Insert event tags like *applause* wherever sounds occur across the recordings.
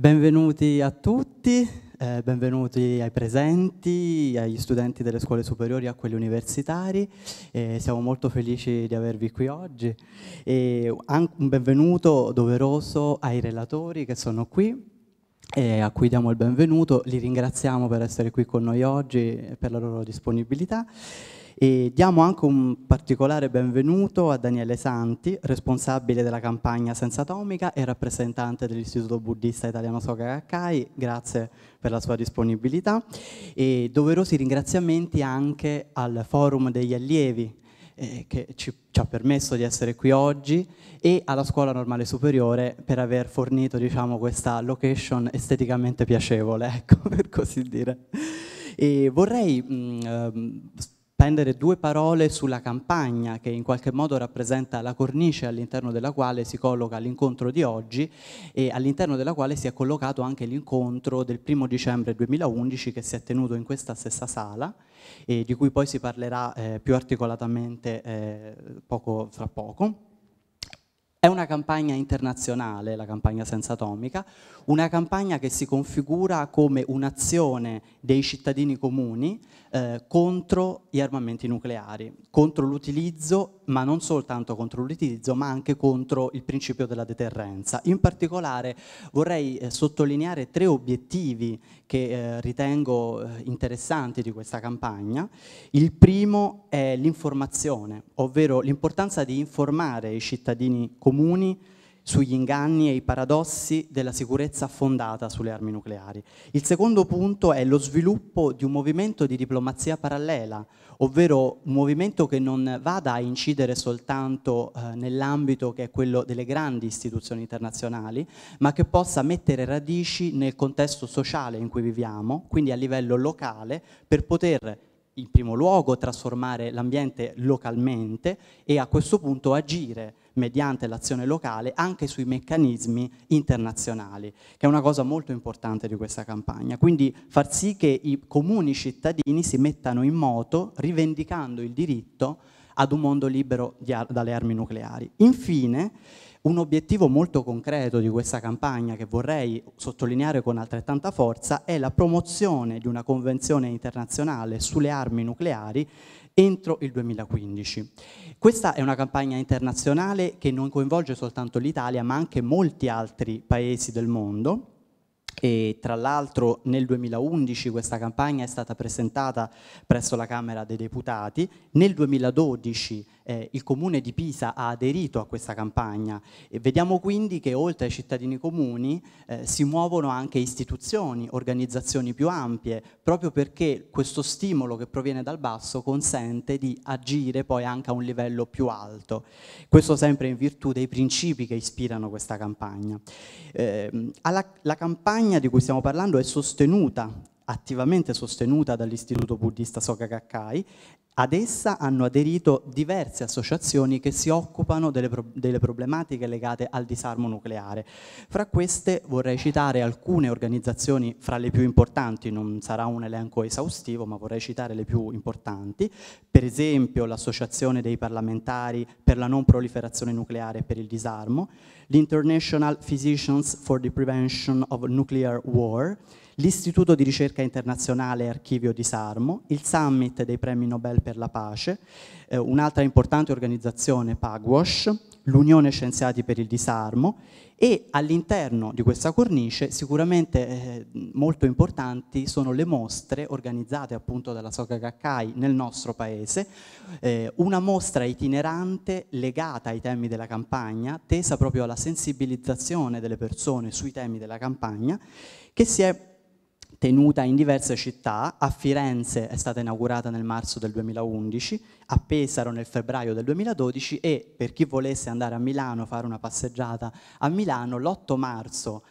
Benvenuti a tutti, eh, benvenuti ai presenti, agli studenti delle scuole superiori, e a quelli universitari. Eh, siamo molto felici di avervi qui oggi. E anche un benvenuto doveroso ai relatori che sono qui. Eh, a cui diamo il benvenuto, li ringraziamo per essere qui con noi oggi e per la loro disponibilità e diamo anche un particolare benvenuto a Daniele Santi, responsabile della campagna Senza Atomica e rappresentante dell'Istituto Buddista Italiano Soka Gakkai. Grazie per la sua disponibilità e doverosi ringraziamenti anche al Forum degli Allievi eh, che ci, ci, ha permesso di essere qui oggi e alla Scuola Normale Superiore per aver fornito diciamo, questa location esteticamente piacevole, *laughs* ecco, per così dire. E vorrei mh, mm, ehm, spendere due parole sulla campagna che in qualche modo rappresenta la cornice all'interno della quale si colloca l'incontro di oggi e all'interno della quale si è collocato anche l'incontro del primo dicembre 2011 che si è tenuto in questa stessa sala e di cui poi si parlerà eh, più articolatamente eh, poco, fra poco. È una campagna internazionale, la campagna senza atomica, una campagna che si configura come un'azione dei cittadini comuni eh, contro gli armamenti nucleari, contro l'utilizzo, ma non soltanto contro l'utilizzo, ma anche contro il principio della deterrenza. In particolare vorrei eh, sottolineare tre obiettivi che eh, ritengo eh, interessanti di questa campagna. Il primo è l'informazione, ovvero l'importanza di informare i cittadini comuni sugli inganni e i paradossi della sicurezza fondata sulle armi nucleari. Il secondo punto è lo sviluppo di un movimento di diplomazia parallela, ovvero un movimento che non vada a incidere soltanto eh, nell'ambito che è quello delle grandi istituzioni internazionali, ma che possa mettere radici nel contesto sociale in cui viviamo, quindi a livello locale, per poter in primo luogo trasformare l'ambiente localmente e a questo punto agire mediante l'azione locale anche sui meccanismi internazionali, che è una cosa molto importante di questa campagna. Quindi far sì che i comuni cittadini si mettano in moto rivendicando il diritto ad un mondo libero dalle armi nucleari. Infine, un obiettivo molto concreto di questa campagna che vorrei sottolineare con altrettanta forza è la promozione di una convenzione internazionale sulle armi nucleari entro il 2015. Questa è una campagna internazionale che non coinvolge soltanto l'Italia ma anche molti altri paesi del mondo e tra l'altro nel 2011 questa campagna è stata presentata presso la Camera dei Deputati, nel 2012 eh, il comune di Pisa ha aderito a questa campagna e vediamo quindi che oltre ai cittadini comuni eh, si muovono anche istituzioni, organizzazioni più ampie, proprio perché questo stimolo che proviene dal basso consente di agire poi anche a un livello più alto. Questo sempre in virtù dei principi che ispirano questa campagna. Eh, alla, la campagna di cui stiamo parlando è sostenuta attivamente sostenuta dall'Istituto Buddista Soka Gakkai ad essa hanno aderito diverse associazioni che si occupano delle, pro delle, problematiche legate al disarmo nucleare. Fra queste vorrei citare alcune organizzazioni fra le più importanti, non sarà un elenco esaustivo ma vorrei citare le più importanti, per esempio l'Associazione dei parlamentari per la non proliferazione nucleare e per il disarmo, l'International Physicians for the Prevention of Nuclear War, l'Istituto di ricerca internazionale Archivio di Sarmo, il Summit dei Premi Nobel per la Pace, eh, un'altra importante organizzazione PAGWASH, l'Unione Scienziati per il Disarmo e all'interno di questa cornice sicuramente eh, molto importanti sono le mostre organizzate appunto dalla Soka Gakkai nel nostro paese, eh, una mostra itinerante legata ai temi della campagna, tesa proprio alla sensibilizzazione delle persone sui temi della campagna, che si è tenuta in diverse città, a Firenze è stata inaugurata nel marzo del 2011, a Pesaro nel febbraio del 2012 e per chi volesse andare a Milano, fare una passeggiata a Milano, l'8 marzo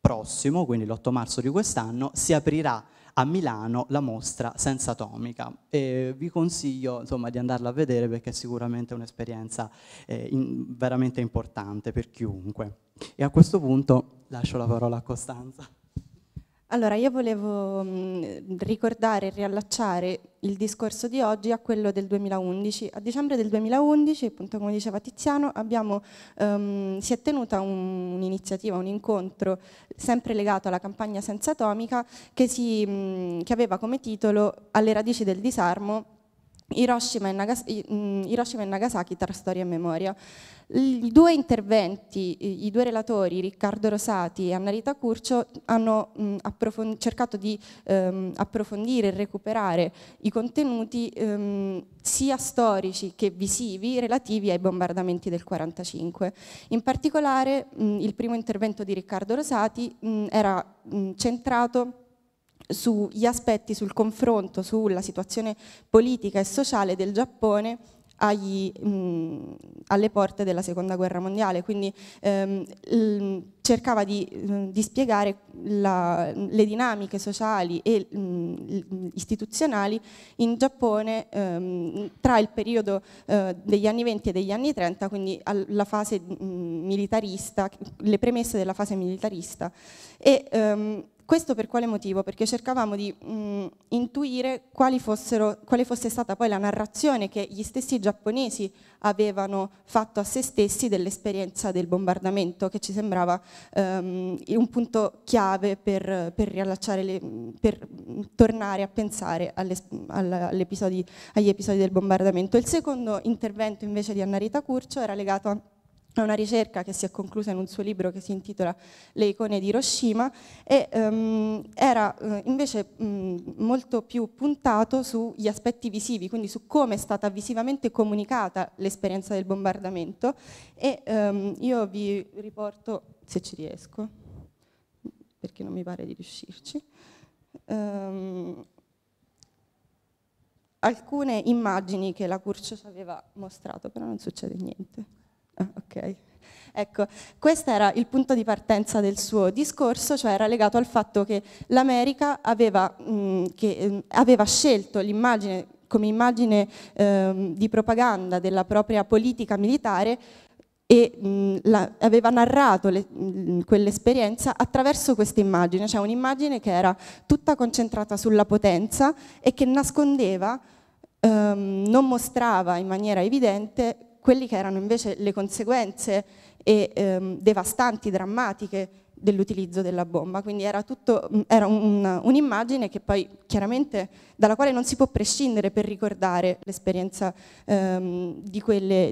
prossimo, quindi l'8 marzo di quest'anno, si aprirà a Milano la mostra Senza Atomica e vi consiglio insomma, di andarla a vedere perché è sicuramente un'esperienza eh, in, veramente importante per chiunque. E a questo punto lascio la parola a Costanza. Allora, io volevo mh, mm, ricordare e riallacciare il discorso di oggi a quello del 2011. A dicembre del 2011, appunto come diceva Tiziano, abbiamo, um, si è tenuta un'iniziativa, un incontro sempre legato alla campagna senza atomica che, si, mh, mm, che aveva come titolo Alle radici del disarmo Hiroshima e, Nagas mm, Hiroshima e Nagasaki tra storia e memoria. I due interventi, i due relatori, Riccardo Rosati e Annalita Curcio, hanno mh, mm, cercato di ehm, approfondire e recuperare i contenuti ehm, sia storici che visivi relativi ai bombardamenti del 1945. In particolare mh, mm, il primo intervento di Riccardo Rosati mh, era centrato sugli aspetti, sul confronto sulla situazione politica e sociale del Giappone agli, mh, mm, alle porte della seconda guerra mondiale, quindi ehm, l, cercava di, mm, di spiegare la, le dinamiche sociali e mh, mm, istituzionali in Giappone ehm, tra il periodo eh, degli anni 20 e degli anni 30, quindi la fase mh, militarista, le premesse della fase militarista. E, ehm, questo per quale motivo? Perché cercavamo di mh, mm, intuire fossero, quale fosse stata poi la narrazione che gli stessi giapponesi avevano fatto a se stessi dell'esperienza del bombardamento, che ci sembrava um, un punto chiave per, per, le, per tornare a pensare alle, alle episodi, agli episodi del bombardamento. Il secondo intervento invece di Annarita Curcio era legato a è una ricerca che si è conclusa in un suo libro che si intitola Le icone di Hiroshima e um, era uh, invece um, molto più puntato sugli aspetti visivi, quindi su come è stata visivamente comunicata l'esperienza del bombardamento e um, io vi riporto, se ci riesco, perché non mi pare di riuscirci, ehm, alcune immagini che la Curcio ci aveva mostrato, però non succede niente. *laughs* ok. Ecco, questo era il punto di partenza del suo discorso, cioè era legato al fatto che l'America aveva, mh, mm, che, mh, mm, aveva scelto l'immagine come immagine ehm, di propaganda della propria politica militare e mh, mm, la, aveva narrato quell'esperienza attraverso questa immagine, cioè un'immagine che era tutta concentrata sulla potenza e che nascondeva, ehm, non mostrava in maniera evidente quelle che erano invece le conseguenze e, ehm, devastanti, drammatiche dell'utilizzo della bomba, quindi era, mm, un'immagine un che poi chiaramente dalla quale non si può prescindere per ricordare l'esperienza ehm, di,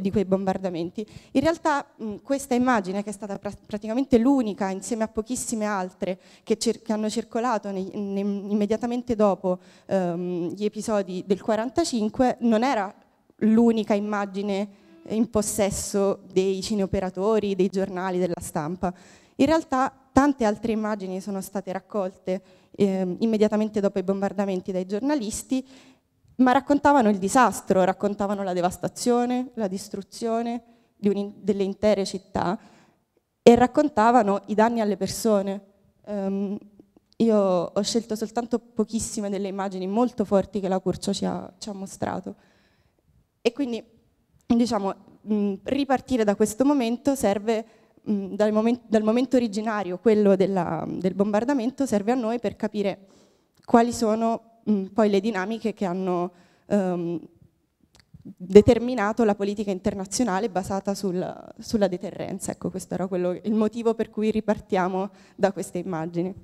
di, quei bombardamenti. In realtà mh, mm, questa immagine, che è stata pra praticamente l'unica insieme a pochissime altre che, che hanno circolato immediatamente dopo ehm, gli episodi del 45, non era l'unica immagine in possesso dei cineoperatori, dei giornali, della stampa. In realtà tante altre immagini sono state raccolte eh, immediatamente dopo i bombardamenti dai giornalisti, ma raccontavano il disastro, raccontavano la devastazione, la distruzione di delle intere città e raccontavano i danni alle persone. Um, io ho scelto soltanto pochissime delle immagini molto forti che la Curcio ci ha, ci ha mostrato. E quindi diciamo, mh, mm, ripartire da questo momento serve, mh, mm, dal, moment, dal, momento originario, quello della, del bombardamento, serve a noi per capire quali sono mh, mm, poi le dinamiche che hanno ehm, determinato la politica internazionale basata sul, sulla deterrenza. Ecco, questo era quello, il motivo per cui ripartiamo da queste immagini.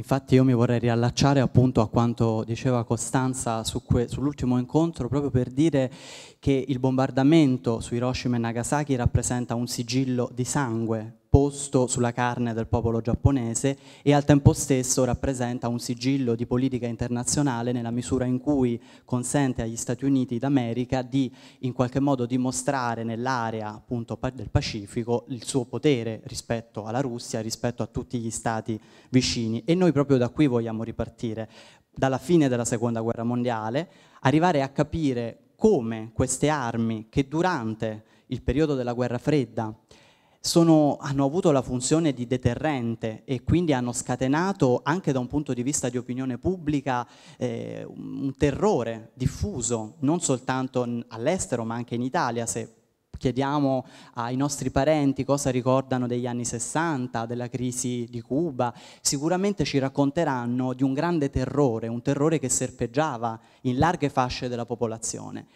Infatti io mi vorrei riallacciare appunto a quanto diceva Costanza su sull'ultimo incontro proprio per dire che il bombardamento su Hiroshima e Nagasaki rappresenta un sigillo di sangue posto sulla carne del popolo giapponese e al tempo stesso rappresenta un sigillo di politica internazionale nella misura in cui consente agli Stati Uniti d'America di in qualche modo dimostrare nell'area appunto del Pacifico il suo potere rispetto alla Russia, rispetto a tutti gli stati vicini e noi proprio da qui vogliamo ripartire, dalla fine della seconda guerra mondiale, arrivare a capire come queste armi che durante il periodo della guerra fredda sono, hanno avuto la funzione di deterrente e quindi hanno scatenato anche da un punto di vista di opinione pubblica eh, un terrore diffuso non soltanto all'estero ma anche in Italia se chiediamo ai nostri parenti cosa ricordano degli anni 60, della crisi di Cuba, sicuramente ci racconteranno di un grande terrore, un terrore che serpeggiava in larghe fasce della popolazione.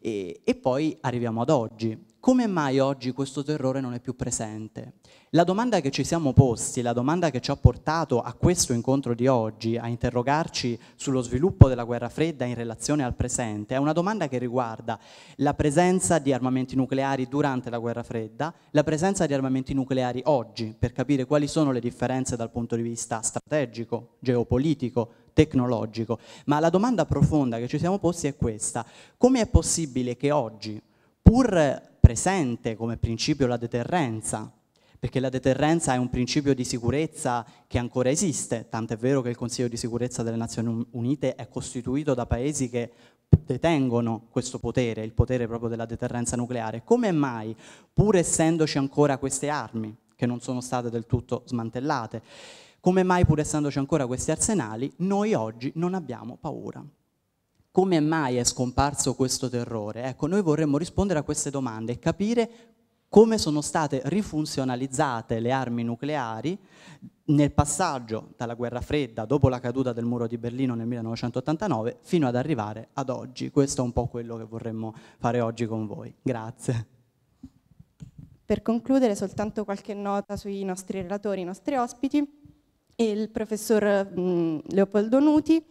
E, e poi arriviamo ad oggi, come mai oggi questo terrore non è più presente? La domanda che ci siamo posti, la domanda che ci ha portato a questo incontro di oggi, a interrogarci sullo sviluppo della guerra fredda in relazione al presente, è una domanda che riguarda la presenza di armamenti nucleari durante la guerra fredda, la presenza di armamenti nucleari oggi, per capire quali sono le differenze dal punto di vista strategico, geopolitico, tecnologico. Ma la domanda profonda che ci siamo posti è questa, come è possibile che oggi pur presente come principio la deterrenza, perché la deterrenza è un principio di sicurezza che ancora esiste, tant'è vero che il Consiglio di sicurezza delle Nazioni Unite è costituito da paesi che detengono questo potere, il potere proprio della deterrenza nucleare. Come mai, pur essendoci ancora queste armi, che non sono state del tutto smantellate, come mai pur essendoci ancora questi arsenali, noi oggi non abbiamo paura? come mai è scomparso questo terrore? Ecco, noi vorremmo rispondere a queste domande e capire come sono state rifunzionalizzate le armi nucleari nel passaggio dalla guerra fredda, dopo la caduta del muro di Berlino nel 1989, fino ad arrivare ad oggi. Questo è un po' quello che vorremmo fare oggi con voi. Grazie. Per concludere soltanto qualche nota sui nostri relatori, i nostri ospiti. Il professor mh, Leopoldo Nuti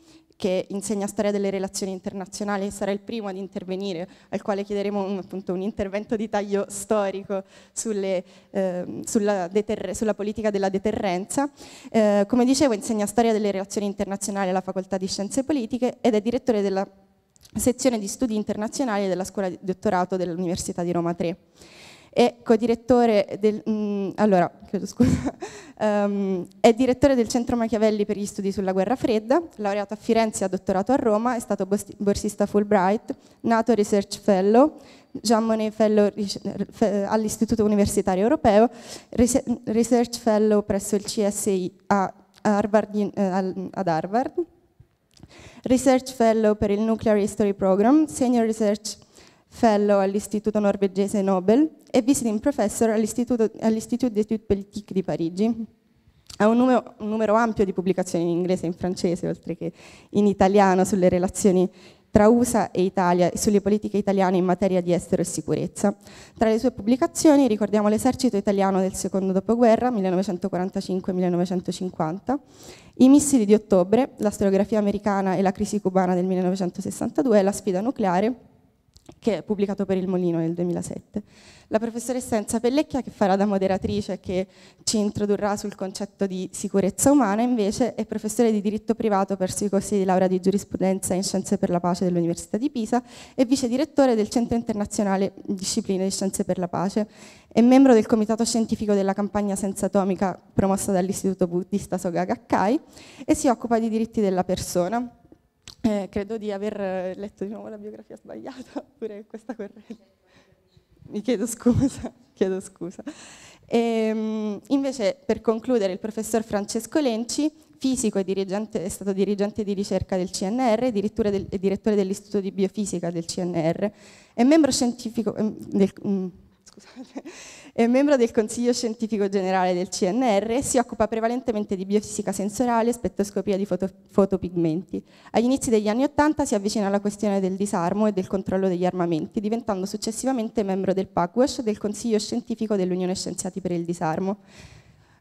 che insegna storia delle relazioni internazionali e sarà il primo ad intervenire, al quale chiederemo un, appunto, un intervento di taglio storico sulle, eh, sulla, sulla, politica della deterrenza. Eh, come dicevo insegna storia delle relazioni internazionali alla Facoltà di Scienze Politiche ed è direttore della sezione di studi internazionali della scuola di dottorato dell'Università di Roma III è direttore del, mh, mm, allora, scusa, um, *laughs* è direttore del Centro Machiavelli per gli studi sulla guerra fredda, laureato a Firenze e dottorato a Roma, è stato borsista Fulbright, nato Research Fellow, Jean Monnet Fellow all'Istituto Universitario Europeo, Research Fellow presso il CSI Harvard, eh, ad Harvard, Research Fellow per il Nuclear History Program, Senior Research Fellow all'Istituto Norvegese Nobel, e visiting professor all'Institut d'études politiques di Parigi. Ha un numero, un numero ampio di pubblicazioni in inglese e in francese, oltre che in italiano, sulle relazioni tra USA e Italia e sulle politiche italiane in materia di estero e sicurezza. Tra le sue pubblicazioni ricordiamo l'esercito italiano del secondo dopoguerra, 1945-1950, i missili di ottobre, la storiografia americana e la crisi cubana del 1962, la sfida nucleare, che è pubblicato per il Molino nel 2007. La professoressa Enza Pellecchia, che farà da moderatrice e che ci introdurrà sul concetto di sicurezza umana, invece è professore di diritto privato presso i corsi di laurea di giurisprudenza in scienze per la pace dell'Università di Pisa e vice direttore del Centro Internazionale Discipline di Scienze per la Pace. È membro del comitato scientifico della campagna senza atomica promossa dall'Istituto Buddista Soga Gakkai e si occupa di diritti della persona eh, credo di aver eh, letto di nuovo la biografia sbagliata, *laughs* pure questa corretta. Mi chiedo scusa, *laughs* chiedo scusa. E, ehm, invece, per concludere, il professor Francesco Lenci, fisico e dirigente, è stato dirigente di ricerca del CNR, del, e direttore dell'Istituto di Biofisica del CNR, è membro scientifico, ehm, del, mm, scusate, *laughs* è membro del Consiglio Scientifico Generale del CNR e si occupa prevalentemente di biofisica sensoriale e spettroscopia di foto, fotopigmenti. Agli inizi degli anni Ottanta si avvicina alla questione del disarmo e del controllo degli armamenti, diventando successivamente membro del PACWESH del Consiglio Scientifico dell'Unione Scienziati per il Disarmo,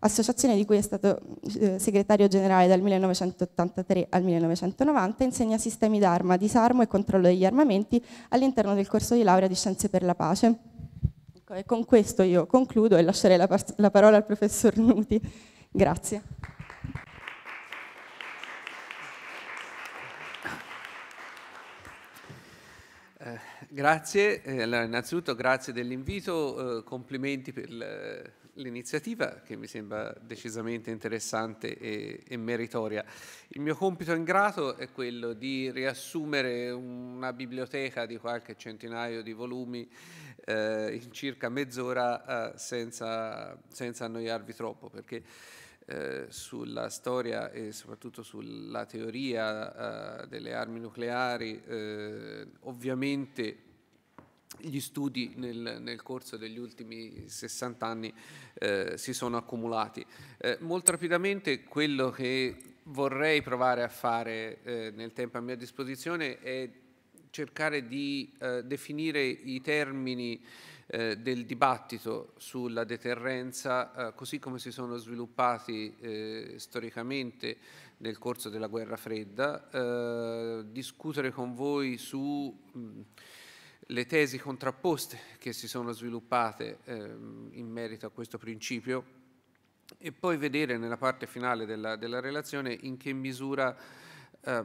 associazione di cui è stato eh, segretario generale dal 1983 al 1990, insegna sistemi d'arma, disarmo e controllo degli armamenti all'interno del corso di laurea di Scienze per la Pace. Ecco, e con questo io concludo e lascerei la, par- la parola al professor Nuti. Grazie. Eh, grazie, eh, allora, innanzitutto grazie dell'invito, eh, complimenti per l'iniziativa che mi sembra decisamente interessante e, e, meritoria. Il mio compito ingrato è quello di riassumere una biblioteca di qualche centinaio di volumi eh, in circa mezz'ora eh, senza, senza, annoiarvi troppo perché eh, sulla storia e soprattutto sulla teoria eh, delle armi nucleari eh, ovviamente gli studi nel, nel, corso degli ultimi 60 anni eh, si sono accumulati. Eh, molto rapidamente quello che vorrei provare a fare eh, nel tempo a mia disposizione è cercare di eh, definire i termini eh, del dibattito sulla deterrenza eh, così come si sono sviluppati storicamente nel corso della guerra fredda, discutere con voi su... Mh, le tesi contrapposte che si sono sviluppate ehm, in merito a questo principio e poi vedere nella parte finale della, della relazione in che misura eh,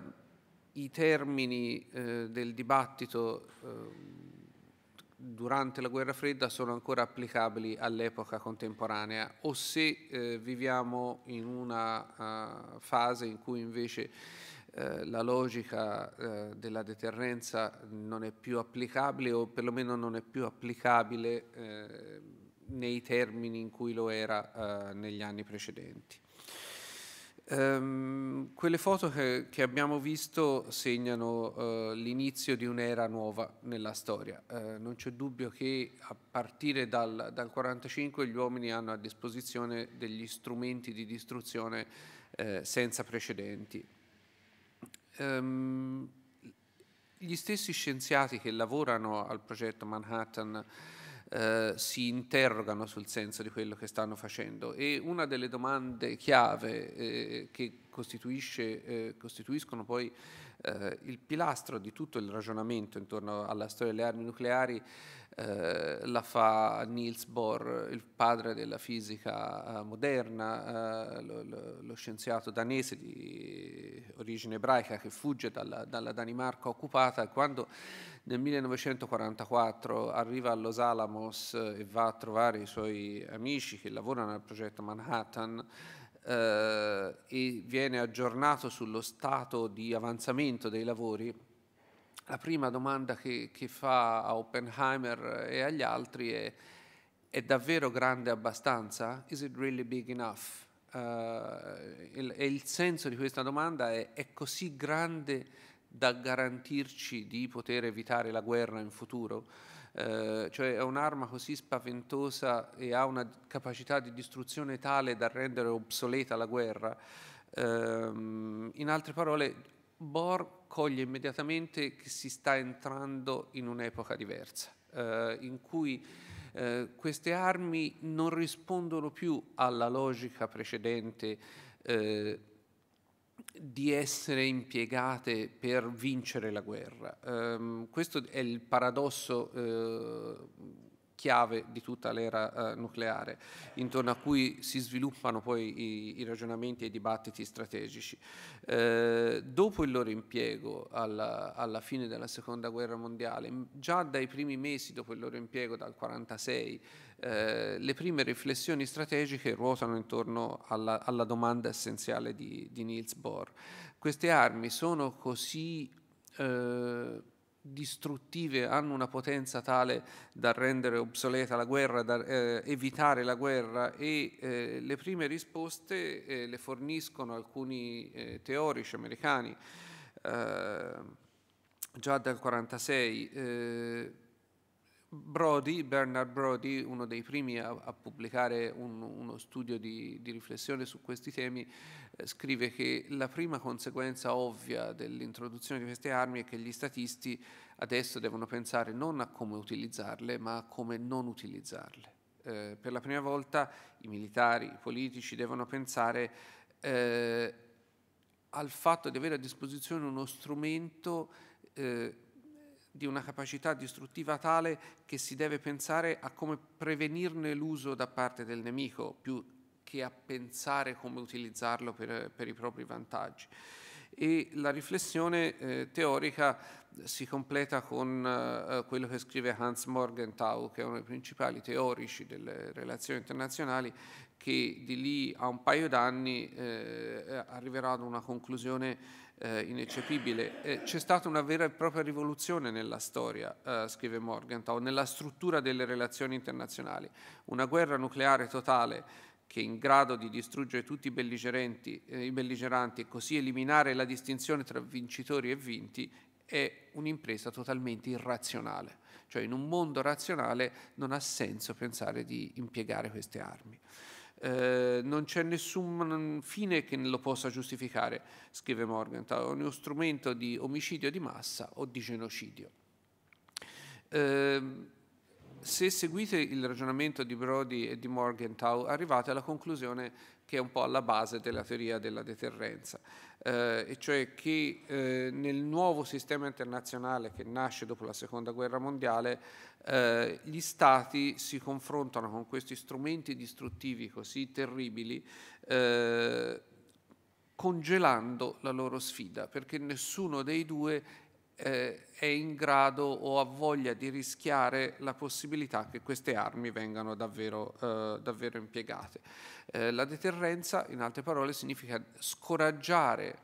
i termini eh, del dibattito ehm, durante la guerra fredda sono ancora applicabili all'epoca contemporanea o se eh, viviamo in una uh, fase in cui invece eh, la logica eh, della deterrenza non è più applicabile o perlomeno non è più applicabile eh, nei termini in cui lo era eh, negli anni precedenti. Ehm, quelle foto che, che, abbiamo visto segnano eh, l'inizio di un'era nuova nella storia. non c'è dubbio che a partire dal 1945 gli uomini hanno a disposizione degli strumenti di distruzione senza precedenti ehm, gli stessi scienziati che lavorano al progetto Manhattan eh, si interrogano sul senso di quello che stanno facendo e una delle domande chiave eh, che eh, costituiscono poi eh, il pilastro di tutto il ragionamento intorno alla storia delle armi nucleari eh, la fa Niels Bohr, il padre della fisica eh, moderna, eh, lo, lo, lo, scienziato danese di origine ebraica che fugge dalla, dalla Danimarca occupata. Quando nel 1944 arriva a Los Alamos eh, e va a trovare i suoi amici che lavorano al progetto Manhattan, eh, e viene aggiornato sullo stato di avanzamento dei lavori la prima domanda che, che fa a Oppenheimer e agli altri è è davvero grande abbastanza? Is it really big enough? Uh, il, e il senso di questa domanda è è così grande da garantirci di poter evitare la guerra in futuro? Uh, cioè è un'arma così spaventosa e ha una capacità di distruzione tale da rendere obsoleta la guerra. Uh, in altre parole, Bohr coglie immediatamente che si sta entrando in un'epoca diversa, eh, in cui eh, queste armi non rispondono più alla logica precedente eh, di essere impiegate per vincere la guerra. Ehm, questo è il paradosso eh, chiave di tutta l'era eh, nucleare, intorno a cui si sviluppano poi i, i ragionamenti e i dibattiti strategici. Eh, dopo il loro impiego alla, alla, fine della seconda guerra mondiale, già dai primi mesi dopo il loro impiego, dal 1946, eh, le prime riflessioni strategiche ruotano intorno alla, alla domanda essenziale di, di, Niels Bohr. Queste armi sono così eh, distruttive hanno una potenza tale da rendere obsoleta la guerra, da eh, evitare la guerra e eh, le prime risposte eh, le forniscono alcuni eh, teorici americani eh, già dal 1946 Brody, Bernard Brody, uno dei primi a, a pubblicare un, uno studio di, di, riflessione su questi temi, eh, scrive che la prima conseguenza ovvia dell'introduzione di queste armi è che gli statisti adesso devono pensare non a come utilizzarle, ma a come non utilizzarle. Eh, per la prima volta i militari, i politici devono pensare eh, al fatto di avere a disposizione uno strumento eh, di una capacità distruttiva tale che si deve pensare a come prevenirne l'uso da parte del nemico più che a pensare come utilizzarlo per, per i propri vantaggi. E la riflessione eh, teorica si completa con eh, quello che scrive Hans Morgenthau, che è uno dei principali teorici delle relazioni internazionali, che di lì a un paio d'anni eh, eh arriverà ad una conclusione eh, ineccepibile. Eh, c'è stata una vera e propria rivoluzione nella storia, eh, scrive Morgenthau, nella struttura delle relazioni internazionali. Una guerra nucleare totale che è in grado di distruggere tutti i, eh, i belligeranti e così eliminare la distinzione tra vincitori e vinti è un'impresa totalmente irrazionale. Cioè in un mondo razionale non ha senso pensare di impiegare queste armi. Eh, non c'è nessun fine che lo possa giustificare, scrive Morgenthau, è uno strumento di omicidio di massa o di genocidio. Eh, se seguite il ragionamento di Brody e di Morgenthau arrivate alla conclusione che è un po' alla base della teoria della deterrenza, eh, e cioè che eh, nel nuovo sistema internazionale che nasce dopo la Seconda Guerra Mondiale eh, gli stati si confrontano con questi strumenti distruttivi così terribili eh, congelando la loro sfida, perché nessuno dei due eh, è in grado o ha voglia di rischiare la possibilità che queste armi vengano davvero, eh, davvero impiegate. Eh, la deterrenza, in altre parole, significa scoraggiare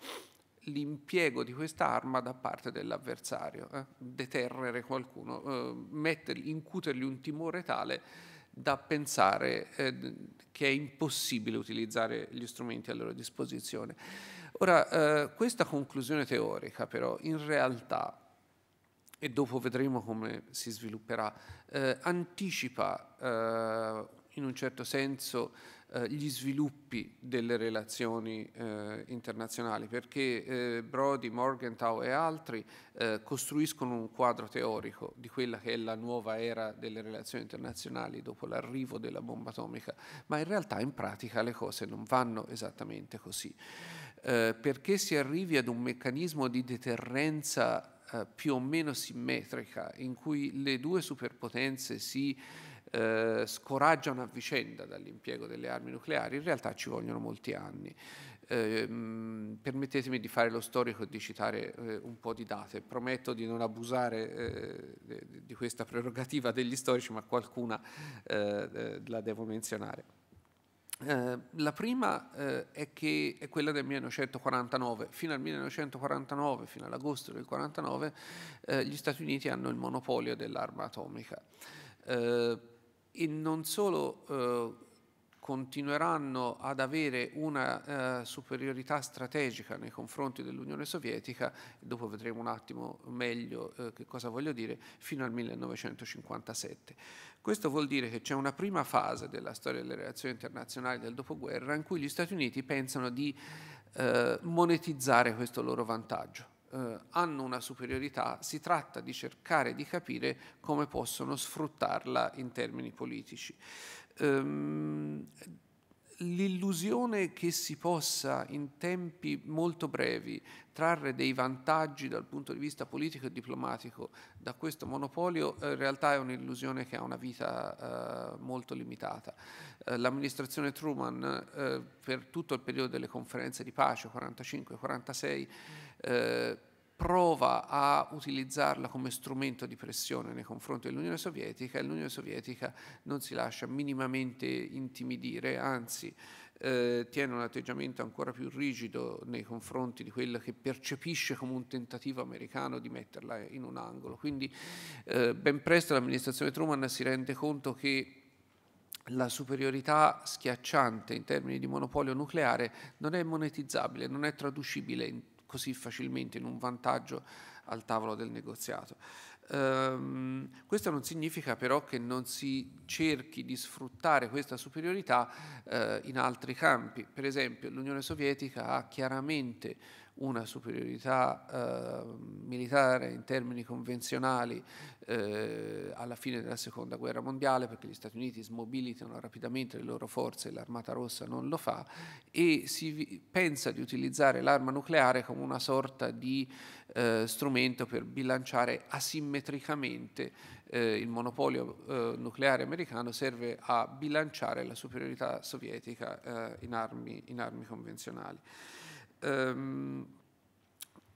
l'impiego di questa arma da parte dell'avversario, eh? deterrere qualcuno, eh, mettergli, incutergli un timore tale da pensare eh, che è impossibile utilizzare gli strumenti a loro disposizione. Ora, eh, questa conclusione teorica però in realtà, e dopo vedremo come si svilupperà, eh, anticipa eh, in un certo senso eh, gli sviluppi delle relazioni eh, internazionali, perché eh, Brody, Morgenthau e altri eh, costruiscono un quadro teorico di quella che è la nuova era delle relazioni internazionali dopo l'arrivo della bomba atomica, ma in realtà in pratica le cose non vanno esattamente così. Eh, perché si arrivi ad un meccanismo di deterrenza più o meno simmetrica in cui le due superpotenze si eh, scoraggiano a vicenda dall'impiego delle armi nucleari, in realtà ci vogliono molti anni. Eh, mm, permettetemi di fare lo storico e di citare eh, un po' di date. Prometto di non abusare eh, di questa prerogativa degli storici, ma qualcuna eh, la devo menzionare. Eh, la prima eh, è, che, è quella del 1949, fino al 1949, fino all'agosto del 1949, gli Stati Uniti hanno il monopolio dell'arma atomica e non solo eh, continueranno ad avere una eh, superiorità strategica nei confronti dell'Unione Sovietica, dopo vedremo un attimo meglio eh, che cosa voglio dire, fino al 1957. Questo vuol dire che c'è una prima fase della storia delle relazioni internazionali del dopoguerra in cui gli Stati Uniti pensano di eh, monetizzare questo loro vantaggio eh, hanno una superiorità, si tratta di cercare di capire come possono sfruttarla in termini politici. Ehm, l'illusione che si possa in tempi molto brevi trarre dei vantaggi dal punto di vista politico e diplomatico da questo monopolio eh, in realtà è un'illusione che ha una vita eh, molto limitata. Eh, l'amministrazione Truman eh, per tutto il periodo delle conferenze di pace 45-46 eh, prova a utilizzarla come strumento di pressione nei confronti dell'Unione Sovietica e l'Unione Sovietica non si lascia minimamente intimidire, anzi eh, tiene un atteggiamento ancora più rigido nei confronti di quello che percepisce come un tentativo americano di metterla in un angolo. Quindi eh, ben presto l'amministrazione Truman si rende conto che la superiorità schiacciante in termini di monopolio nucleare non è monetizzabile, non è traducibile in così facilmente in un vantaggio al tavolo del negoziato. Um, questo non significa però che non si cerchi di sfruttare questa superiorità uh, in altri campi. Per esempio l'Unione Sovietica ha chiaramente una superiorità eh, militare in termini convenzionali eh, alla fine della seconda guerra mondiale perché gli Stati Uniti smobilitano rapidamente le loro forze e l'Armata Rossa non lo fa e si pensa di utilizzare l'arma nucleare come una sorta di eh, strumento per bilanciare asimmetricamente eh, il monopolio eh, nucleare americano serve a bilanciare la superiorità sovietica eh, in armi, in armi convenzionali ehm,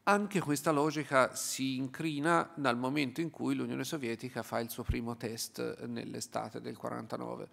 anche questa logica si incrina dal momento in cui l'Unione Sovietica fa il suo primo test nell'estate del 49,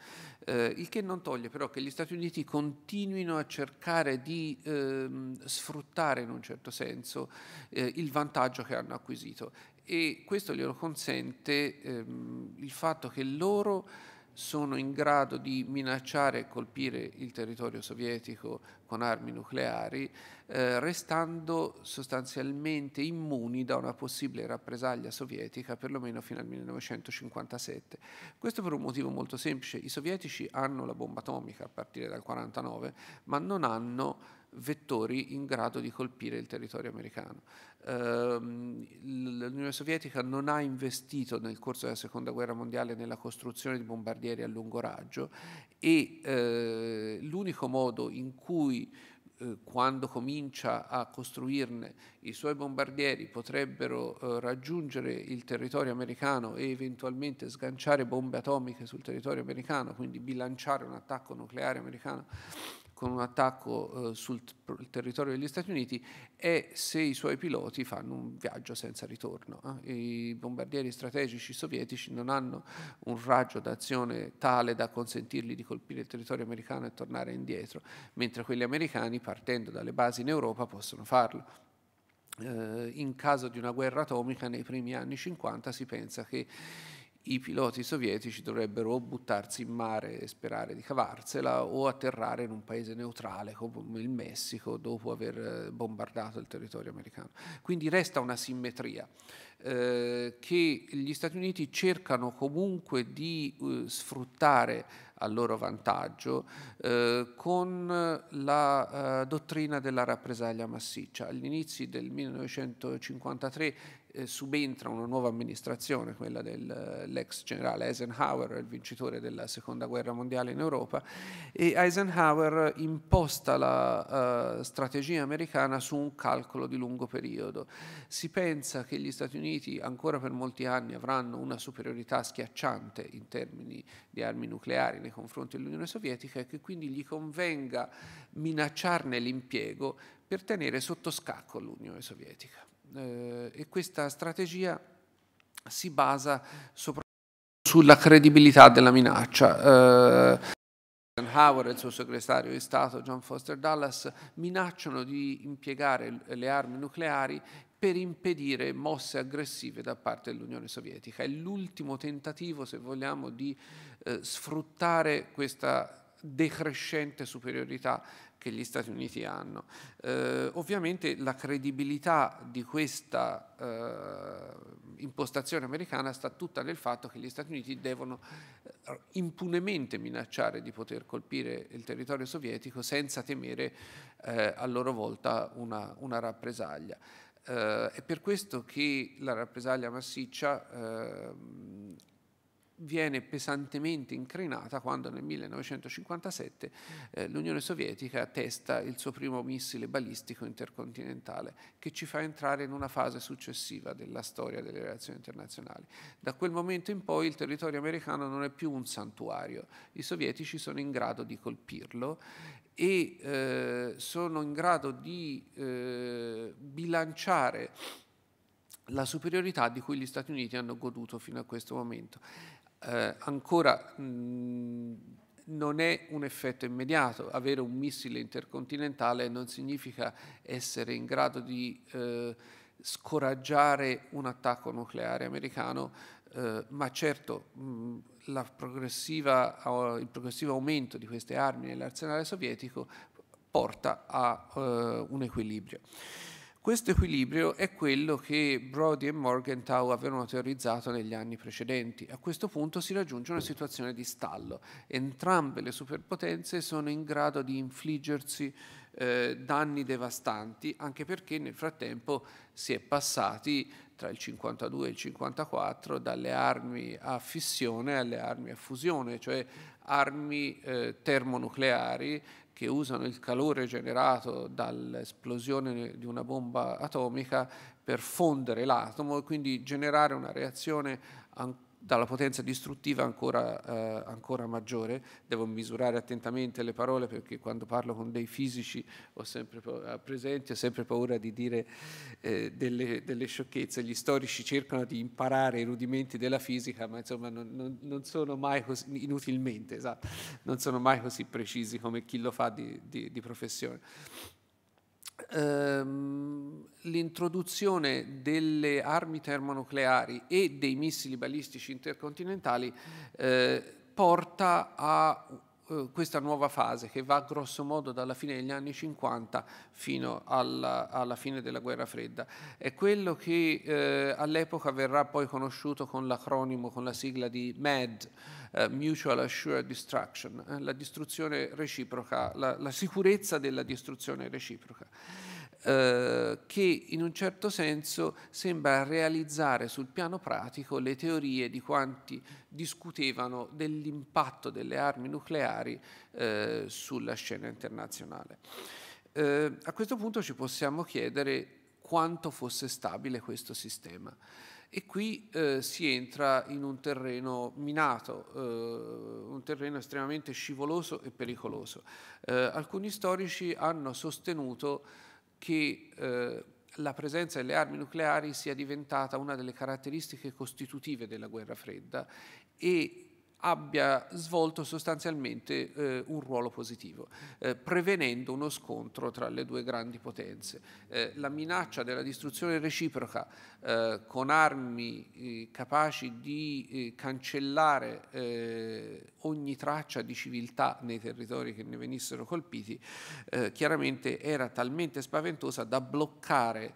eh, il che non toglie però che gli Stati Uniti continuino a cercare di ehm, sfruttare in un certo senso eh, il vantaggio che hanno acquisito e questo glielo consente ehm, il fatto che loro sono in grado di minacciare e colpire il territorio sovietico con armi nucleari, eh, restando sostanzialmente immuni da una possibile rappresaglia sovietica perlomeno fino al 1957. Questo per un motivo molto semplice, i sovietici hanno la bomba atomica a partire dal 1949, ma non hanno vettori in grado di colpire il territorio americano. Ehm, L'Unione Sovietica non ha investito nel corso della Seconda Guerra Mondiale nella costruzione di bombardieri a lungo raggio e eh, l'unico modo in cui eh, quando comincia a costruirne, i suoi bombardieri potrebbero eh, raggiungere il territorio americano e eventualmente sganciare bombe atomiche sul territorio americano, quindi bilanciare un attacco nucleare americano, con un attacco eh, sul territorio degli Stati Uniti è se i suoi piloti fanno un viaggio senza ritorno. Eh. I bombardieri strategici sovietici non hanno un raggio d'azione tale da consentirgli di colpire il territorio americano e tornare indietro, mentre quelli americani partendo dalle basi in Europa possono farlo eh, in caso di una guerra atomica nei primi anni 50 si pensa che i piloti sovietici dovrebbero o buttarsi in mare e sperare di cavarsela o atterrare in un paese neutrale come il Messico dopo aver eh, bombardato il territorio americano. Quindi resta una simmetria eh, che gli Stati Uniti cercano comunque di eh, sfruttare a loro vantaggio eh, con la eh, dottrina della rappresaglia massiccia. All'inizio del 1953 eh, subentra una nuova amministrazione, quella dell'ex eh, generale Eisenhower, il vincitore della seconda guerra mondiale in Europa, e Eisenhower imposta la uh, strategia americana su un calcolo di lungo periodo. Si pensa che gli Stati Uniti ancora per molti anni avranno una superiorità schiacciante in termini di armi nucleari nei confronti dell'Unione Sovietica e che quindi gli convenga minacciarne l'impiego per tenere sotto scacco l'Unione Sovietica. Eh, e questa strategia si basa soprattutto sulla credibilità della minaccia. Eisenhower eh, e il suo segretario di Stato John Foster Dallas minacciano di impiegare le armi nucleari per impedire mosse aggressive da parte dell'Unione Sovietica. È l'ultimo tentativo, se vogliamo, di eh, sfruttare questa decrescente superiorità che gli Stati Uniti hanno. Eh, ovviamente la credibilità di questa eh, impostazione americana sta tutta nel fatto che gli Stati Uniti devono eh, impunemente minacciare di poter colpire il territorio sovietico senza temere eh, a loro volta una, una rappresaglia. Eh, è per questo che la rappresaglia massiccia eh, viene pesantemente incrinata quando nel 1957 eh, l'Unione Sovietica testa il suo primo missile balistico intercontinentale che ci fa entrare in una fase successiva della storia delle relazioni internazionali. Da quel momento in poi il territorio americano non è più un santuario, i sovietici sono in grado di colpirlo e eh, sono in grado di eh, bilanciare la superiorità di cui gli Stati Uniti hanno goduto fino a questo momento eh, ancora mh, non è un effetto immediato. Avere un missile intercontinentale non significa essere in grado di eh, scoraggiare un attacco nucleare americano, eh, ma certo mh, progressiva, il progressivo aumento di queste armi nell'arsenale sovietico porta a eh, un equilibrio. Questo equilibrio è quello che Brody e Morgenthau avevano teorizzato negli anni precedenti. A questo punto si raggiunge una situazione di stallo. Entrambe le superpotenze sono in grado di infliggersi eh, danni devastanti, anche perché nel frattempo si è passati tra il 52 e il 54 dalle armi a fissione alle armi a fusione, cioè armi eh, termonucleari che usano il calore generato dall'esplosione di una bomba atomica per fondere l'atomo e quindi generare una reazione ancora dalla potenza distruttiva ancora, eh, ancora, maggiore. Devo misurare attentamente le parole perché quando parlo con dei fisici ho sempre eh, presenti ho sempre paura di dire eh, delle, delle, sciocchezze. Gli storici cercano di imparare i rudimenti della fisica, ma insomma non, non, non sono mai così, inutilmente, esatto, non sono mai così precisi come chi lo fa di, di, di professione ehm, l'introduzione delle armi termonucleari e dei missili balistici intercontinentali eh, porta a eh, questa nuova fase che va grossomodo dalla fine degli anni 50 fino alla, alla fine della guerra fredda. È quello che eh, all'epoca verrà poi conosciuto con l'acronimo, con la sigla di MAD, eh, Mutual Assured Destruction, eh, la distruzione reciproca, la, la sicurezza della distruzione reciproca. Eh, che in un certo senso sembra realizzare sul piano pratico le teorie di quanti discutevano dell'impatto delle armi nucleari eh, sulla scena internazionale. Eh, a questo punto ci possiamo chiedere quanto fosse stabile questo sistema. E qui eh, si entra in un terreno minato, eh, un terreno estremamente scivoloso e pericoloso. Eh, alcuni storici hanno sostenuto che eh, la presenza delle armi nucleari sia diventata una delle caratteristiche costitutive della guerra fredda e abbia svolto sostanzialmente eh, un ruolo positivo, eh, prevenendo uno scontro tra le due grandi potenze. Eh, la minaccia della distruzione reciproca eh, con armi eh, capaci di eh, cancellare ogni traccia di civiltà nei territori che ne venissero colpiti, chiaramente era talmente spaventosa da bloccare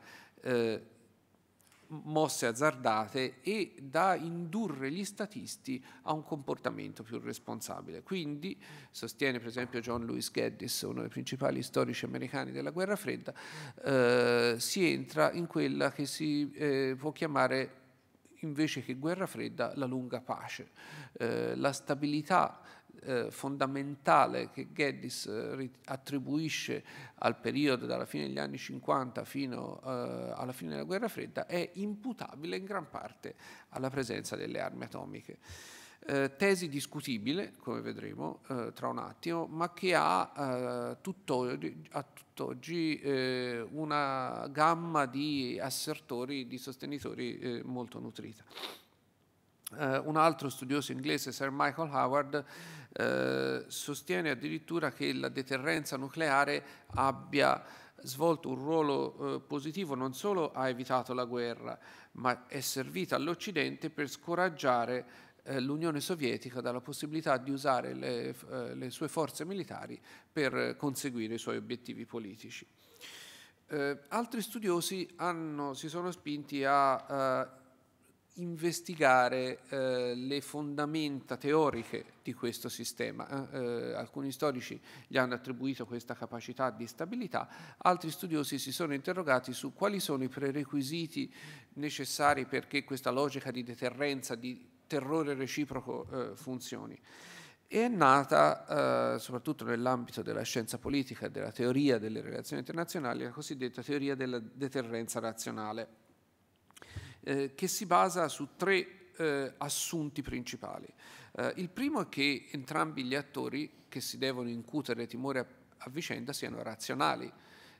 mosse azzardate e da indurre gli statisti a un comportamento più responsabile. Quindi, sostiene per esempio John Lewis Geddes, uno dei principali storici americani della guerra fredda, eh, si entra in quella che si eh, può chiamare invece che guerra fredda la lunga pace, eh, la stabilità eh, fondamentale che Geddes eh, attribuisce al periodo dalla fine degli anni 50 fino eh, alla fine della guerra fredda è imputabile in gran parte alla presenza delle armi atomiche. Eh, tesi discutibile, come vedremo eh, tra un attimo, ma che ha tutt'oggi, a tutt'oggi una gamma di assertori, di sostenitori molto nutrita. Uh, un altro studioso inglese, Sir Michael Howard, uh, sostiene addirittura che la deterrenza nucleare abbia svolto un ruolo uh, positivo, non solo ha evitato la guerra, ma è servita all'Occidente per scoraggiare l'Unione Sovietica dalla possibilità di usare le, le, sue forze militari per conseguire i suoi obiettivi politici. altri studiosi hanno, si sono spinti a investigare eh, le fondamenta teoriche di questo sistema. Eh, eh, alcuni storici gli hanno attribuito questa capacità di stabilità, altri studiosi si sono interrogati su quali sono i prerequisiti necessari perché questa logica di deterrenza, di terrore reciproco eh, funzioni. E è nata, eh, soprattutto nell'ambito della scienza politica della teoria delle relazioni internazionali, la cosiddetta teoria della deterrenza razionale eh, che si basa su tre eh, assunti principali. Eh, il primo è che entrambi gli attori che si devono incutere timore a, a vicenda siano razionali.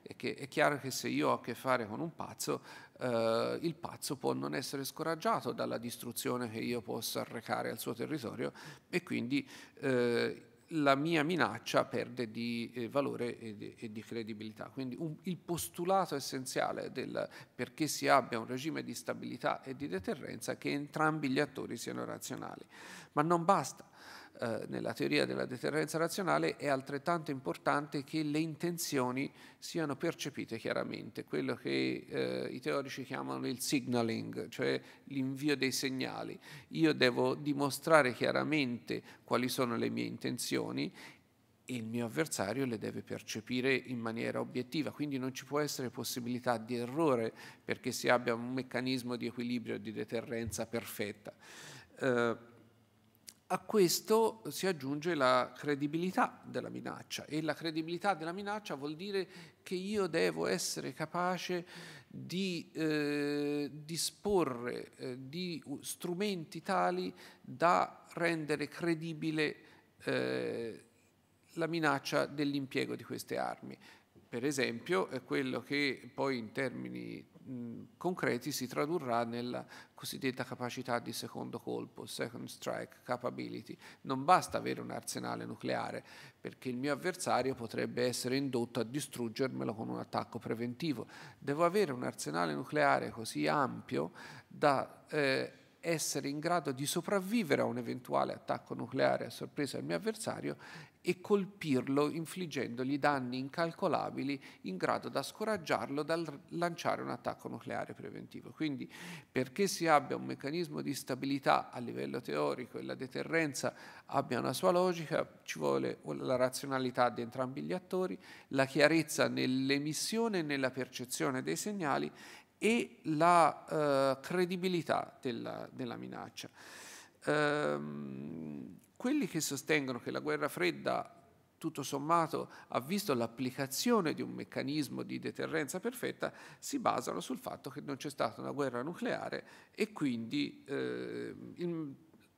E che è chiaro che se io ho a che fare con un pazzo, eh, il pazzo può non essere scoraggiato dalla distruzione che io possa arrecare al suo territorio e quindi eh, la mia minaccia perde di eh, valore e di, e di, credibilità. Quindi un, il postulato essenziale del perché si abbia un regime di stabilità e di deterrenza è che entrambi gli attori siano razionali. Ma non basta, eh, nella teoria della deterrenza razionale è altrettanto importante che le intenzioni siano percepite chiaramente, quello che eh, i teorici chiamano il signaling, cioè l'invio dei segnali. Io devo dimostrare chiaramente quali sono le mie intenzioni e il mio avversario le deve percepire in maniera obiettiva, quindi non ci può essere possibilità di errore perché si abbia un meccanismo di equilibrio e di deterrenza perfetta. Eh, a questo si aggiunge la credibilità della minaccia e la credibilità della minaccia vuol dire che io devo essere capace di eh, disporre eh, di strumenti tali da rendere credibile eh, la minaccia dell'impiego di queste armi. Per esempio è quello che poi in termini concreti si tradurrà nella cosiddetta capacità di secondo colpo, second strike capability. Non basta avere un arsenale nucleare perché il mio avversario potrebbe essere indotto a distruggermelo con un attacco preventivo. Devo avere un arsenale nucleare così ampio da eh, essere in grado di sopravvivere a un eventuale attacco nucleare a sorpresa del mio avversario e colpirlo infliggendogli danni incalcolabili in grado da scoraggiarlo dal lanciare un attacco nucleare preventivo. Quindi perché si abbia un meccanismo di stabilità a livello teorico e la deterrenza abbia una sua logica, ci vuole la razionalità di entrambi gli attori, la chiarezza nell'emissione e nella percezione dei segnali e la eh, credibilità della, della minaccia. Ehm, quelli che sostengono che la guerra fredda tutto sommato ha visto l'applicazione di un meccanismo di deterrenza perfetta, si basano sul fatto che non c'è stata una guerra nucleare e quindi eh, il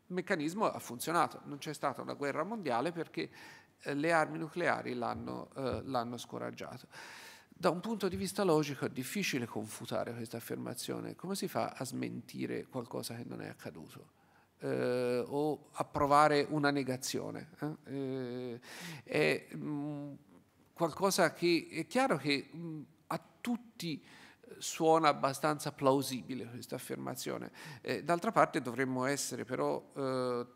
meccanismo ha funzionato, non c'è stata una guerra mondiale perché eh, le armi nucleari l'hanno, eh, l'hanno scoraggiato. Da un punto di vista logico è difficile confutare questa affermazione, come si fa a smentire qualcosa che non è accaduto? eh, o approvare una negazione. Eh? eh è mh, mm, qualcosa che è chiaro che mh, mm, a tutti suona abbastanza plausibile questa affermazione. Eh, d'altra parte dovremmo essere però eh,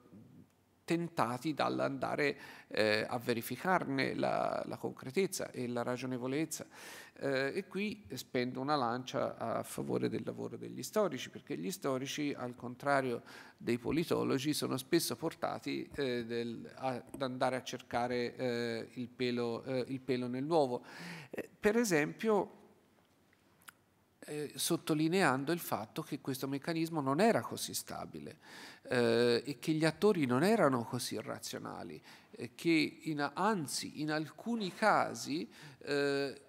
tentati dall'andare eh, a verificarne la, la, concretezza e la ragionevolezza. Eh, e qui spendo una lancia a favore del lavoro degli storici, perché gli storici, al contrario dei politologi, sono spesso portati eh, del, ad andare a cercare eh, il pelo, eh, il, pelo, nell'uovo. Eh, per esempio, sottolineando il fatto che questo meccanismo non era così stabile eh, e che gli attori non erano così razionali, eh, che in, anzi in alcuni casi eh,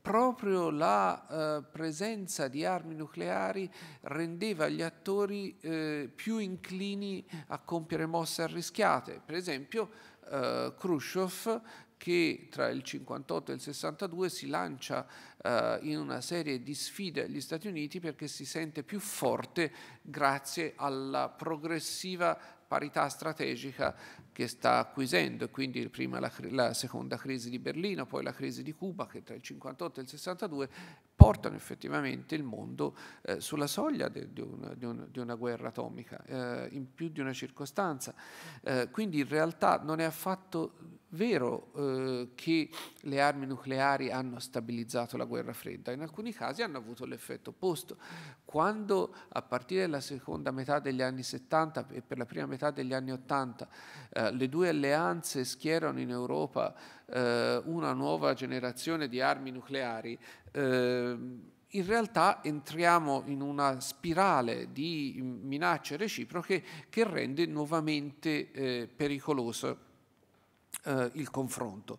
proprio la eh, presenza di armi nucleari rendeva gli attori eh, più inclini a compiere mosse arrischiate. Per esempio, Uh, Khrushchev che tra il 58 e il 62 si lancia eh, in una serie di sfide agli Stati Uniti perché si sente più forte grazie alla progressiva parità strategica che sta acquisendo, quindi prima la, la, seconda crisi di Berlino, poi la crisi di Cuba che tra il 58 e il 62 portano effettivamente il mondo eh, sulla soglia de, de un, de un, di, una guerra atomica, eh, in più di una circostanza. Eh, quindi in realtà non è affatto vero eh, che le armi nucleari hanno stabilizzato la guerra fredda, in alcuni casi hanno avuto l'effetto opposto. Quando a partire dalla seconda metà degli anni 70 e per la prima metà degli anni 80 eh, le due alleanze schierano in Europa eh, una nuova generazione di armi nucleari, Ehm, in realtà entriamo in una spirale di minacce reciproche che rende nuovamente eh, pericoloso eh, il confronto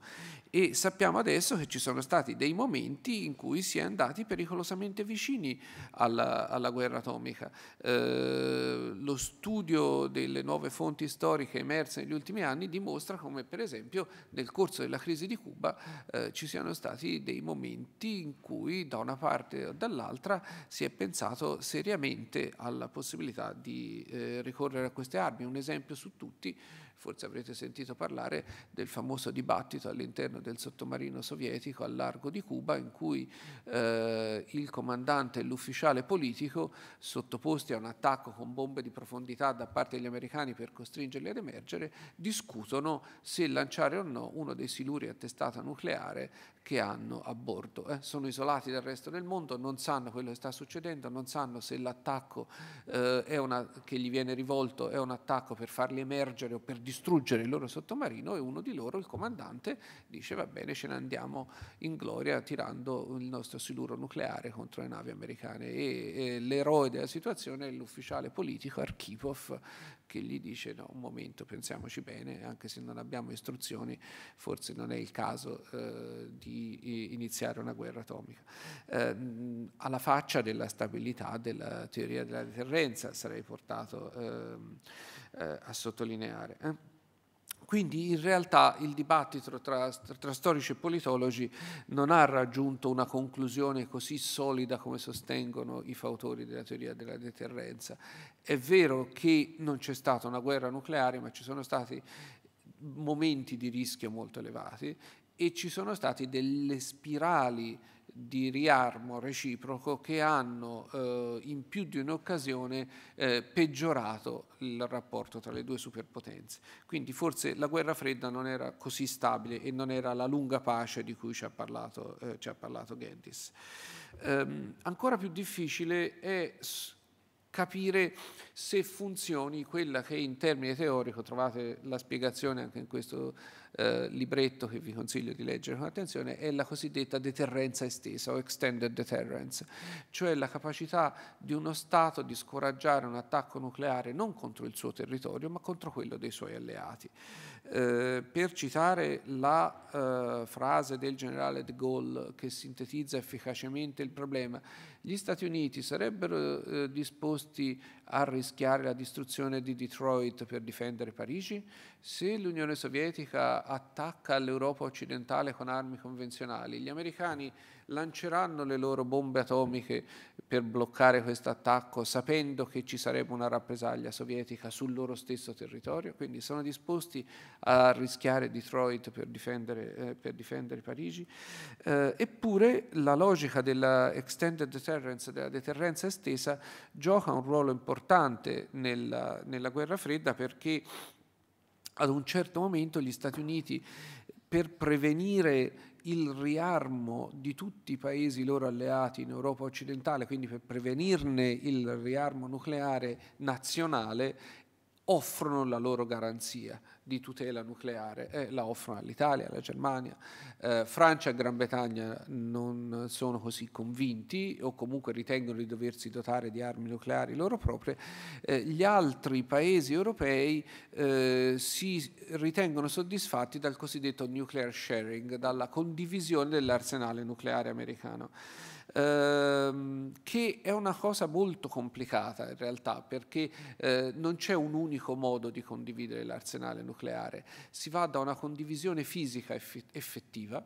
e sappiamo adesso che ci sono stati dei momenti in cui si è andati pericolosamente vicini alla, alla guerra atomica. Eh, lo studio delle nuove fonti storiche emerse negli ultimi anni dimostra come per esempio nel corso della crisi di Cuba eh, ci siano stati dei momenti in cui da una parte o dall'altra si è pensato seriamente alla possibilità di eh, ricorrere a queste armi. Un esempio su tutti forse avrete sentito parlare del famoso dibattito all'interno del sottomarino sovietico al largo di Cuba in cui eh, il comandante e l'ufficiale politico sottoposti a un attacco con bombe di profondità da parte degli americani per costringerli ad emergere discutono se lanciare o no uno dei siluri a testata nucleare che hanno a bordo. Eh, sono isolati dal resto del mondo, non sanno quello che sta succedendo, non sanno se l'attacco eh, una, che gli viene rivolto è un attacco per farli emergere o per distruggere il loro sottomarino e uno di loro, il comandante, dice va bene ce ne andiamo in gloria tirando il nostro siluro nucleare contro le navi americane. E, e l'eroe della situazione è l'ufficiale politico Archipov che gli dice no, un momento pensiamoci bene, anche se non abbiamo istruzioni forse non è il caso eh, di iniziare una guerra atomica, eh, alla faccia della stabilità della teoria della deterrenza sarei portato ehm, eh, a sottolineare. Eh. Quindi in realtà il dibattito tra, tra, storici e politologi non ha raggiunto una conclusione così solida come sostengono i fautori della teoria della deterrenza. È vero che non c'è stata una guerra nucleare, ma ci sono stati momenti di rischio molto elevati e ci sono state delle spirali di riarmo reciproco che hanno eh, in più di un'occasione eh, peggiorato il rapporto tra le due superpotenze. Quindi forse la guerra fredda non era così stabile e non era la lunga pace di cui ci ha parlato, eh, ci ha parlato Gendis. Um, ehm, ancora più difficile è capire se funzioni quella che in termini teorico, trovate la spiegazione anche in questo eh, libretto che vi consiglio di leggere con attenzione, è la cosiddetta deterrenza estesa o extended deterrence, cioè la capacità di uno Stato di scoraggiare un attacco nucleare non contro il suo territorio ma contro quello dei suoi alleati. Eh, per citare la eh, frase del generale de Gaulle che sintetizza efficacemente il problema, gli Stati Uniti sarebbero eh, disposti a rischiare la distruzione di Detroit per difendere Parigi? Se l'Unione Sovietica attacca l'Europa occidentale con armi convenzionali, gli americani lanceranno le loro bombe atomiche per bloccare questo attacco sapendo che ci sarebbe una rappresaglia sovietica sul loro stesso territorio, quindi sono disposti a rischiare Detroit per difendere, eh, per difendere Parigi, eh, eppure la logica della extended deterrence, della deterrenza estesa, gioca un ruolo importante nella, nella guerra fredda perché ad un certo momento gli Stati Uniti per prevenire il riarmo di tutti i paesi loro alleati in Europa occidentale, quindi per prevenirne il riarmo nucleare nazionale, offrono la loro garanzia di tutela nucleare e la offrono all'Italia, alla Germania. Eh, Francia e Gran Bretagna non sono così convinti o comunque ritengono di doversi dotare di armi nucleari loro proprie. Eh, gli altri paesi europei eh, si ritengono soddisfatti dal cosiddetto nuclear sharing, dalla condivisione dell'arsenale nucleare americano ehm, che è una cosa molto complicata in realtà perché eh, non c'è un unico modo di condividere l'arsenale nucleare, si va da una condivisione fisica effettiva,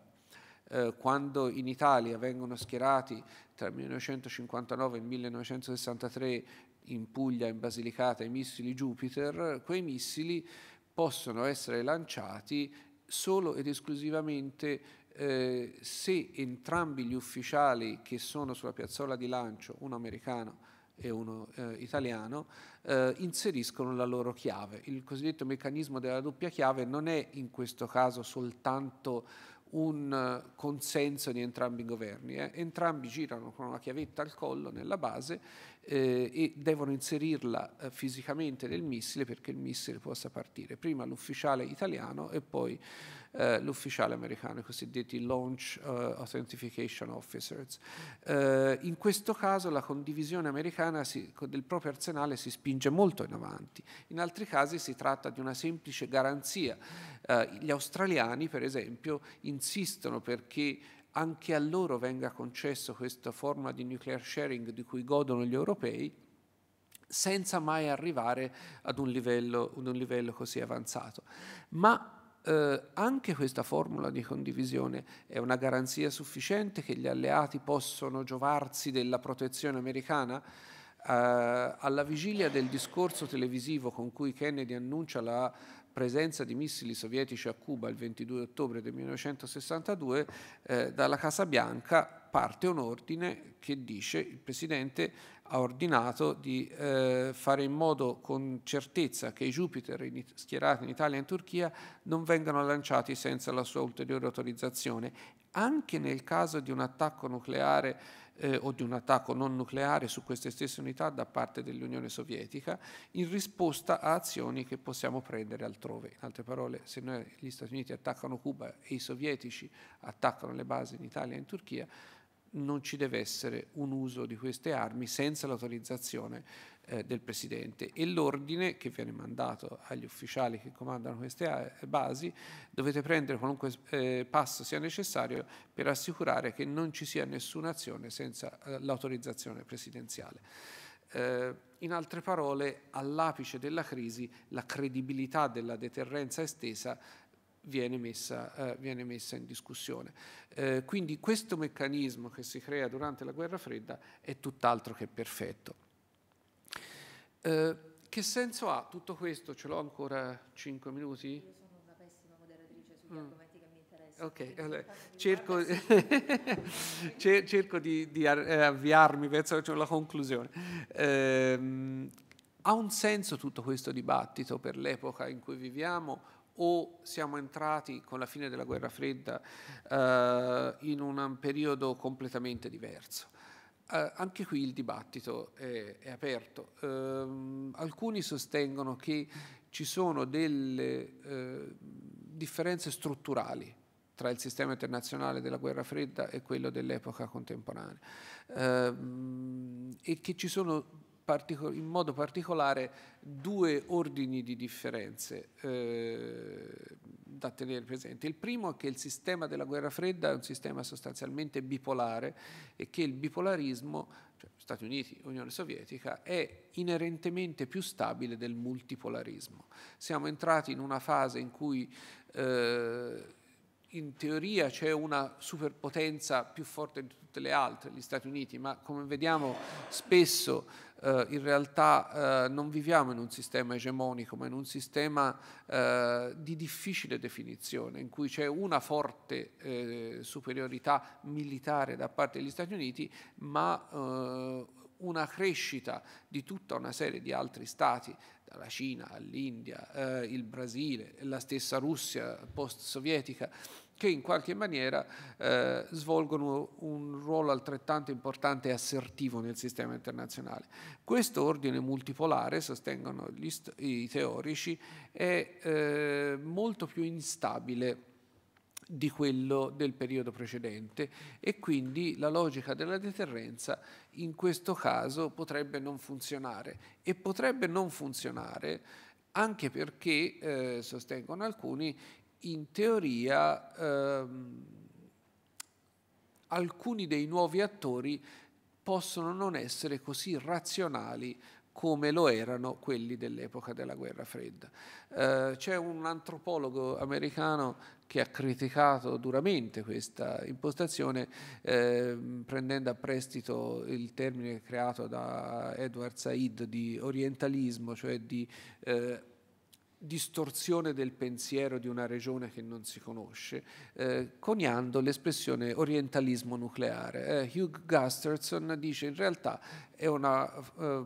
eh, quando in Italia vengono schierati tra il 1959 e il 1963 in Puglia, in Basilicata, i missili Jupiter, quei missili possono essere lanciati solo ed esclusivamente eh, se entrambi gli ufficiali che sono sulla piazzola di lancio, uno americano e uno eh, italiano, eh, inseriscono la loro chiave. Il cosiddetto meccanismo della doppia chiave non è in questo caso soltanto un eh, consenso di entrambi i governi. Eh. Entrambi girano con una chiavetta al collo nella base eh, e devono inserirla eh, fisicamente nel missile perché il missile possa partire. Prima l'ufficiale italiano e poi eh, l'ufficiale americano, i cosiddetti Launch uh, Authentication Officers. Eh, in questo caso la condivisione americana si, del proprio arsenale si spinge molto in avanti. In altri casi si tratta di una semplice garanzia. Eh, gli australiani, per esempio, insistono perché anche a loro venga concesso questa forma di nuclear sharing di cui godono gli europei, senza mai arrivare ad un livello, ad un livello così avanzato. Ma eh, anche questa formula di condivisione è una garanzia sufficiente che gli alleati possono giovarsi della protezione americana? Eh, alla vigilia del discorso televisivo con cui Kennedy annuncia la presenza di missili sovietici a Cuba il 22 ottobre del 1962, eh, dalla Casa Bianca parte un ordine che dice il Presidente ha ordinato di eh, fare in modo con certezza che i Jupiter in, schierati in Italia e in Turchia non vengano lanciati senza la sua ulteriore autorizzazione, anche nel caso di un attacco nucleare eh, o di un attacco non nucleare su queste stesse unità da parte dell'Unione Sovietica in risposta a azioni che possiamo prendere altrove. In altre parole, se noi, gli Stati Uniti attaccano Cuba e i sovietici attaccano le basi in Italia e in Turchia, non ci deve essere un uso di queste armi senza l'autorizzazione eh, del Presidente e l'ordine che viene mandato agli ufficiali che comandano queste eh, basi dovete prendere qualunque eh, passo sia necessario per assicurare che non ci sia nessuna azione senza eh, l'autorizzazione presidenziale. Eh, in altre parole, all'apice della crisi la credibilità della deterrenza estesa Viene messa, eh, viene messa, in discussione. Eh, quindi questo meccanismo che si crea durante la guerra fredda è tutt'altro che perfetto. Eh, che senso ha tutto questo? Ce l'ho ancora 5 minuti? Io sono una pessima moderatrice sugli mm. argomenti che mi interessano. Ok, allora, cerco, *laughs* cerco, di, di eh, avviarmi verso cioè, la conclusione. Eh, ha un senso tutto questo dibattito per l'epoca in cui viviamo? o siamo entrati con la fine della guerra fredda eh, in un periodo completamente diverso eh, anche qui il dibattito è, è aperto. Eh, alcuni sostengono che ci sono delle eh, differenze strutturali tra il sistema internazionale della guerra fredda e quello dell'epoca contemporanea ehm, e che ci sono in modo particolare due ordini di differenze eh, da tenere presente. Il primo è che il sistema della guerra fredda è un sistema sostanzialmente bipolare e che il bipolarismo, cioè Stati Uniti, Unione Sovietica, è inerentemente più stabile del multipolarismo. Siamo entrati in una fase in cui eh, in teoria c'è una superpotenza più forte di tutte le altre, gli Stati Uniti, ma come vediamo spesso eh, in realtà eh, non viviamo in un sistema egemonico, ma in un sistema eh, di difficile definizione, in cui c'è una forte eh, superiorità militare da parte degli Stati Uniti, ma eh, una crescita di tutta una serie di altri stati, dalla Cina all'India, eh, il Brasile, la stessa Russia post-sovietica che in qualche maniera eh, svolgono un ruolo altrettanto importante e assertivo nel sistema internazionale. Questo ordine multipolare, sostengono st- i teorici, è eh, molto più instabile di quello del periodo precedente e quindi la logica della deterrenza in questo caso potrebbe non funzionare e potrebbe non funzionare anche perché, eh, sostengono alcuni, in teoria ehm, alcuni dei nuovi attori possono non essere così razionali come lo erano quelli dell'epoca della guerra fredda. Eh, c'è un antropologo americano che ha criticato duramente questa impostazione, eh, prendendo a prestito il termine creato da Edward Said di orientalismo, cioè di eh, distorsione del pensiero di una regione che non si conosce, eh, coniando l'espressione orientalismo nucleare. Eh, Hugh Gusterson dice in realtà è una eh,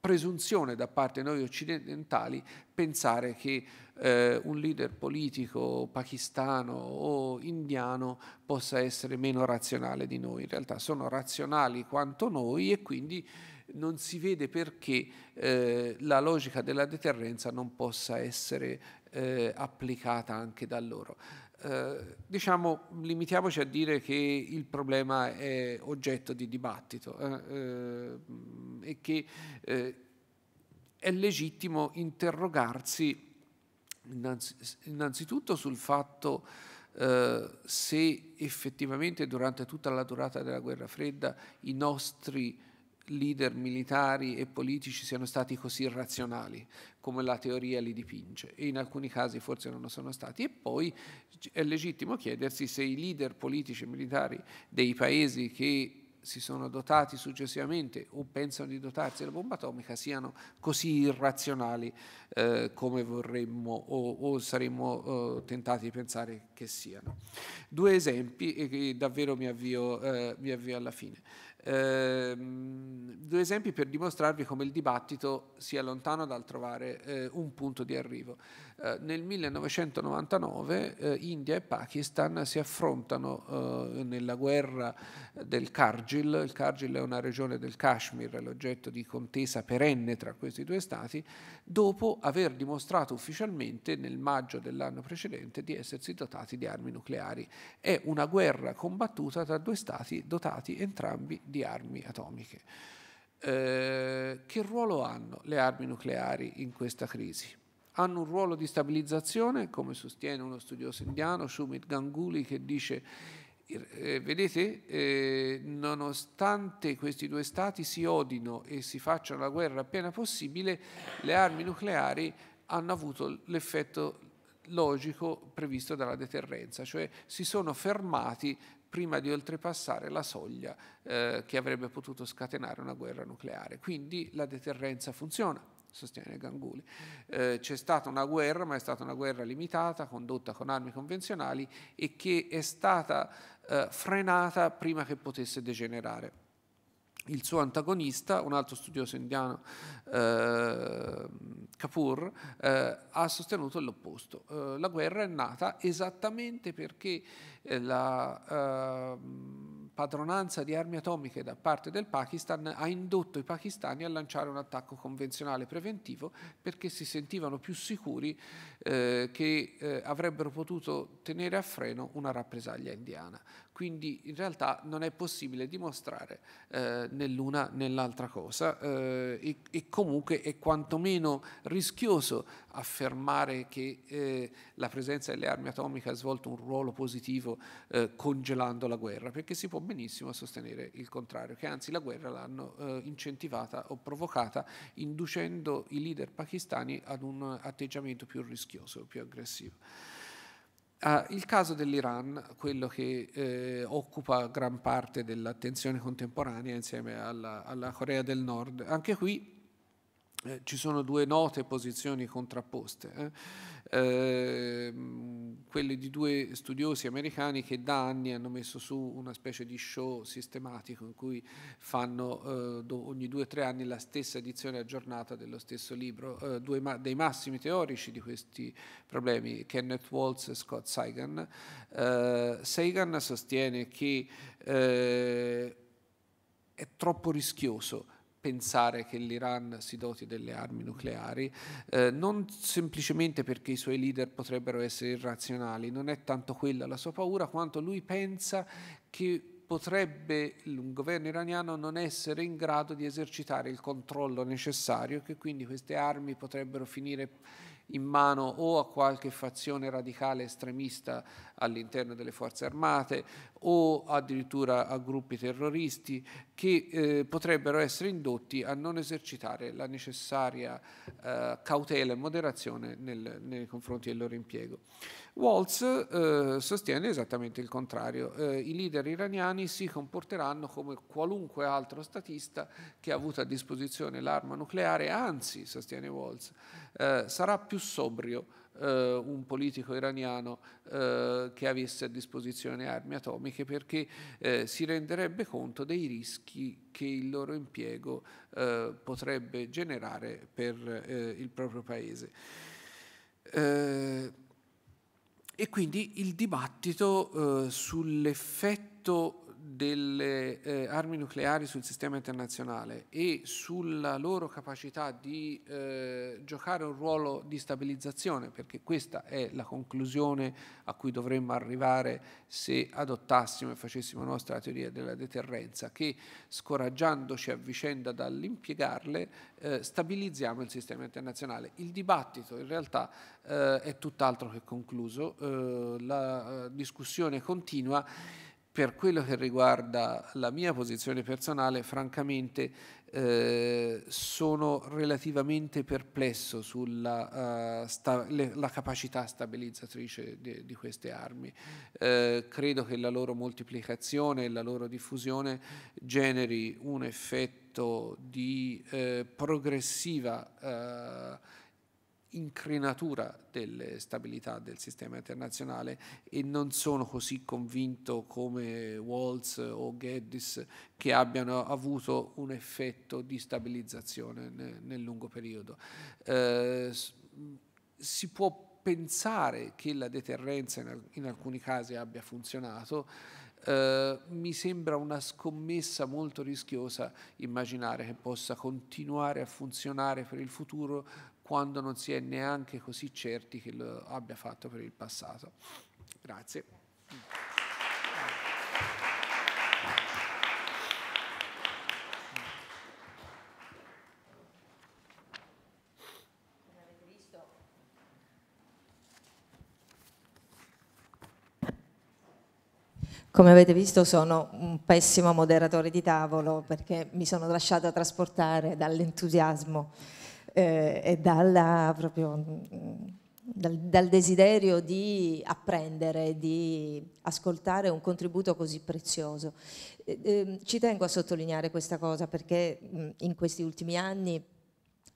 presunzione da parte di noi occidentali pensare che eh, un leader politico pakistano o indiano possa essere meno razionale di noi. In realtà sono razionali quanto noi e quindi non si vede perché eh, la logica della deterrenza non possa essere eh, applicata anche da loro. Eh, diciamo, limitiamoci a dire che il problema è oggetto di dibattito eh, eh, e che eh, è legittimo interrogarsi innanzi innanzitutto sul fatto Uh, se effettivamente durante tutta la durata della guerra fredda i nostri leader militari e politici siano stati così razionali come la teoria li dipinge e in alcuni casi forse non lo sono stati. E poi è legittimo chiedersi se i leader politici e militari dei paesi che si sono dotati successivamente o pensano di dotarsi della bomba atomica siano così irrazionali eh, come vorremmo o, o saremmo eh, tentati di pensare che siano. Due esempi e davvero mi avvio, eh, mi avvio alla fine. Ehm, due esempi per dimostrarvi come il dibattito sia lontano dal trovare eh, un punto di arrivo. Eh, nel 1999 eh, India e Pakistan si affrontano eh, nella guerra del Kargil, il Kargil è una regione del Kashmir, l'oggetto di contesa perenne tra questi due stati, dopo aver dimostrato ufficialmente nel maggio dell'anno precedente di essersi dotati di armi nucleari. È una guerra combattuta tra due stati dotati entrambi di armi atomiche. Eh, che ruolo hanno le armi nucleari in questa crisi? hanno un ruolo di stabilizzazione, come sostiene uno studioso indiano, Shumit Ganguly, che dice, eh, vedete, eh, nonostante questi due stati si odino e si facciano la guerra appena possibile, le armi nucleari hanno avuto l'effetto logico previsto dalla deterrenza, cioè si sono fermati prima di oltrepassare la soglia eh, che avrebbe potuto scatenare una guerra nucleare. Quindi la deterrenza funziona sostiene Ganguly. Eh, c'è stata una guerra, ma è stata una guerra limitata, condotta con armi convenzionali e che è stata eh, frenata prima che potesse degenerare. Il suo antagonista, un altro studioso indiano, eh, Kapoor, eh, ha sostenuto l'opposto. Eh, la guerra è nata esattamente perché eh, la ehm, padronanza di armi atomiche da parte del Pakistan ha indotto i pakistani a lanciare un attacco convenzionale preventivo perché si sentivano più sicuri eh, che eh, avrebbero potuto tenere a freno una rappresaglia indiana quindi in realtà non è possibile dimostrare eh, né l'una né l'altra cosa eh, e, e, comunque è quantomeno rischioso affermare che eh, la presenza delle armi atomiche ha svolto un ruolo positivo eh, congelando la guerra, perché si può benissimo sostenere il contrario, che anzi la guerra l'hanno eh, incentivata o provocata inducendo i leader pakistani ad un atteggiamento più rischioso, più aggressivo. Ah, il caso dell'Iran, quello che eh, occupa gran parte dell'attenzione contemporanea insieme alla, alla Corea del Nord, anche qui eh, ci sono due note posizioni contrapposte. Eh. Ehm, quelle di due studiosi americani che da anni hanno messo su una specie di show sistematico in cui fanno eh, do, ogni due o tre anni la stessa edizione aggiornata dello stesso libro, eh, due, ma, dei massimi teorici di questi problemi, Kenneth Waltz e Scott Sagan. Eh, Sagan sostiene che eh, è troppo rischioso pensare che l'Iran si doti delle armi nucleari, eh, non semplicemente perché i suoi leader potrebbero essere irrazionali, non è tanto quella la sua paura, quanto lui pensa che potrebbe un governo iraniano non essere in grado di esercitare il controllo necessario, e che quindi queste armi potrebbero finire in mano o a qualche fazione radicale estremista all'interno delle forze armate o addirittura a gruppi terroristi che eh, potrebbero essere indotti a non esercitare la necessaria eh, cautela e moderazione nel, nei confronti del loro impiego. Waltz eh, sostiene esattamente il contrario, eh, i leader iraniani si comporteranno come qualunque altro statista che ha avuto a disposizione l'arma nucleare, anzi, sostiene Waltz, eh, sarà più sobrio eh, un politico iraniano eh, che avesse a disposizione armi atomiche perché eh, si renderebbe conto dei rischi che il loro impiego eh, potrebbe generare per eh, il proprio paese. Eh, e quindi il dibattito sull'effetto delle eh, armi nucleari sul sistema internazionale e sulla loro capacità di eh, giocare un ruolo di stabilizzazione, perché questa è la conclusione a cui dovremmo arrivare se adottassimo e facessimo nostra la teoria della deterrenza, che scoraggiandoci a vicenda dall'impiegarle eh, stabilizziamo il sistema internazionale. Il dibattito in realtà eh, è tutt'altro che concluso, eh, la eh, discussione continua per quello che riguarda la mia posizione personale, francamente eh, sono relativamente perplesso sulla uh, le, capacità stabilizzatrice di, di queste armi. Eh, credo che la loro moltiplicazione e la loro diffusione generi un effetto di eh, progressiva eh, incrinatura delle stabilità del sistema internazionale e non sono così convinto come Walz o Geddes che abbiano avuto un effetto di stabilizzazione nel, nel lungo periodo. Eh, si può pensare che la deterrenza in, in alcuni casi abbia funzionato, Uh, mi sembra una scommessa molto rischiosa immaginare che possa continuare a funzionare per il futuro quando non si è neanche così certi che lo abbia fatto per il passato. Grazie. Come avete visto sono un pessimo moderatore di tavolo perché mi sono lasciata trasportare dall'entusiasmo eh, e dalla, proprio, mm, dal, dal, desiderio di apprendere, di ascoltare un contributo così prezioso. Eh, eh, ci tengo a sottolineare questa cosa perché mh, mm, in questi ultimi anni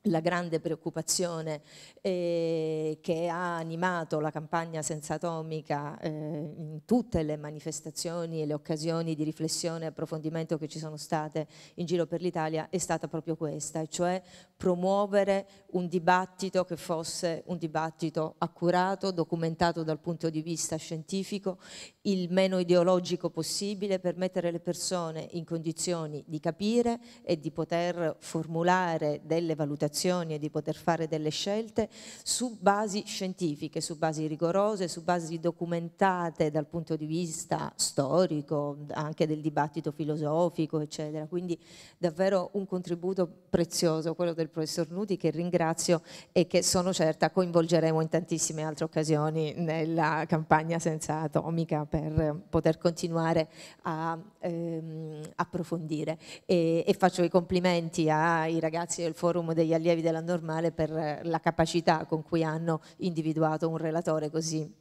la grande preoccupazione eh, che ha animato la campagna senza atomica eh, in tutte le manifestazioni e le occasioni di riflessione e approfondimento che ci sono state in giro per l'Italia è stata proprio questa, cioè promuovere un dibattito che fosse un dibattito accurato, documentato dal punto di vista scientifico, il meno ideologico possibile per mettere le persone in condizioni di capire e di poter formulare delle valutazioni valutazioni e di poter fare delle scelte su basi scientifiche, su basi rigorose, su basi documentate dal punto di vista storico, anche del dibattito filosofico, eccetera. Quindi davvero un contributo prezioso, quello del professor Nudi, che ringrazio e che sono certa coinvolgeremo in tantissime altre occasioni nella campagna senza atomica per poter continuare a ehm, approfondire. E, e faccio i complimenti ai ragazzi del forum degli allievi allievi della normale per eh, la capacità con cui hanno individuato un relatore così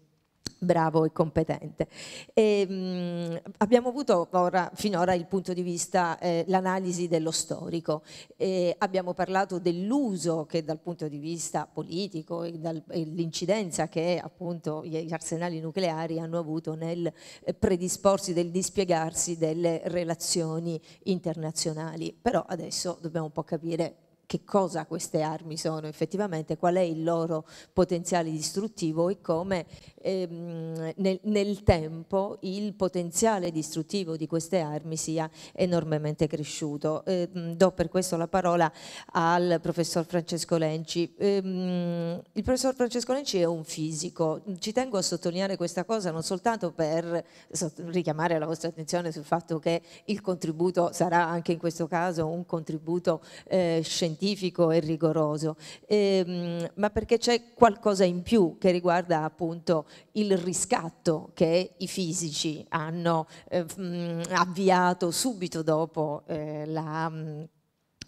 bravo e competente. E, ehm, mh, abbiamo avuto ora, finora il punto di vista, eh, l'analisi dello storico, e abbiamo parlato dell'uso che dal punto di vista politico e dall'incidenza che appunto gli arsenali nucleari hanno avuto nel eh, predisporsi, del dispiegarsi delle relazioni internazionali, però adesso dobbiamo un po' capire che cosa queste armi sono effettivamente, qual è il loro potenziale distruttivo e come ehm, nel, nel, tempo il potenziale distruttivo di queste armi sia enormemente cresciuto. Eh, do per questo la parola al professor Francesco Lenci. Eh, il professor Francesco Lenci è un fisico, ci tengo a sottolineare questa cosa non soltanto per richiamare la vostra attenzione sul fatto che il contributo sarà anche in questo caso un contributo eh, scientifico e rigoroso, ehm, ma perché c'è qualcosa in più che riguarda appunto il riscatto che i fisici hanno eh, mm, avviato subito dopo eh, la... Mm,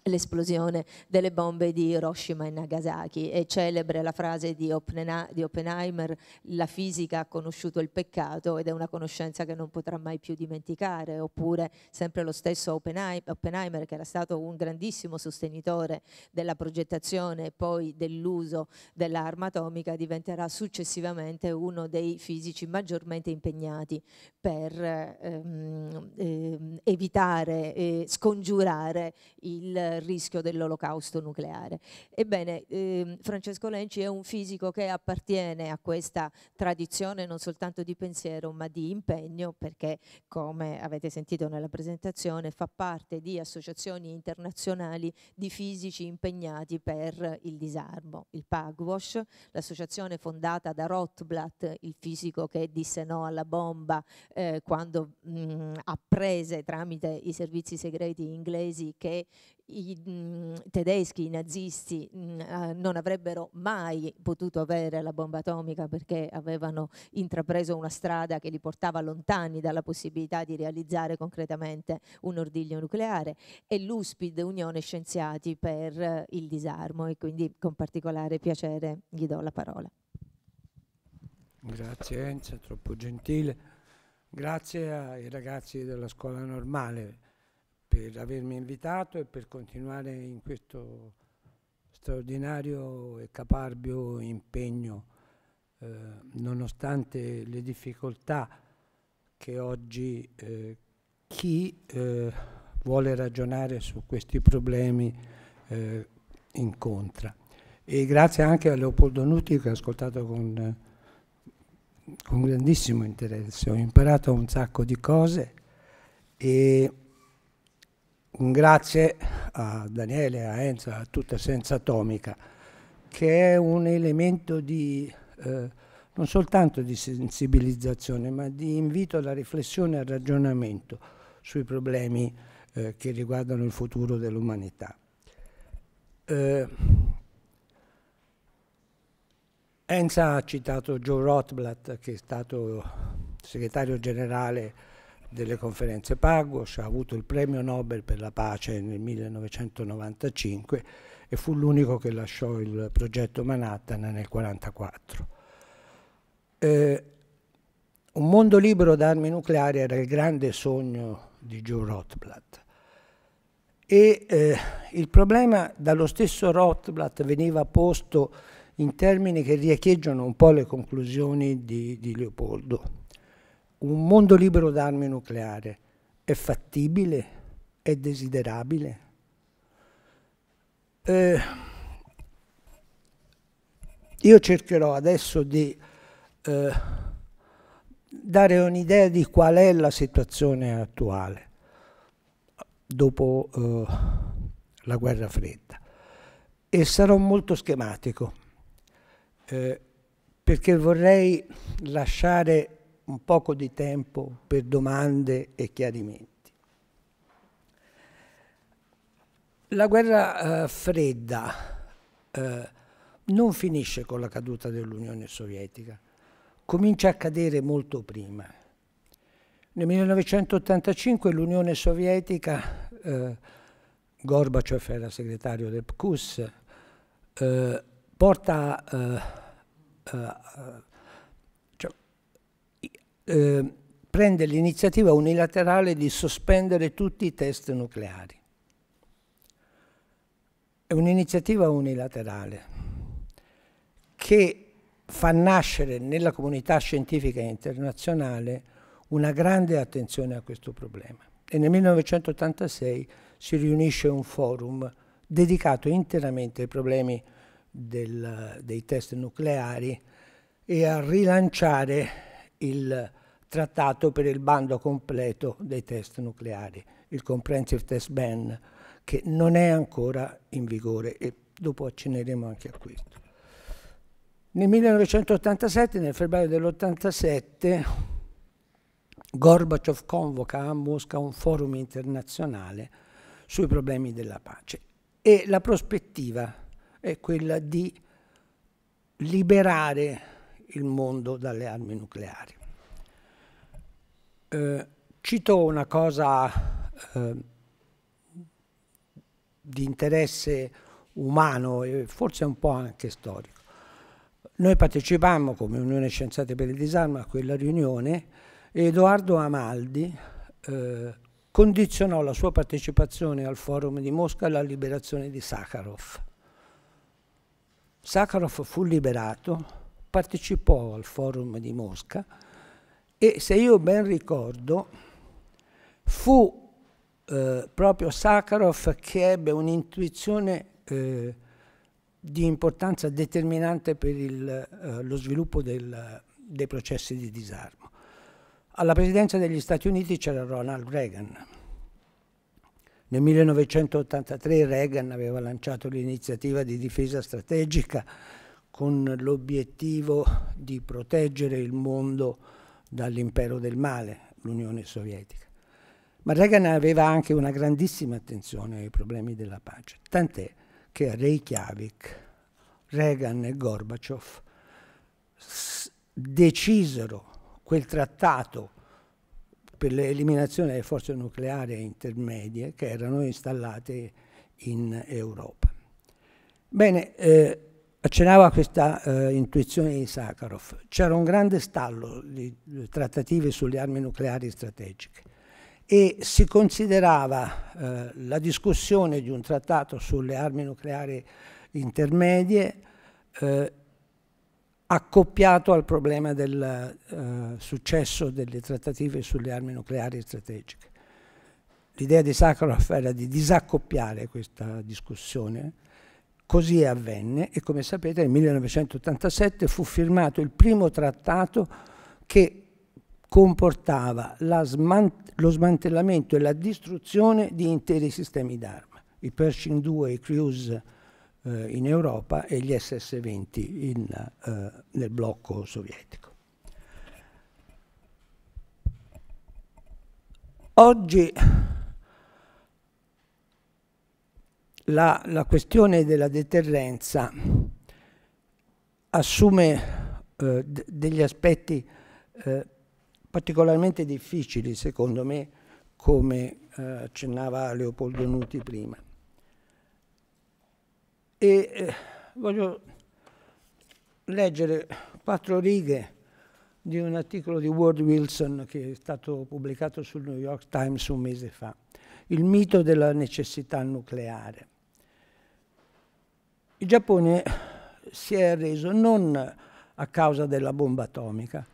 l'esplosione delle bombe di Hiroshima e Nagasaki. È celebre la frase di, Oppenheimer, la fisica ha conosciuto il peccato ed è una conoscenza che non potrà mai più dimenticare, oppure sempre lo stesso Oppenheimer che era stato un grandissimo sostenitore della progettazione e poi dell'uso dell'arma atomica, diventerà successivamente uno dei fisici maggiormente impegnati per ehm, ehm, evitare e scongiurare il rischio dell'olocausto nucleare. Ebbene, eh, Francesco Lenci è un fisico che appartiene a questa tradizione non soltanto di pensiero ma di impegno perché, come avete sentito nella presentazione, fa parte di associazioni internazionali di fisici impegnati per il disarmo, il PAGWASH, l'associazione fondata da Rothblatt, il fisico che disse no alla bomba eh, quando mh, mm, apprese tramite i servizi segreti inglesi che i mh, mhmm, tedeschi, i nazisti mh, mhmm, eh, non avrebbero mai potuto avere la bomba atomica perché avevano intrapreso una strada che li portava lontani dalla possibilità di realizzare concretamente un ordigno nucleare e l'USPID, Unione Scienziati per eh, il disarmo e quindi con particolare piacere gli do la parola. Grazie Enza, troppo gentile. Grazie ai ragazzi della scuola normale per avermi invitato e per continuare in questo straordinario e caparbio impegno, eh, nonostante le difficoltà che oggi eh, chi eh, vuole ragionare su questi problemi eh, incontra. E grazie anche a Leopoldo Nuti che ho ascoltato con, con grandissimo interesse, ho imparato un sacco di cose e un grazie a Daniele, a Enzo, a tutta Senza Atomica, che è un elemento di, eh, non soltanto di sensibilizzazione, ma di invito alla riflessione e al ragionamento sui problemi eh, che riguardano il futuro dell'umanità. Eh, Enza ha citato Joe Rothblatt, che è stato segretario generale delle conferenze Pagos, ha avuto il premio Nobel per la pace nel 1995 e fu l'unico che lasciò il progetto Manhattan nel 1944. Eh, un mondo libero da armi nucleari era il grande sogno di Joe Rothblatt e eh, il problema dallo stesso Rothblatt veniva posto in termini che riecheggiano un po' le conclusioni di, di Leopoldo un mondo libero d'armi armi nucleari è fattibile? È desiderabile? Eh, io cercherò adesso di eh, dare un'idea di qual è la situazione attuale dopo eh, la guerra fredda e sarò molto schematico eh, perché vorrei lasciare un poco di tempo per domande e chiarimenti. La guerra eh, fredda eh, non finisce con la caduta dell'Unione Sovietica, comincia a cadere molto prima. Nel 1985 l'Unione Sovietica, eh, Gorbaciov cioè era segretario del PCUS, eh, porta eh, eh, Ehm, prende l'iniziativa unilaterale di sospendere tutti i test nucleari. È un'iniziativa unilaterale che fa nascere nella comunità scientifica internazionale una grande attenzione a questo problema. E nel 1986 si riunisce un forum dedicato interamente ai problemi del, dei test nucleari e a rilanciare il trattato per il bando completo dei test nucleari, il Comprehensive Test Ban, che non è ancora in vigore e dopo accenneremo anche a questo. Nel 1987, nel febbraio dell'87, Gorbaciov convoca a Mosca un forum internazionale sui problemi della pace e la prospettiva è quella di liberare il mondo dalle armi nucleari. Eh, cito una cosa eh, di interesse umano e forse un po' anche storico. Noi partecipammo come Unione Scienziati per il Disarmo a quella riunione e Edoardo Amaldi eh, condizionò la sua partecipazione al forum di Mosca alla liberazione di Sakharov. Sakharov fu liberato partecipò al forum di Mosca e se io ben ricordo fu eh, proprio Sakharov che ebbe un'intuizione eh, di importanza determinante per il, eh, lo sviluppo del, dei processi di disarmo. Alla presidenza degli Stati Uniti c'era Ronald Reagan. Nel 1983 Reagan aveva lanciato l'iniziativa di difesa strategica con l'obiettivo di proteggere il mondo dall'impero del male, l'Unione Sovietica. Ma Reagan aveva anche una grandissima attenzione ai problemi della pace, tant'è che a Reykjavik Reagan e Gorbaciov decisero quel trattato per l'eliminazione delle forze nucleari intermedie che erano installate in Europa. Bene, eh, Accennava a questa eh, intuizione di Sakharov. C'era un grande stallo di eh, trattative sulle armi nucleari strategiche e si considerava eh, la discussione di un trattato sulle armi nucleari intermedie eh, accoppiato al problema del eh, successo delle trattative sulle armi nucleari strategiche. L'idea di Sakharov era di disaccoppiare questa discussione Così avvenne e come sapete nel 1987 fu firmato il primo trattato che comportava smant lo smantellamento e la distruzione di interi sistemi d'arma, i Pershing 2, i Cruise eh, in Europa e gli SS-20 eh, nel blocco sovietico. Oggi la, la questione della deterrenza assume eh, degli aspetti eh, particolarmente difficili, secondo me, come eh, accennava Leopoldo Nuti prima. E eh, voglio leggere quattro righe di un articolo di Ward Wilson che è stato pubblicato sul New York Times un mese fa, Il mito della necessità nucleare. Il Giappone si è arreso non a causa della bomba atomica,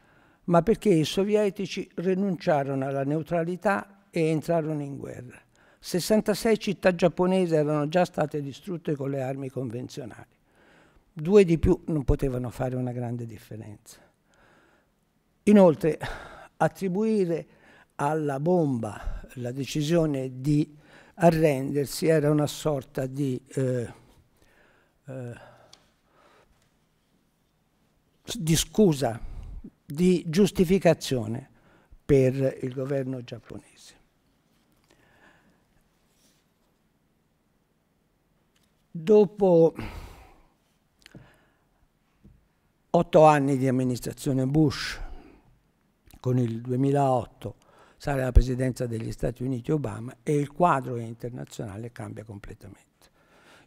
ma perché i sovietici rinunciarono alla neutralità e entrarono in guerra. 66 città giapponesi erano già state distrutte con le armi convenzionali. Due di più non potevano fare una grande differenza. Inoltre, attribuire alla bomba la decisione di arrendersi era una sorta di eh, eh, di scusa, di giustificazione per il governo giapponese. Dopo otto anni di amministrazione Bush, con il 2008 sale la presidenza degli Stati Uniti Obama e il quadro internazionale cambia completamente.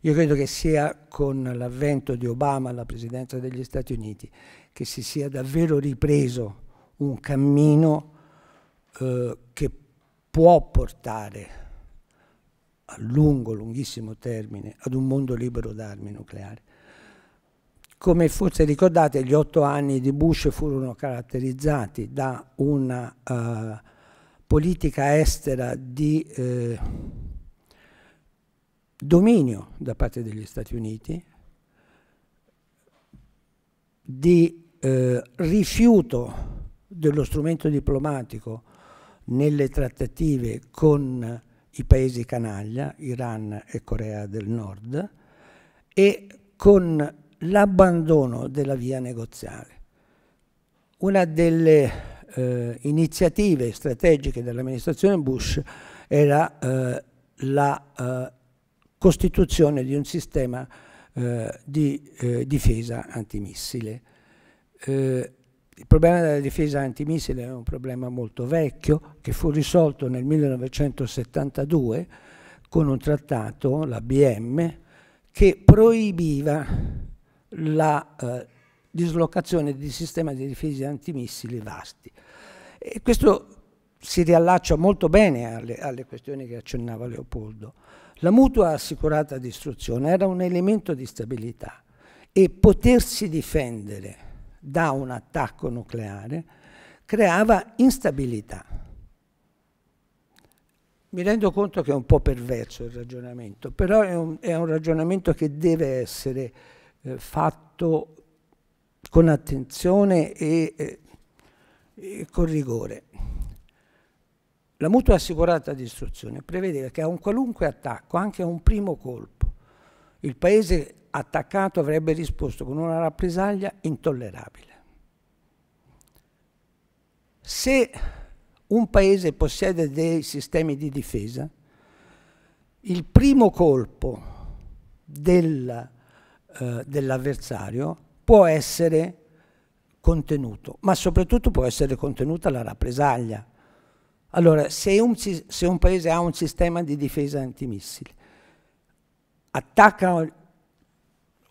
Io credo che sia con l'avvento di Obama alla presidenza degli Stati Uniti che si sia davvero ripreso un cammino eh, che può portare a lungo, lunghissimo termine ad un mondo libero da armi nucleari. Come forse ricordate, gli otto anni di Bush furono caratterizzati da una uh, politica estera di... Eh, dominio da parte degli Stati Uniti, di eh, rifiuto dello strumento diplomatico nelle trattative con i paesi canaglia, Iran e Corea del Nord, e con l'abbandono della via negoziale. Una delle eh, iniziative strategiche dell'amministrazione Bush era eh, la eh, costituzione di un sistema eh, di eh, difesa antimissile. Eh, il problema della difesa antimissile è un problema molto vecchio che fu risolto nel 1972 con un trattato, la BM, che proibiva la eh, dislocazione di sistemi di difesa antimissili vasti. E questo si riallaccia molto bene alle, alle questioni che accennava Leopoldo. La mutua assicurata distruzione era un elemento di stabilità e potersi difendere da un attacco nucleare creava instabilità. Mi rendo conto che è un po' perverso il ragionamento, però è un, è un ragionamento che deve essere eh, fatto con attenzione e, eh, e con rigore. La mutua assicurata di istruzione prevede che a un qualunque attacco, anche a un primo colpo, il paese attaccato avrebbe risposto con una rappresaglia intollerabile. Se un paese possiede dei sistemi di difesa, il primo colpo del, eh, dell'avversario può essere contenuto, ma soprattutto può essere contenuta la rappresaglia, allora, se un, se un paese ha un sistema di difesa antimissile, attacca,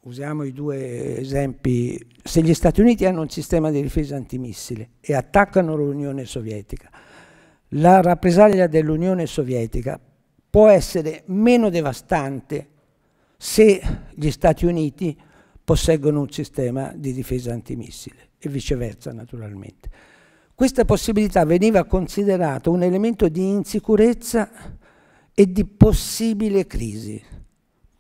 usiamo i due esempi, se gli Stati Uniti hanno un sistema di difesa antimissile e attaccano l'Unione Sovietica, la rappresaglia dell'Unione Sovietica può essere meno devastante se gli Stati Uniti posseggono un sistema di difesa antimissile e viceversa naturalmente. Questa possibilità veniva considerata un elemento di insicurezza e di possibile crisi,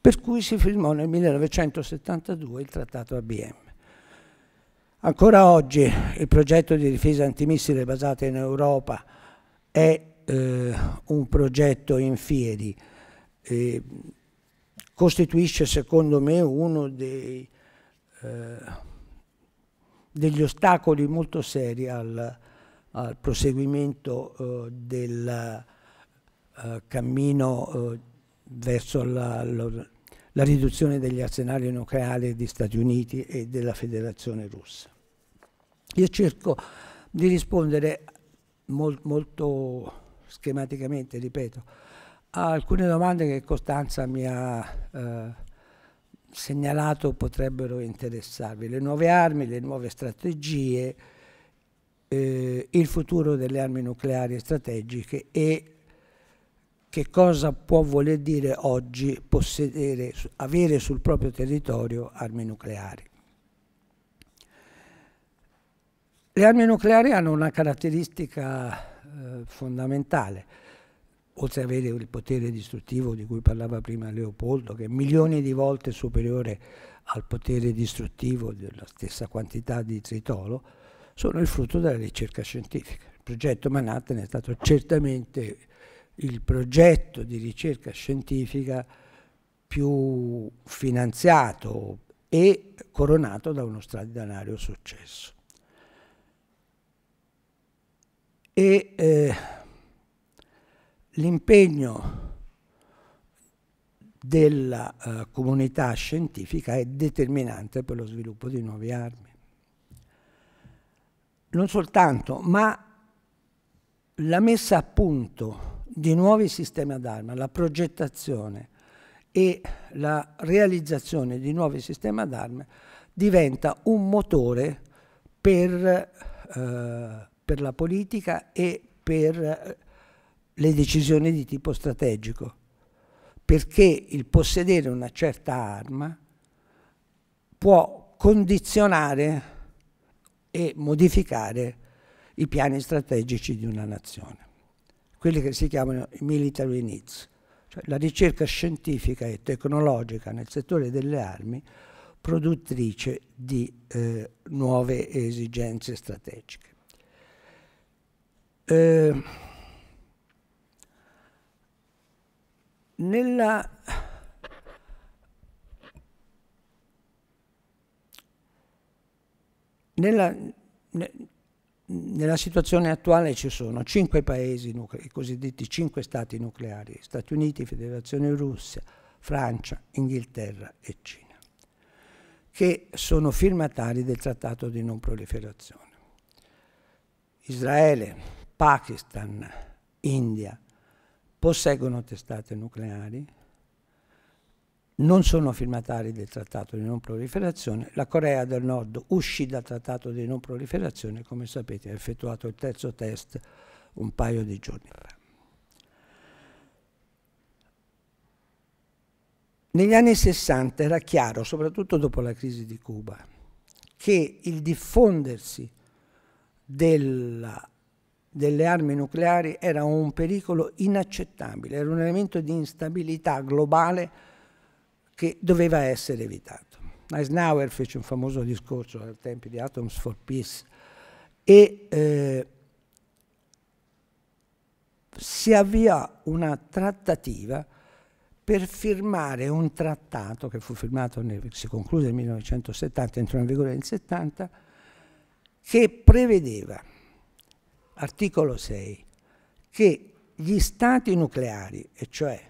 per cui si firmò nel 1972 il trattato ABM. Ancora oggi il progetto di difesa antimissile basato in Europa è eh, un progetto in fieri, e costituisce secondo me uno dei, eh, degli ostacoli molto seri al al proseguimento eh, del eh, cammino eh, verso la, la, la, riduzione degli arsenali nucleari degli Stati Uniti e della Federazione Russa. Io cerco di rispondere mol, molto schematicamente, ripeto, a alcune domande che Costanza mi ha eh, segnalato potrebbero interessarvi. Le nuove armi, le nuove strategie, eh, il futuro delle armi nucleari strategiche e che cosa può voler dire oggi possedere, avere sul proprio territorio armi nucleari. Le armi nucleari hanno una caratteristica eh, fondamentale, oltre ad avere il potere distruttivo di cui parlava prima Leopoldo, che è milioni di volte superiore al potere distruttivo della stessa quantità di tritolo, sono il frutto della ricerca scientifica. Il progetto Manhattan è stato certamente il progetto di ricerca scientifica più finanziato e coronato da uno straordinario successo. E eh, l'impegno della eh, comunità scientifica è determinante per lo sviluppo di nuove armi non soltanto, ma la messa a punto di nuovi sistemi ad arma, la progettazione e la realizzazione di nuovi sistemi ad arma diventa un motore per, eh, per la politica e per le decisioni di tipo strategico, perché il possedere una certa arma può condizionare e modificare i piani strategici di una nazione, quelli che si chiamano i military needs. Cioè la ricerca scientifica e tecnologica nel settore delle armi produttrice di eh, nuove esigenze strategiche. Eh, nella Nella, nella situazione attuale ci sono cinque paesi, i cosiddetti cinque stati nucleari, Stati Uniti, Federazione Russia, Francia, Inghilterra e Cina, che sono firmatari del trattato di non proliferazione. Israele, Pakistan, India posseggono testate nucleari, non sono firmatari del trattato di non proliferazione, la Corea del Nord uscì dal trattato di non proliferazione, come sapete ha effettuato il terzo test un paio di giorni fa. Negli anni 60 era chiaro, soprattutto dopo la crisi di Cuba, che il diffondersi della, delle armi nucleari era un pericolo inaccettabile, era un elemento di instabilità globale che doveva essere evitato. Eisenhower fece un famoso discorso al tempo di Atoms for Peace e eh, si avviò una trattativa per firmare un trattato che fu firmato, nel, si concluse nel 1970, entrò in vigore nel 1970, che prevedeva, articolo 6, che gli stati nucleari, e cioè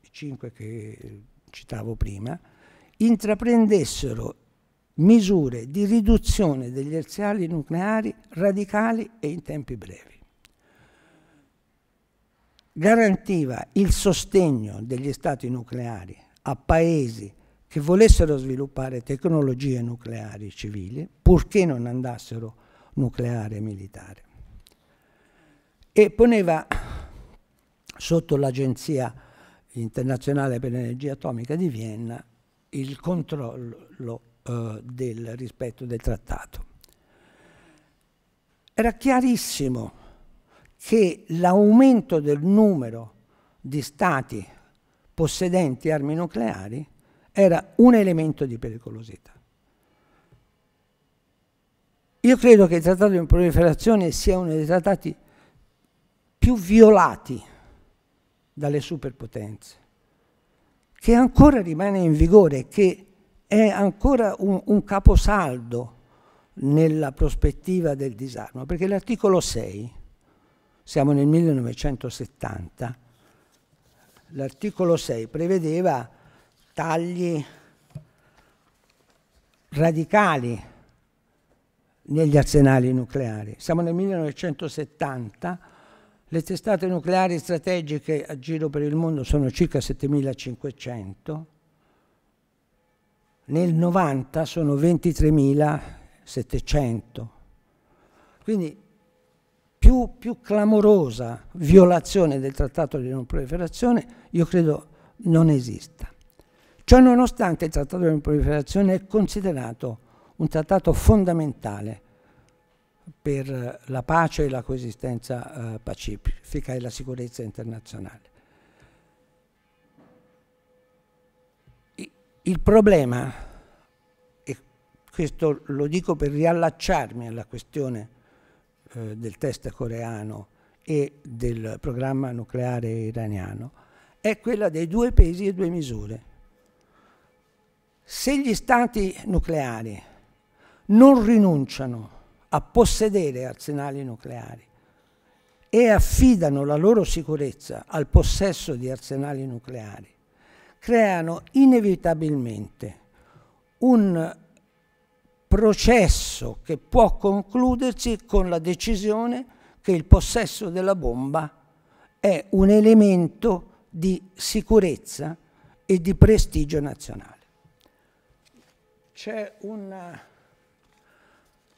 i cinque che citavo prima, intraprendessero misure di riduzione degli erziali nucleari radicali e in tempi brevi. Garantiva il sostegno degli stati nucleari a paesi che volessero sviluppare tecnologie nucleari civili, purché non andassero nucleare militare. E poneva sotto l'agenzia internazionale per l'energia atomica di Vienna il controllo eh, del rispetto del trattato. Era chiarissimo che l'aumento del numero di stati possedenti armi nucleari era un elemento di pericolosità. Io credo che il trattato di proliferazione sia uno dei trattati più violati dalle superpotenze, che ancora rimane in vigore, che è ancora un, un caposaldo nella prospettiva del disarmo, perché l'articolo 6, siamo nel 1970, l'articolo 6 prevedeva tagli radicali negli arsenali nucleari. Siamo nel 1970 le testate nucleari strategiche a giro per il mondo sono circa 7.500, nel 90 sono 23.700. Quindi più, più, clamorosa violazione del trattato di non proliferazione io credo non esista. Ciò nonostante il trattato di non proliferazione è considerato un trattato fondamentale per la pace e la coesistenza eh, pacifica e la sicurezza internazionale. Il problema, e questo lo dico per riallacciarmi alla questione eh, del test coreano e del programma nucleare iraniano, è quella dei due pesi e due misure. Se gli stati nucleari non rinunciano a possedere arsenali nucleari e affidano la loro sicurezza al possesso di arsenali nucleari, creano inevitabilmente un processo che può concludersi con la decisione che il possesso della bomba è un elemento di sicurezza e di prestigio nazionale. C'è una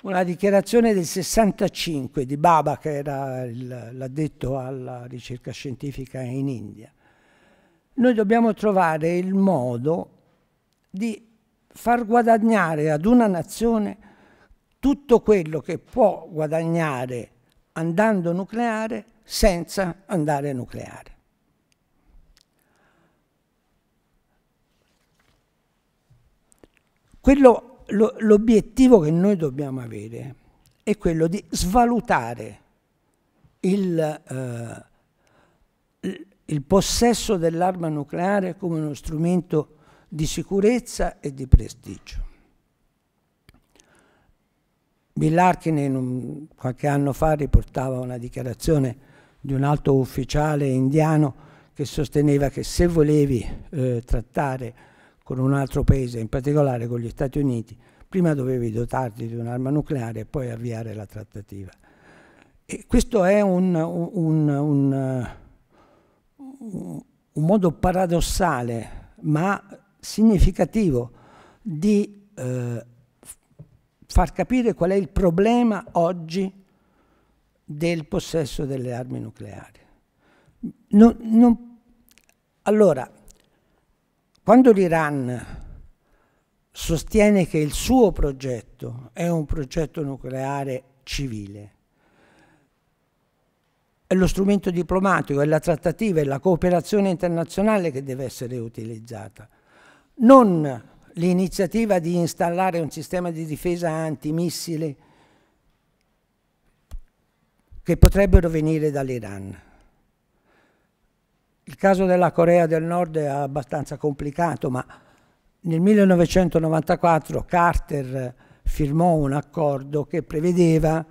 una dichiarazione del 65 di Baba, che era l'addetto alla ricerca scientifica in India. Noi dobbiamo trovare il modo di far guadagnare ad una nazione tutto quello che può guadagnare andando nucleare senza andare nucleare. Quello l'obiettivo che noi dobbiamo avere è quello di svalutare il, eh, il possesso dell'arma nucleare come uno strumento di sicurezza e di prestigio. Bill Larkin qualche anno fa riportava una dichiarazione di un alto ufficiale indiano che sosteneva che se volevi eh, trattare con un altro paese, in particolare con gli Stati Uniti, prima dovevi dotarti di un'arma nucleare e poi avviare la trattativa. E questo è un, un, un, un modo paradossale, ma significativo, di eh, far capire qual è il problema oggi del possesso delle armi nucleari. Non, non, allora, quando l'Iran sostiene che il suo progetto è un progetto nucleare civile, è lo strumento diplomatico, è la trattativa, è la cooperazione internazionale che deve essere utilizzata, non l'iniziativa di installare un sistema di difesa antimissile che potrebbero venire dall'Iran. Il caso della Corea del Nord è abbastanza complicato, ma nel 1994 Carter firmò un accordo che prevedeva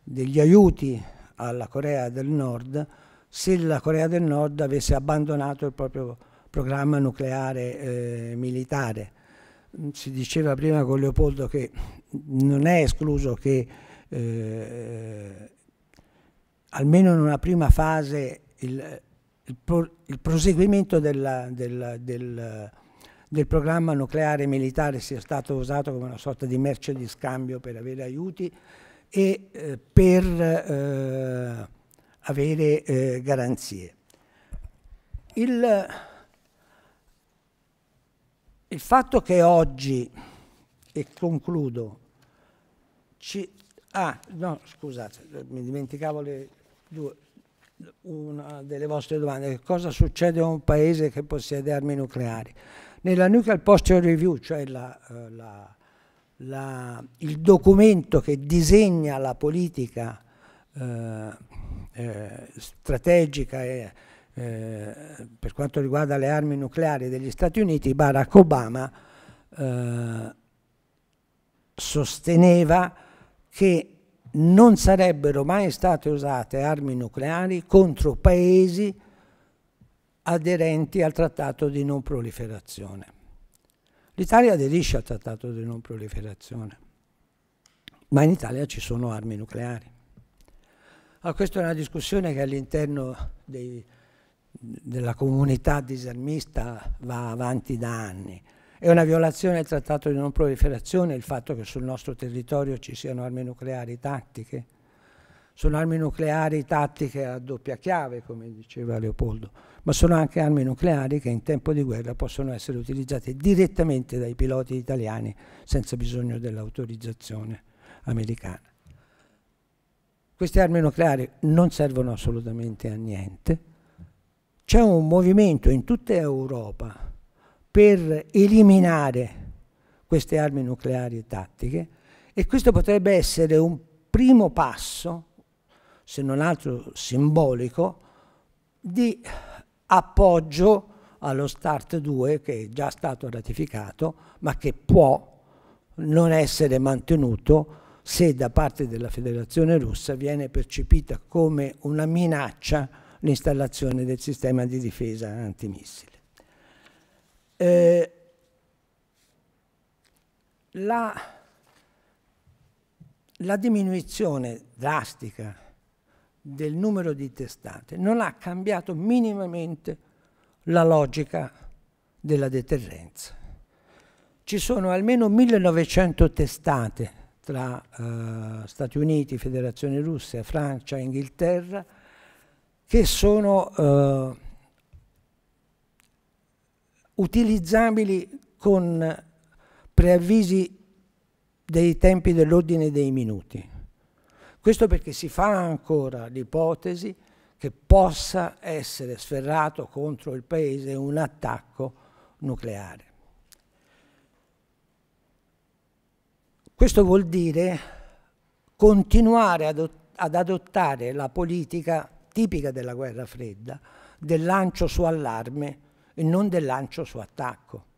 degli aiuti alla Corea del Nord se la Corea del Nord avesse abbandonato il proprio programma nucleare eh, militare. Si diceva prima con Leopoldo che non è escluso che eh, almeno in una prima fase il, il, pro, il proseguimento della, della, del, del programma nucleare militare sia stato usato come una sorta di merce di scambio per avere aiuti e eh, per eh, avere eh, garanzie. Il, il, fatto che oggi, e concludo, ci, ah, no, scusate, mi dimenticavo le due, una delle vostre domande, cosa succede a un paese che possiede armi nucleari? Nella Nuclear Posture Review, cioè la, eh, la, la, il documento che disegna la politica eh, eh, strategica e, eh, per quanto riguarda le armi nucleari degli Stati Uniti, Barack Obama eh, sosteneva che non sarebbero mai state usate armi nucleari contro paesi aderenti al trattato di non proliferazione. L'Italia aderisce al trattato di non proliferazione, ma in Italia ci sono armi nucleari. Allora, ah, questa è una discussione che all'interno della comunità disarmista va avanti da anni. È una violazione del trattato di non proliferazione il fatto che sul nostro territorio ci siano armi nucleari tattiche. Sono armi nucleari tattiche a doppia chiave, come diceva Leopoldo, ma sono anche armi nucleari che in tempo di guerra possono essere utilizzate direttamente dai piloti italiani senza bisogno dell'autorizzazione americana. Queste armi nucleari non servono assolutamente a niente. C'è un movimento in tutta Europa per eliminare queste armi nucleari tattiche e questo potrebbe essere un primo passo, se non altro simbolico, di appoggio allo START 2 che è già stato ratificato ma che può non essere mantenuto se da parte della Federazione russa viene percepita come una minaccia l'installazione del sistema di difesa antimissili. Eh, la, la diminuzione drastica del numero di testate non ha cambiato minimamente la logica della deterrenza. Ci sono almeno 1900 testate tra eh, Stati Uniti, Federazione Russa, Francia, Inghilterra, che sono eh, utilizzabili con preavvisi dei tempi dell'ordine dei minuti. Questo perché si fa ancora l'ipotesi che possa essere sferrato contro il Paese un attacco nucleare. Questo vuol dire continuare ad, adottare la politica tipica della guerra fredda del lancio su allarme e non del lancio su attacco.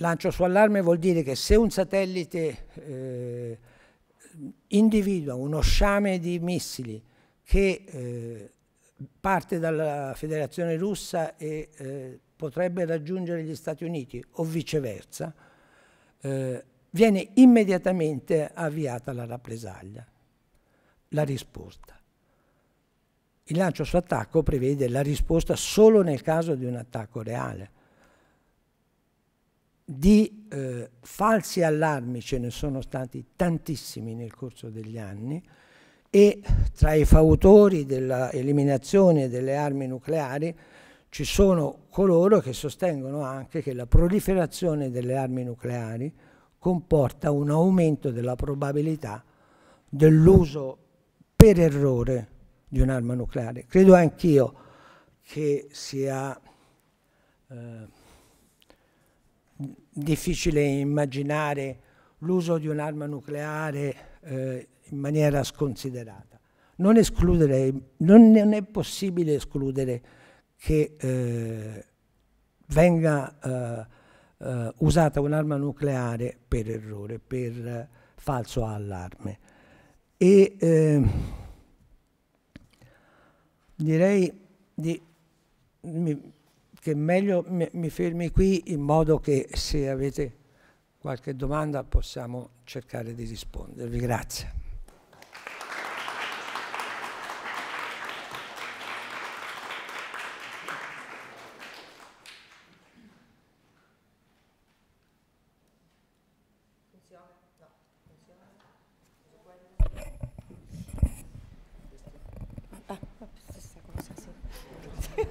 Lancio su allarme vuol dire che se un satellite eh, individua uno sciame di missili che eh, parte dalla Federazione russa e eh, potrebbe raggiungere gli Stati Uniti o viceversa, eh, viene immediatamente avviata la rappresaglia, la risposta. Il lancio su attacco prevede la risposta solo nel caso di un attacco reale. Di eh, falsi allarmi ce ne sono stati tantissimi nel corso degli anni e tra i fautori dell'eliminazione delle armi nucleari ci sono coloro che sostengono anche che la proliferazione delle armi nucleari comporta un aumento della probabilità dell'uso per errore di un'arma nucleare. Credo anch'io che sia eh, difficile immaginare l'uso di un'arma nucleare eh, in maniera sconsiderata. Non, non, non, è possibile escludere che eh, venga eh, eh, usata un'arma nucleare per errore, per falso allarme. E, ehm, direi di, mi, che meglio mi, mi fermi qui in modo che se avete qualche domanda possiamo cercare di rispondervi. Grazie.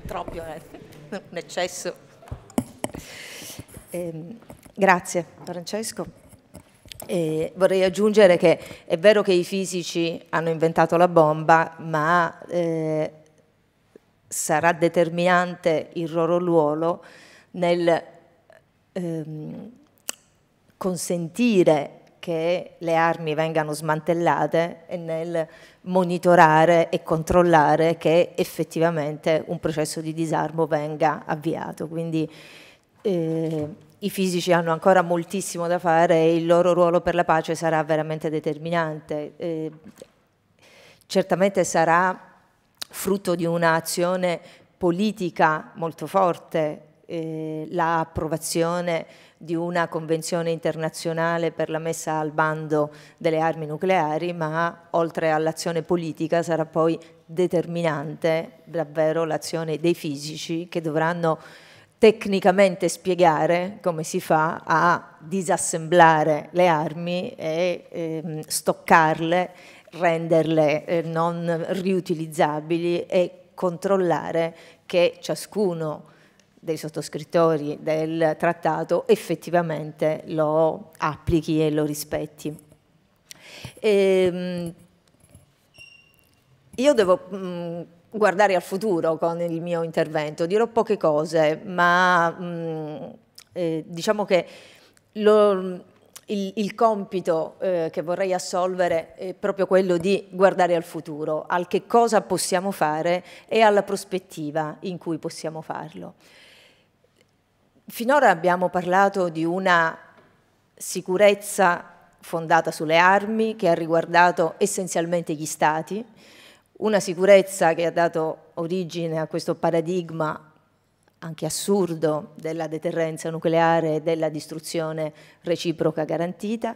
proprio eh, un eccesso. Eh, grazie Francesco. Eh, vorrei aggiungere che è vero che i fisici hanno inventato la bomba, ma eh, sarà determinante il loro ruolo nel ehm, consentire che le armi vengano smantellate e nel monitorare e controllare che effettivamente un processo di disarmo venga avviato. Quindi eh, i fisici hanno ancora moltissimo da fare e il loro ruolo per la pace sarà veramente determinante. Eh, certamente sarà frutto di un'azione politica molto forte eh, l'approvazione la di una convenzione internazionale per la messa al bando delle armi nucleari, ma oltre all'azione politica sarà poi determinante davvero l'azione dei fisici che dovranno tecnicamente spiegare come si fa a disassemblare le armi e ehm, stoccarle, renderle eh, non riutilizzabili e controllare che ciascuno dei sottoscrittori del trattato effettivamente lo applichi e lo rispetti. E, ehm, io devo mh, mm, guardare al futuro con il mio intervento, dirò poche cose, ma mh, mm, eh, diciamo che lo, il, il, compito eh, che vorrei assolvere è proprio quello di guardare al futuro, al che cosa possiamo fare e alla prospettiva in cui possiamo farlo. Finora abbiamo parlato di una sicurezza fondata sulle armi che ha riguardato essenzialmente gli stati, una sicurezza che ha dato origine a questo paradigma anche assurdo della deterrenza nucleare e della distruzione reciproca garantita.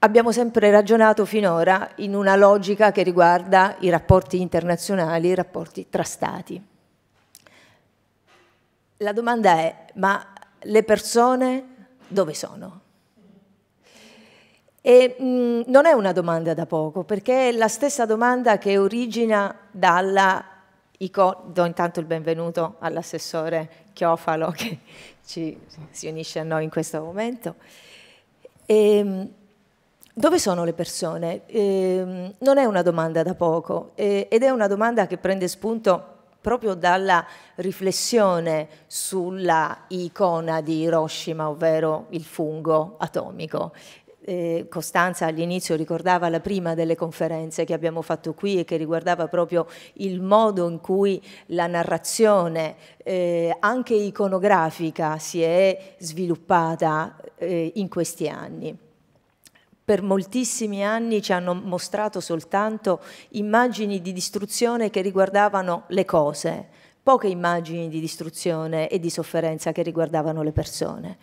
Abbiamo sempre ragionato finora in una logica che riguarda i rapporti internazionali, i rapporti tra stati. La domanda è, ma le persone dove sono? E, mh, mm, non è una domanda da poco, perché è la stessa domanda che origina dalla... Do intanto il benvenuto all'assessore Chiofalo che ci, si unisce a noi in questo momento. E, ehm, dove sono le persone? E, ehm, non è una domanda da poco ed è una domanda che prende spunto proprio dalla riflessione sulla icona di Hiroshima, ovvero il fungo atomico. Eh, Costanza all'inizio ricordava la prima delle conferenze che abbiamo fatto qui e che riguardava proprio il modo in cui la narrazione eh, anche iconografica si è sviluppata eh, in questi anni per moltissimi anni ci hanno mostrato soltanto immagini di distruzione che riguardavano le cose, poche immagini di distruzione e di sofferenza che riguardavano le persone.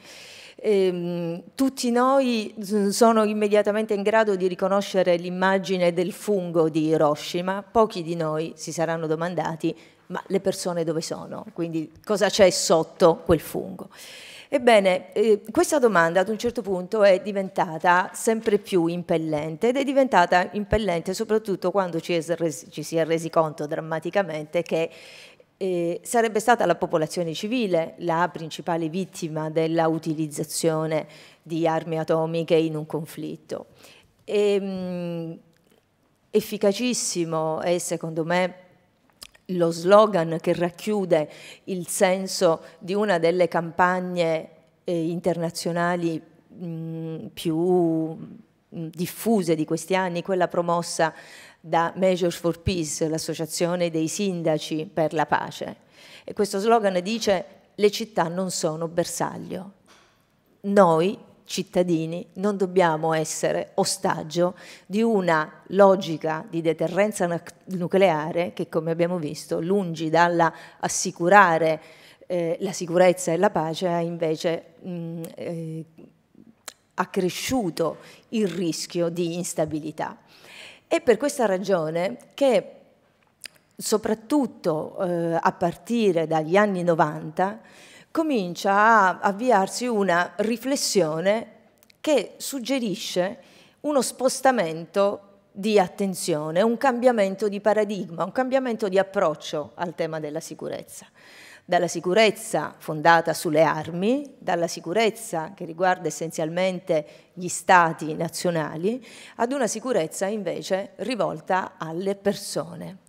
Ehm, tutti noi sono immediatamente in grado di riconoscere l'immagine del fungo di Hiroshima, pochi di noi si saranno domandati ma le persone dove sono, quindi cosa c'è sotto quel fungo. Ebbene, eh, questa domanda ad un certo punto è diventata sempre più impellente ed è diventata impellente soprattutto quando ci, resi, ci si è resi conto drammaticamente che eh, sarebbe stata la popolazione civile la principale vittima dell'utilizzazione di armi atomiche in un conflitto. E, ehm, mh, efficacissimo e secondo me lo slogan che racchiude il senso di una delle campagne eh, internazionali mh, mm, più mm, diffuse di questi anni, quella promossa da Measures for Peace, l'associazione dei sindaci per la pace. E questo slogan dice le città non sono bersaglio. Noi cittadini non dobbiamo essere ostaggio di una logica di deterrenza nucleare che, come abbiamo visto, lungi dall'assicurare eh, la sicurezza e la pace, ha invece mh, eh, accresciuto il rischio di instabilità. È per questa ragione che soprattutto eh, a partire dagli anni 90 comincia a avviarsi una riflessione che suggerisce uno spostamento di attenzione, un cambiamento di paradigma, un cambiamento di approccio al tema della sicurezza. Dalla sicurezza fondata sulle armi, dalla sicurezza che riguarda essenzialmente gli stati nazionali, ad una sicurezza invece rivolta alle persone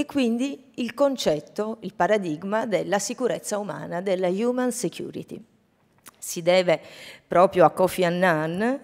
e quindi il concetto, il paradigma della sicurezza umana, della human security. Si deve proprio a Kofi Annan,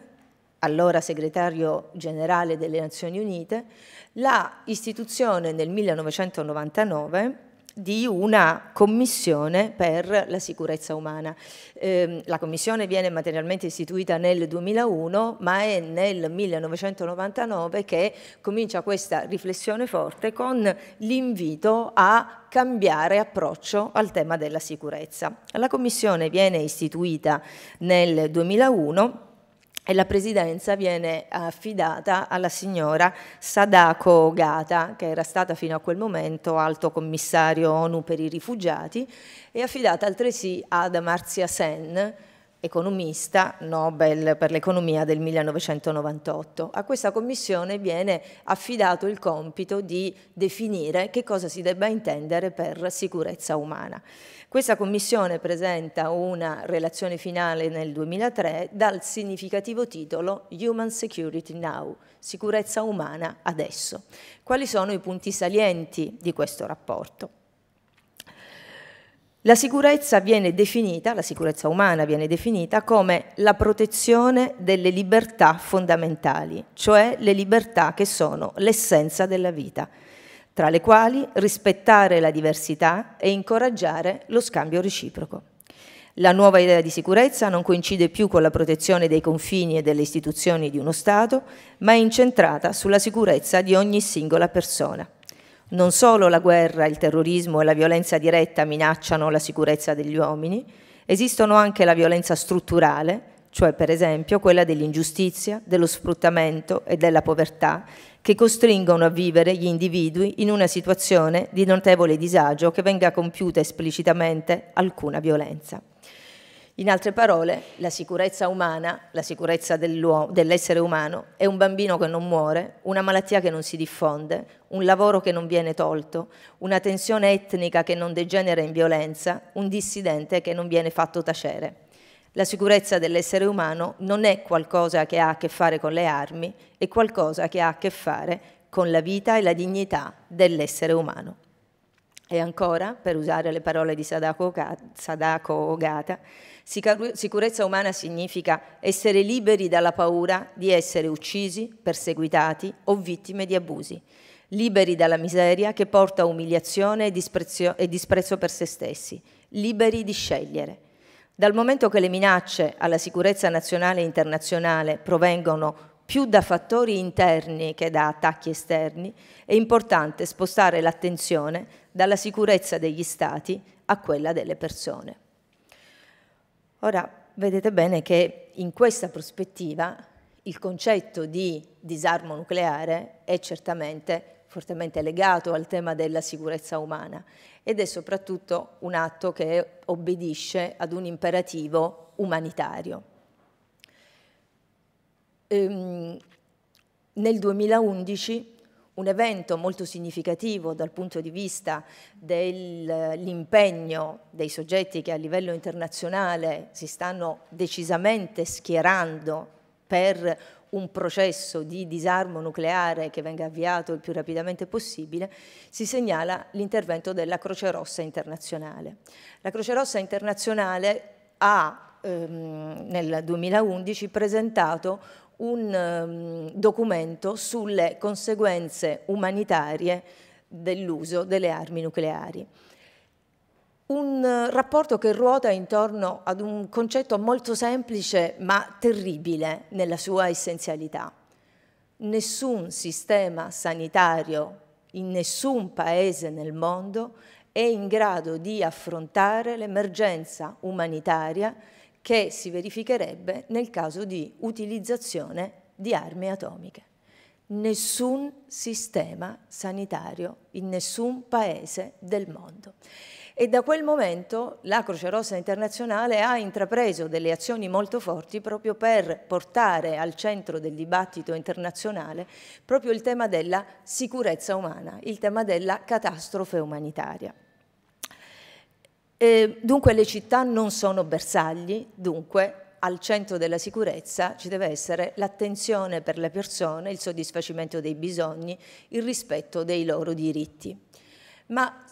allora segretario generale delle Nazioni Unite, la istituzione nel 1999 di una commissione per la sicurezza umana. Eh, la commissione viene materialmente istituita nel 2001, ma è nel 1999 che comincia questa riflessione forte con l'invito a cambiare approccio al tema della sicurezza. La commissione viene istituita nel 2001 e la presidenza viene affidata alla signora Sadako Gata, che era stata fino a quel momento alto commissario ONU per i rifugiati, e affidata altresì ad Marzia Sen, economista Nobel per l'economia del 1998. A questa commissione viene affidato il compito di definire che cosa si debba intendere per sicurezza umana. Questa commissione presenta una relazione finale nel 2003 dal significativo titolo Human Security Now, sicurezza umana adesso. Quali sono i punti salienti di questo rapporto? La sicurezza, definita, la sicurezza umana viene definita come la protezione delle libertà fondamentali, cioè le libertà che sono l'essenza della vita, tra le quali rispettare la diversità e incoraggiare lo scambio reciproco. La nuova idea di sicurezza non coincide più con la protezione dei confini e delle istituzioni di uno Stato, ma è incentrata sulla sicurezza di ogni singola persona. Non solo la guerra, il terrorismo e la violenza diretta minacciano la sicurezza degli uomini, esistono anche la violenza strutturale, cioè per esempio quella dell'ingiustizia, dello sfruttamento e della povertà, che costringono a vivere gli individui in una situazione di notevole disagio che venga compiuta esplicitamente alcuna violenza. In altre parole, la sicurezza umana, la sicurezza dell'essere umano, è un bambino che non muore, una malattia che non si diffonde, un lavoro che non viene tolto, una tensione etnica che non degenera in violenza, un dissidente che non viene fatto tacere. La sicurezza dell'essere umano non è qualcosa che ha a che fare con le armi, è qualcosa che ha a che fare con la vita e la dignità dell'essere umano. E ancora, per usare le parole di Sadako Ogata, Sicurezza umana significa essere liberi dalla paura di essere uccisi, perseguitati o vittime di abusi, liberi dalla miseria che porta a umiliazione e disprezzo per se stessi, liberi di scegliere. Dal momento che le minacce alla sicurezza nazionale e internazionale provengono più da fattori interni che da attacchi esterni, è importante spostare l'attenzione dalla sicurezza degli Stati a quella delle persone. Ora, vedete bene che in questa prospettiva il concetto di disarmo nucleare è certamente fortemente legato al tema della sicurezza umana ed è soprattutto un atto che obbedisce ad un imperativo umanitario. Ehm, nel 2011 un evento molto significativo dal punto di vista dell'impegno dei soggetti che a livello internazionale si stanno decisamente schierando per un processo di disarmo nucleare che venga avviato il più rapidamente possibile, si segnala l'intervento della Croce Rossa internazionale. La Croce Rossa internazionale ha ehm, nel 2011 presentato un um, documento sulle conseguenze umanitarie dell'uso delle armi nucleari. Un uh, rapporto che ruota intorno ad un concetto molto semplice ma terribile nella sua essenzialità. Nessun sistema sanitario in nessun paese nel mondo è in grado di affrontare l'emergenza umanitaria che si verificherebbe nel caso di utilizzazione di armi atomiche. Nessun sistema sanitario in nessun paese del mondo. E da quel momento la Croce Rossa internazionale ha intrapreso delle azioni molto forti proprio per portare al centro del dibattito internazionale proprio il tema della sicurezza umana, il tema della catastrofe umanitaria. Eh, dunque le città non sono bersagli, dunque al centro della sicurezza ci deve essere l'attenzione per le persone, il soddisfacimento dei bisogni, il rispetto dei loro diritti. Ma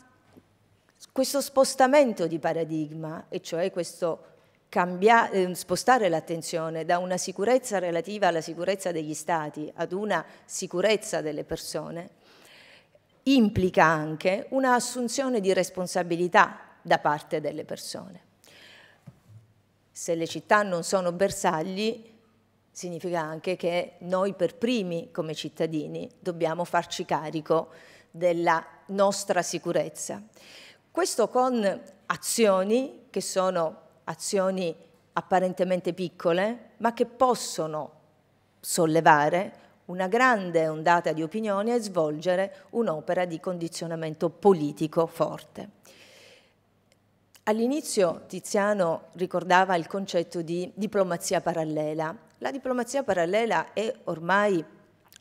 questo spostamento di paradigma, e cioè questo cambiare, eh, spostare l'attenzione da una sicurezza relativa alla sicurezza degli stati ad una sicurezza delle persone, implica anche un'assunzione di responsabilità da parte delle persone. Se le città non sono bersagli, significa anche che noi per primi come cittadini dobbiamo farci carico della nostra sicurezza. Questo con azioni che sono azioni apparentemente piccole, ma che possono sollevare una grande ondata di opinione e svolgere un'opera di condizionamento politico forte. All'inizio Tiziano ricordava il concetto di diplomazia parallela. La diplomazia parallela è ormai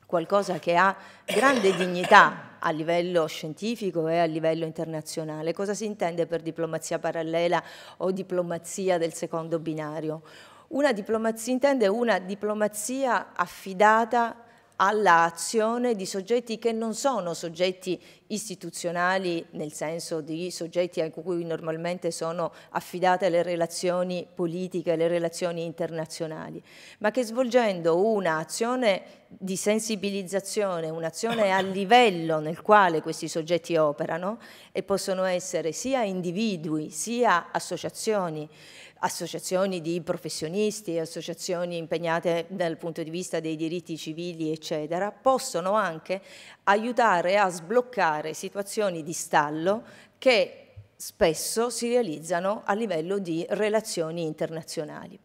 qualcosa che ha grande dignità a livello scientifico e a livello internazionale. Cosa si intende per diplomazia parallela o diplomazia del secondo binario? Una diplomazia, si intende una diplomazia affidata all'azione di soggetti che non sono soggetti istituzionali nel senso di soggetti a cui normalmente sono affidate le relazioni politiche, le relazioni internazionali, ma che svolgendo un'azione di sensibilizzazione, un'azione a livello nel quale questi soggetti operano e possono essere sia individui sia associazioni, associazioni di professionisti, associazioni impegnate dal punto di vista dei diritti civili, eccetera, possono anche aiutare a sbloccare situazioni di stallo che spesso si realizzano a livello di relazioni internazionali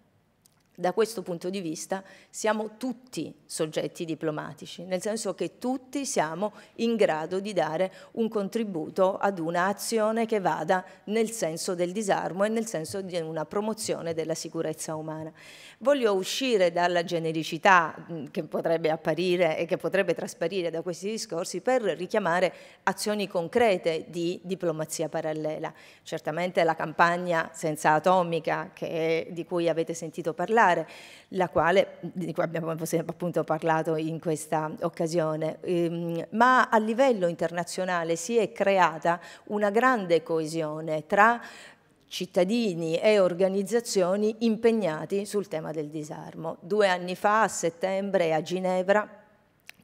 da questo punto di vista siamo tutti soggetti diplomatici, nel senso che tutti siamo in grado di dare un contributo ad un'azione che vada nel senso del disarmo e nel senso di una promozione della sicurezza umana. Voglio uscire dalla genericità mm, che potrebbe apparire e che potrebbe trasparire da questi discorsi per richiamare azioni concrete di diplomazia parallela. Certamente la campagna senza atomica che, di cui avete sentito parlare familiare, la quale, di cui abbiamo appunto parlato in questa occasione, ehm, ma a livello internazionale si è creata una grande coesione tra cittadini e organizzazioni impegnati sul tema del disarmo. Due anni fa, a settembre, a Ginevra,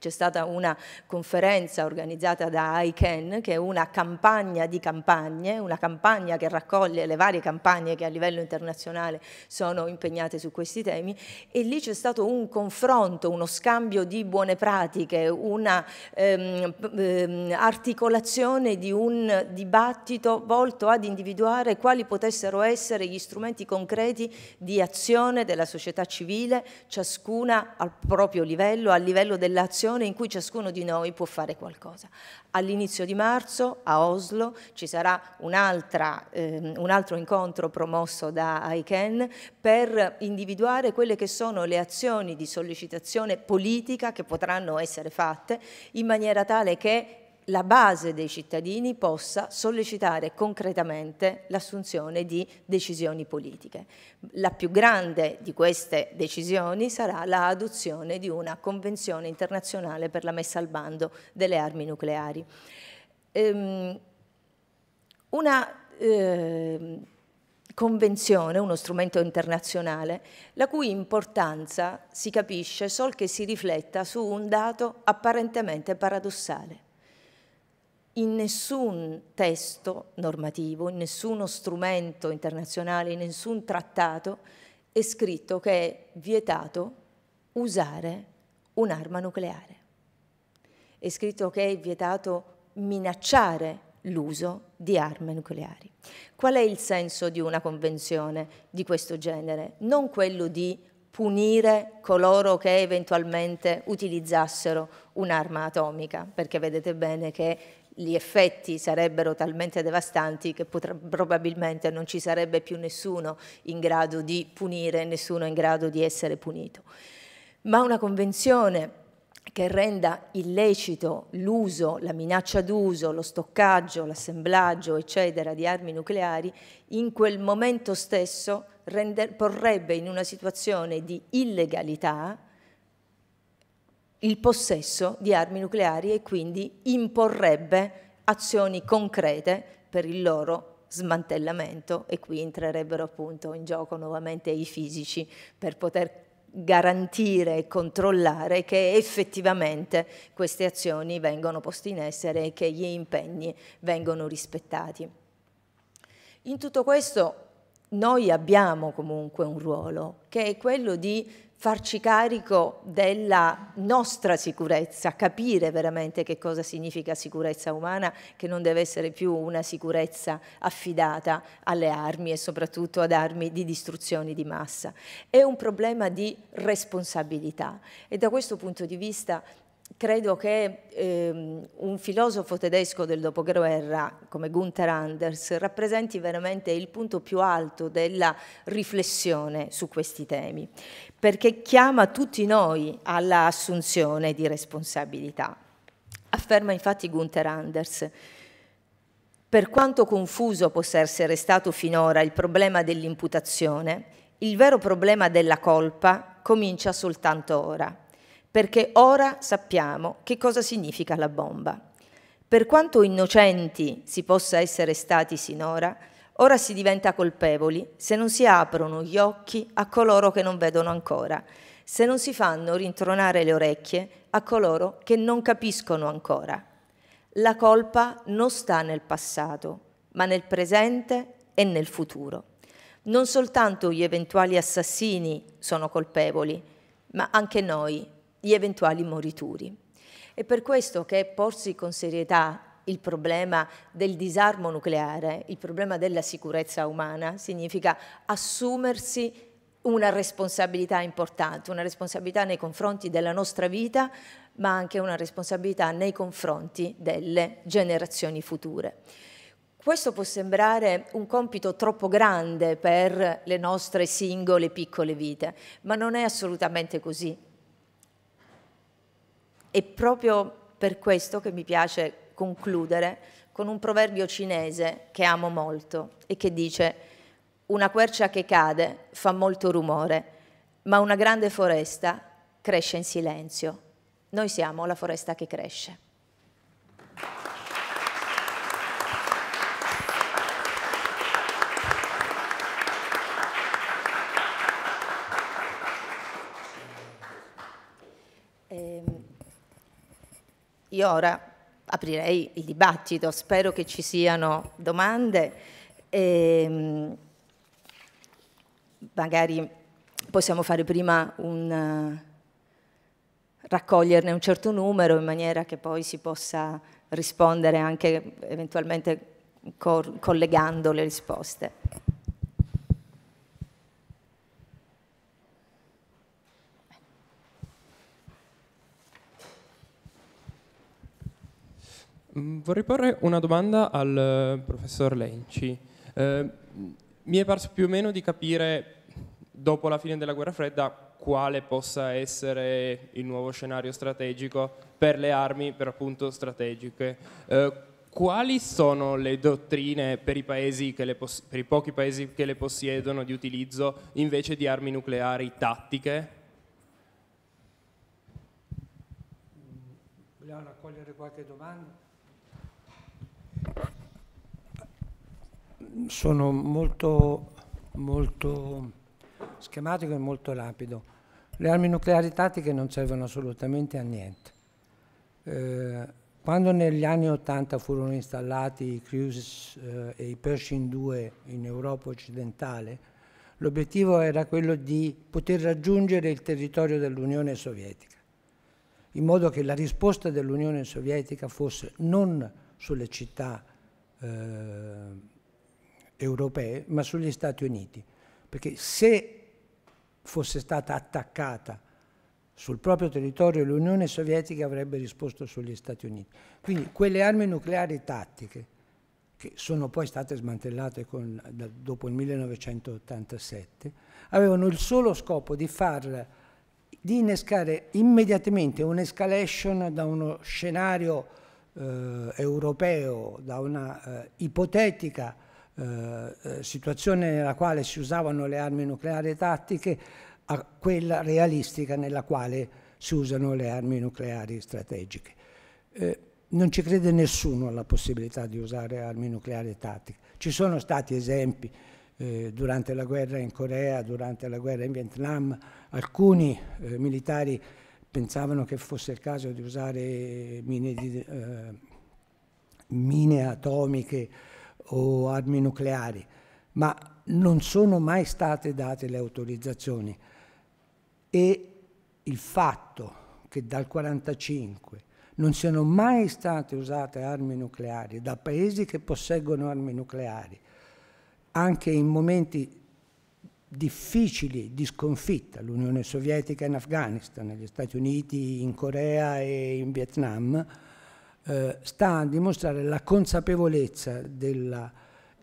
c'è stata una conferenza organizzata da ICANN, che è una campagna di campagne, una campagna che raccoglie le varie campagne che a livello internazionale sono impegnate su questi temi, e lì c'è stato un confronto, uno scambio di buone pratiche, una ehm, ehm, articolazione di un dibattito volto ad individuare quali potessero essere gli strumenti concreti di azione della società civile, ciascuna al proprio livello, al livello dell'azione situazione in cui ciascuno di noi può fare qualcosa. All'inizio di marzo a Oslo ci sarà un, ehm, un altro incontro promosso da ICANN per individuare quelle che sono le azioni di sollecitazione politica che potranno essere fatte in maniera tale che la base dei cittadini possa sollecitare concretamente l'assunzione di decisioni politiche. La più grande di queste decisioni sarà l'adozione di una convenzione internazionale per la messa al bando delle armi nucleari. Ehm, una eh, convenzione, uno strumento internazionale, la cui importanza si capisce sol che si rifletta su un dato apparentemente paradossale in nessun testo normativo, in nessuno strumento internazionale, in nessun trattato è scritto che è vietato usare un'arma nucleare. È scritto che è vietato minacciare l'uso di armi nucleari. Qual è il senso di una convenzione di questo genere? Non quello di punire coloro che eventualmente utilizzassero un'arma atomica, perché vedete bene che gli effetti sarebbero talmente devastanti che probabilmente non ci sarebbe più nessuno in grado di punire, nessuno in grado di essere punito. Ma una convenzione che renda illecito l'uso, la minaccia d'uso, lo stoccaggio, l'assemblaggio, eccetera, di armi nucleari, in quel momento stesso render, porrebbe in una situazione di illegalità il possesso di armi nucleari e quindi imporrebbe azioni concrete per il loro smantellamento e qui entrerebbero appunto in gioco nuovamente i fisici per poter garantire e controllare che effettivamente queste azioni vengono poste in essere e che gli impegni vengono rispettati. In tutto questo noi abbiamo comunque un ruolo che è quello di farci carico della nostra sicurezza, capire veramente che cosa significa sicurezza umana, che non deve essere più una sicurezza affidata alle armi e soprattutto ad armi di distruzione di massa. È un problema di responsabilità e da questo punto di vista credo che ehm, un filosofo tedesco del dopoguerra come Gunther Anders rappresenti veramente il punto più alto della riflessione su questi temi, perché chiama tutti noi all'assunzione di responsabilità. Afferma infatti Gunther Anders, per quanto confuso possa essere stato finora il problema dell'imputazione, il vero problema della colpa comincia soltanto ora perché ora sappiamo che cosa significa la bomba. Per quanto innocenti si possa essere stati sinora, ora si diventa colpevoli se non si aprono gli occhi a coloro che non vedono ancora, se non si fanno rintronare le orecchie a coloro che non capiscono ancora. La colpa non sta nel passato, ma nel presente e nel futuro. Non soltanto gli eventuali assassini sono colpevoli, ma anche noi gli eventuali morituri. È per questo che porsi con serietà il problema del disarmo nucleare, il problema della sicurezza umana, significa assumersi una responsabilità importante, una responsabilità nei confronti della nostra vita, ma anche una responsabilità nei confronti delle generazioni future. Questo può sembrare un compito troppo grande per le nostre singole piccole vite, ma non è assolutamente così è proprio per questo che mi piace concludere con un proverbio cinese che amo molto e che dice una quercia che cade fa molto rumore, ma una grande foresta cresce in silenzio. Noi siamo la foresta che cresce. Io ora aprirei il dibattito, spero che ci siano domande. E, ehm, magari possiamo fare prima un eh, raccoglierne un certo numero in maniera che poi si possa rispondere anche eventualmente collegando le risposte. Mm, vorrei porre una domanda al eh, professor Lenci. Eh, mi è parso più o meno di capire, dopo la fine della guerra fredda, quale possa essere il nuovo scenario strategico per le armi, per appunto strategiche. Eh, quali sono le dottrine per i, per i pochi paesi che le possiedono di utilizzo invece di armi nucleari tattiche? Vogliamo raccogliere qualche domanda? sono molto, molto schematico e molto rapido. Le armi nucleari tattiche non servono assolutamente a niente. Eh, quando negli anni 80 furono installati i Cruise eh, e i Pershing 2 in Europa occidentale, l'obiettivo era quello di poter raggiungere il territorio dell'Unione Sovietica, in modo che la risposta dell'Unione Sovietica fosse non sulle città eh, europee, ma sugli Stati Uniti, perché se fosse stata attaccata sul proprio territorio l'Unione Sovietica avrebbe risposto sugli Stati Uniti. Quindi quelle armi nucleari tattiche, che sono poi state smantellate con, da, dopo il 1987, avevano il solo scopo di far di innescare immediatamente un'escalation da uno scenario eh, europeo, da una eh, ipotetica eh, eh, situazione nella quale si usavano le armi nucleari tattiche a quella realistica nella quale si usano le armi nucleari strategiche. Eh, non ci crede nessuno alla possibilità di usare armi nucleari tattiche. Ci sono stati esempi eh, durante la guerra in Corea, durante la guerra in Vietnam, alcuni eh, militari pensavano che fosse il caso di usare mine, di, mine atomiche o armi nucleari, ma non sono mai state date le autorizzazioni. E il fatto che dal 1945 non siano mai state usate armi nucleari da paesi che posseggono armi nucleari, anche in momenti difficili di sconfitta, l'Unione Sovietica in Afghanistan, gli Stati Uniti, in Corea e in Vietnam, eh, sta a dimostrare la consapevolezza della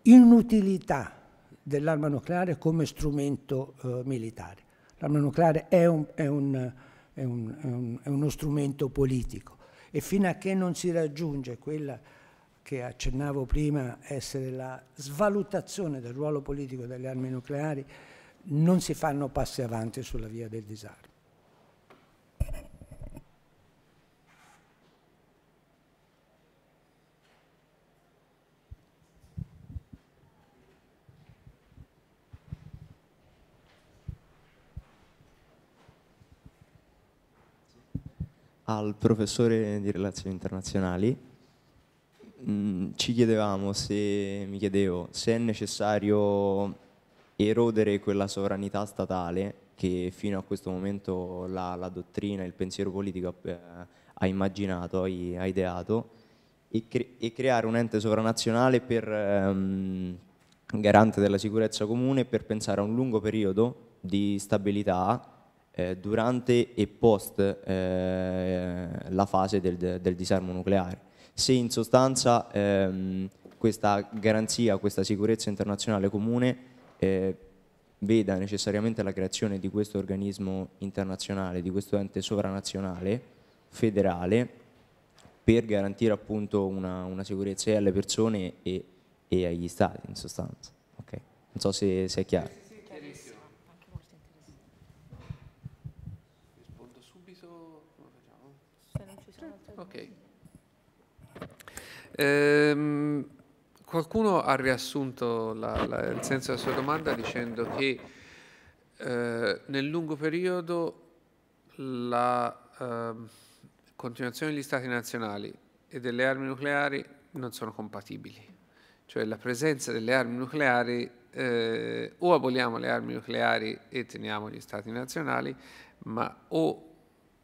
inutilità dell'arma nucleare come strumento eh, militare. L'arma nucleare è, un, è, un, è, un, è, uno strumento politico e fino a che non si raggiunge quella che accennavo prima essere la svalutazione del ruolo politico delle armi nucleari, non si fanno passi avanti sulla via del disarmo. al professore di relazioni internazionali. Mm, ci chiedevamo se, mi chiedevo, se è necessario erodere quella sovranità statale che fino a questo momento la, la dottrina, il pensiero politico eh, ha immaginato, ha ideato, e, cre e, creare un ente sovranazionale per ehm, garante della sicurezza comune per pensare a un lungo periodo di stabilità eh, durante e post eh, la fase del, del, disarmo nucleare. Se in sostanza ehm, questa garanzia, questa sicurezza internazionale comune eh, veda necessariamente la creazione di questo organismo internazionale, di questo ente sovranazionale, federale, per garantire appunto una, una sicurezza alle persone e, e, agli stati in sostanza. Okay. Non so se, se è chiaro. Ehm, qualcuno ha riassunto la, la, il senso della sua domanda dicendo che eh, nel lungo periodo la eh, continuazione degli stati nazionali e delle armi nucleari non sono compatibili, cioè la presenza delle armi nucleari eh, o aboliamo le armi nucleari e teniamo gli stati nazionali, ma o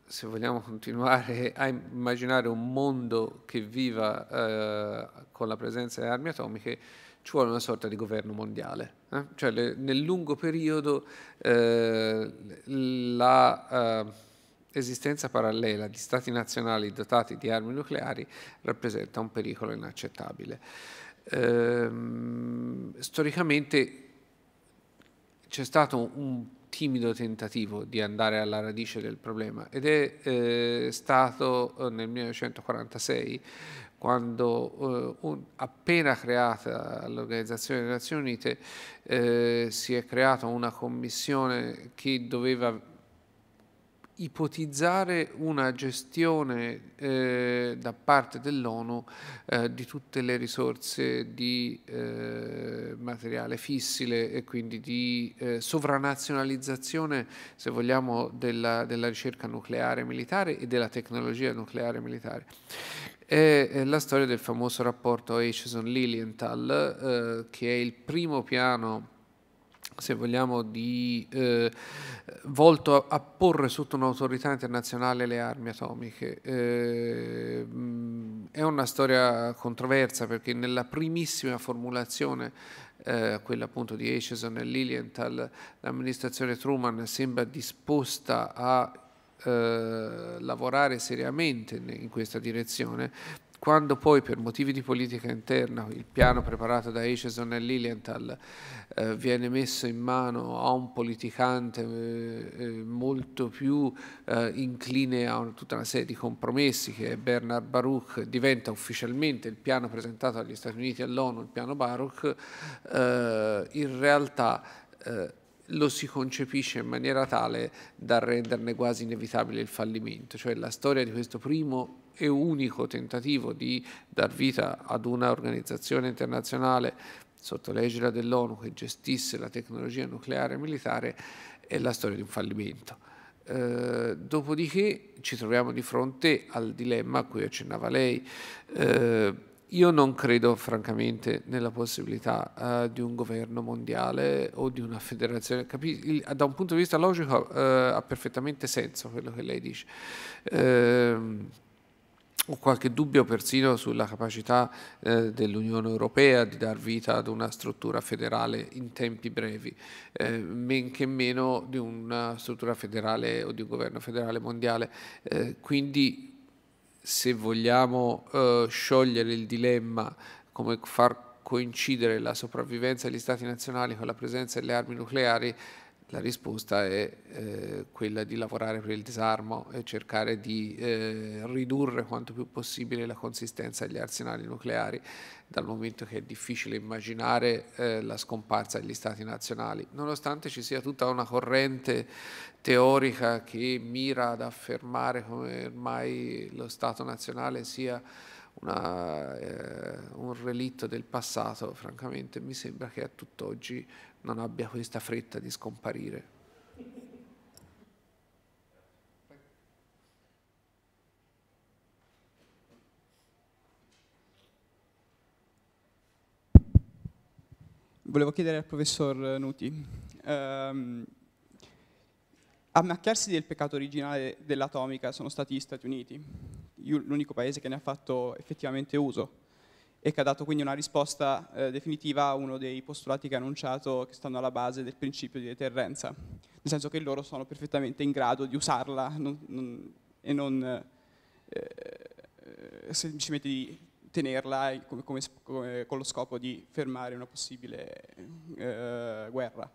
se vogliamo continuare a immaginare un mondo che viva eh, con la presenza di armi atomiche, ci vuole una sorta di governo mondiale. Eh? Cioè, le, nel lungo periodo eh, l'esistenza eh, parallela di stati nazionali dotati di armi nucleari rappresenta un pericolo inaccettabile. Ehm, storicamente c'è stato un timido tentativo di andare alla radice del problema ed è eh, stato eh, nel 1946 quando eh, un, appena creata l'Organizzazione delle Nazioni Unite eh, si è creata una commissione che doveva ipotizzare una gestione eh, da parte dell'ONU eh, di tutte le risorse di eh, materiale fissile e quindi di eh, sovranazionalizzazione, se vogliamo, della, della, ricerca nucleare militare e della tecnologia nucleare militare. È la storia del famoso rapporto Aitchison-Lilienthal, eh, che è il primo piano se vogliamo, di, eh, volto a, porre sotto un'autorità internazionale le armi atomiche. Eh, è una storia controversa perché nella primissima formulazione, eh, quella appunto di Acheson e Lilienthal, l'amministrazione Truman sembra disposta a eh, lavorare seriamente in questa direzione, quando poi per motivi di politica interna il piano preparato da Acheson e Lilienthal eh, viene messo in mano a un politicante eh, eh, molto più eh, incline a una, tutta una serie di compromessi che è Bernard Baruch, diventa ufficialmente il piano presentato dagli Stati Uniti all'ONU, il piano Baruch, eh, in realtà eh, lo si concepisce in maniera tale da renderne quasi inevitabile il fallimento, cioè la storia di questo primo e unico tentativo di dar vita ad un'organizzazione internazionale sotto l'egida dell'ONU che gestisse la tecnologia nucleare e militare è la storia di un fallimento. Eh, dopodiché ci troviamo di fronte al dilemma a cui accennava lei. Eh, io non credo francamente nella possibilità eh, di un governo mondiale o di una federazione. Capi da un punto di vista logico eh, ha perfettamente senso quello che lei dice. Ehm, ho qualche dubbio persino sulla capacità eh, dell'Unione Europea di dar vita ad una struttura federale in tempi brevi, eh, men che meno di una struttura federale o di un governo federale mondiale. Eh, quindi se vogliamo eh, sciogliere il dilemma come far coincidere la sopravvivenza degli stati nazionali con la presenza delle armi nucleari, la risposta è eh, quella di lavorare per il disarmo e cercare di eh, ridurre quanto più possibile la consistenza degli arsenali nucleari, dal momento che è difficile immaginare eh, la scomparsa degli stati nazionali. Nonostante ci sia tutta una corrente teorica che mira ad affermare come ormai lo Stato nazionale sia una, eh, un relitto del passato, francamente mi sembra che a tutt'oggi non abbia questa fretta di scomparire. Volevo chiedere al professor Nuti, ehm, ammacchiarsi del peccato originale dell'atomica sono stati gli Stati Uniti, l'unico paese che ne ha fatto effettivamente uso e che ha dato quindi una risposta eh, definitiva a uno dei postulati che ha annunciato che stanno alla base del principio di deterrenza, nel senso che loro sono perfettamente in grado di usarla non, non, e non eh, eh semplicemente di tenerla come, come, come, con lo scopo di fermare una possibile eh, guerra.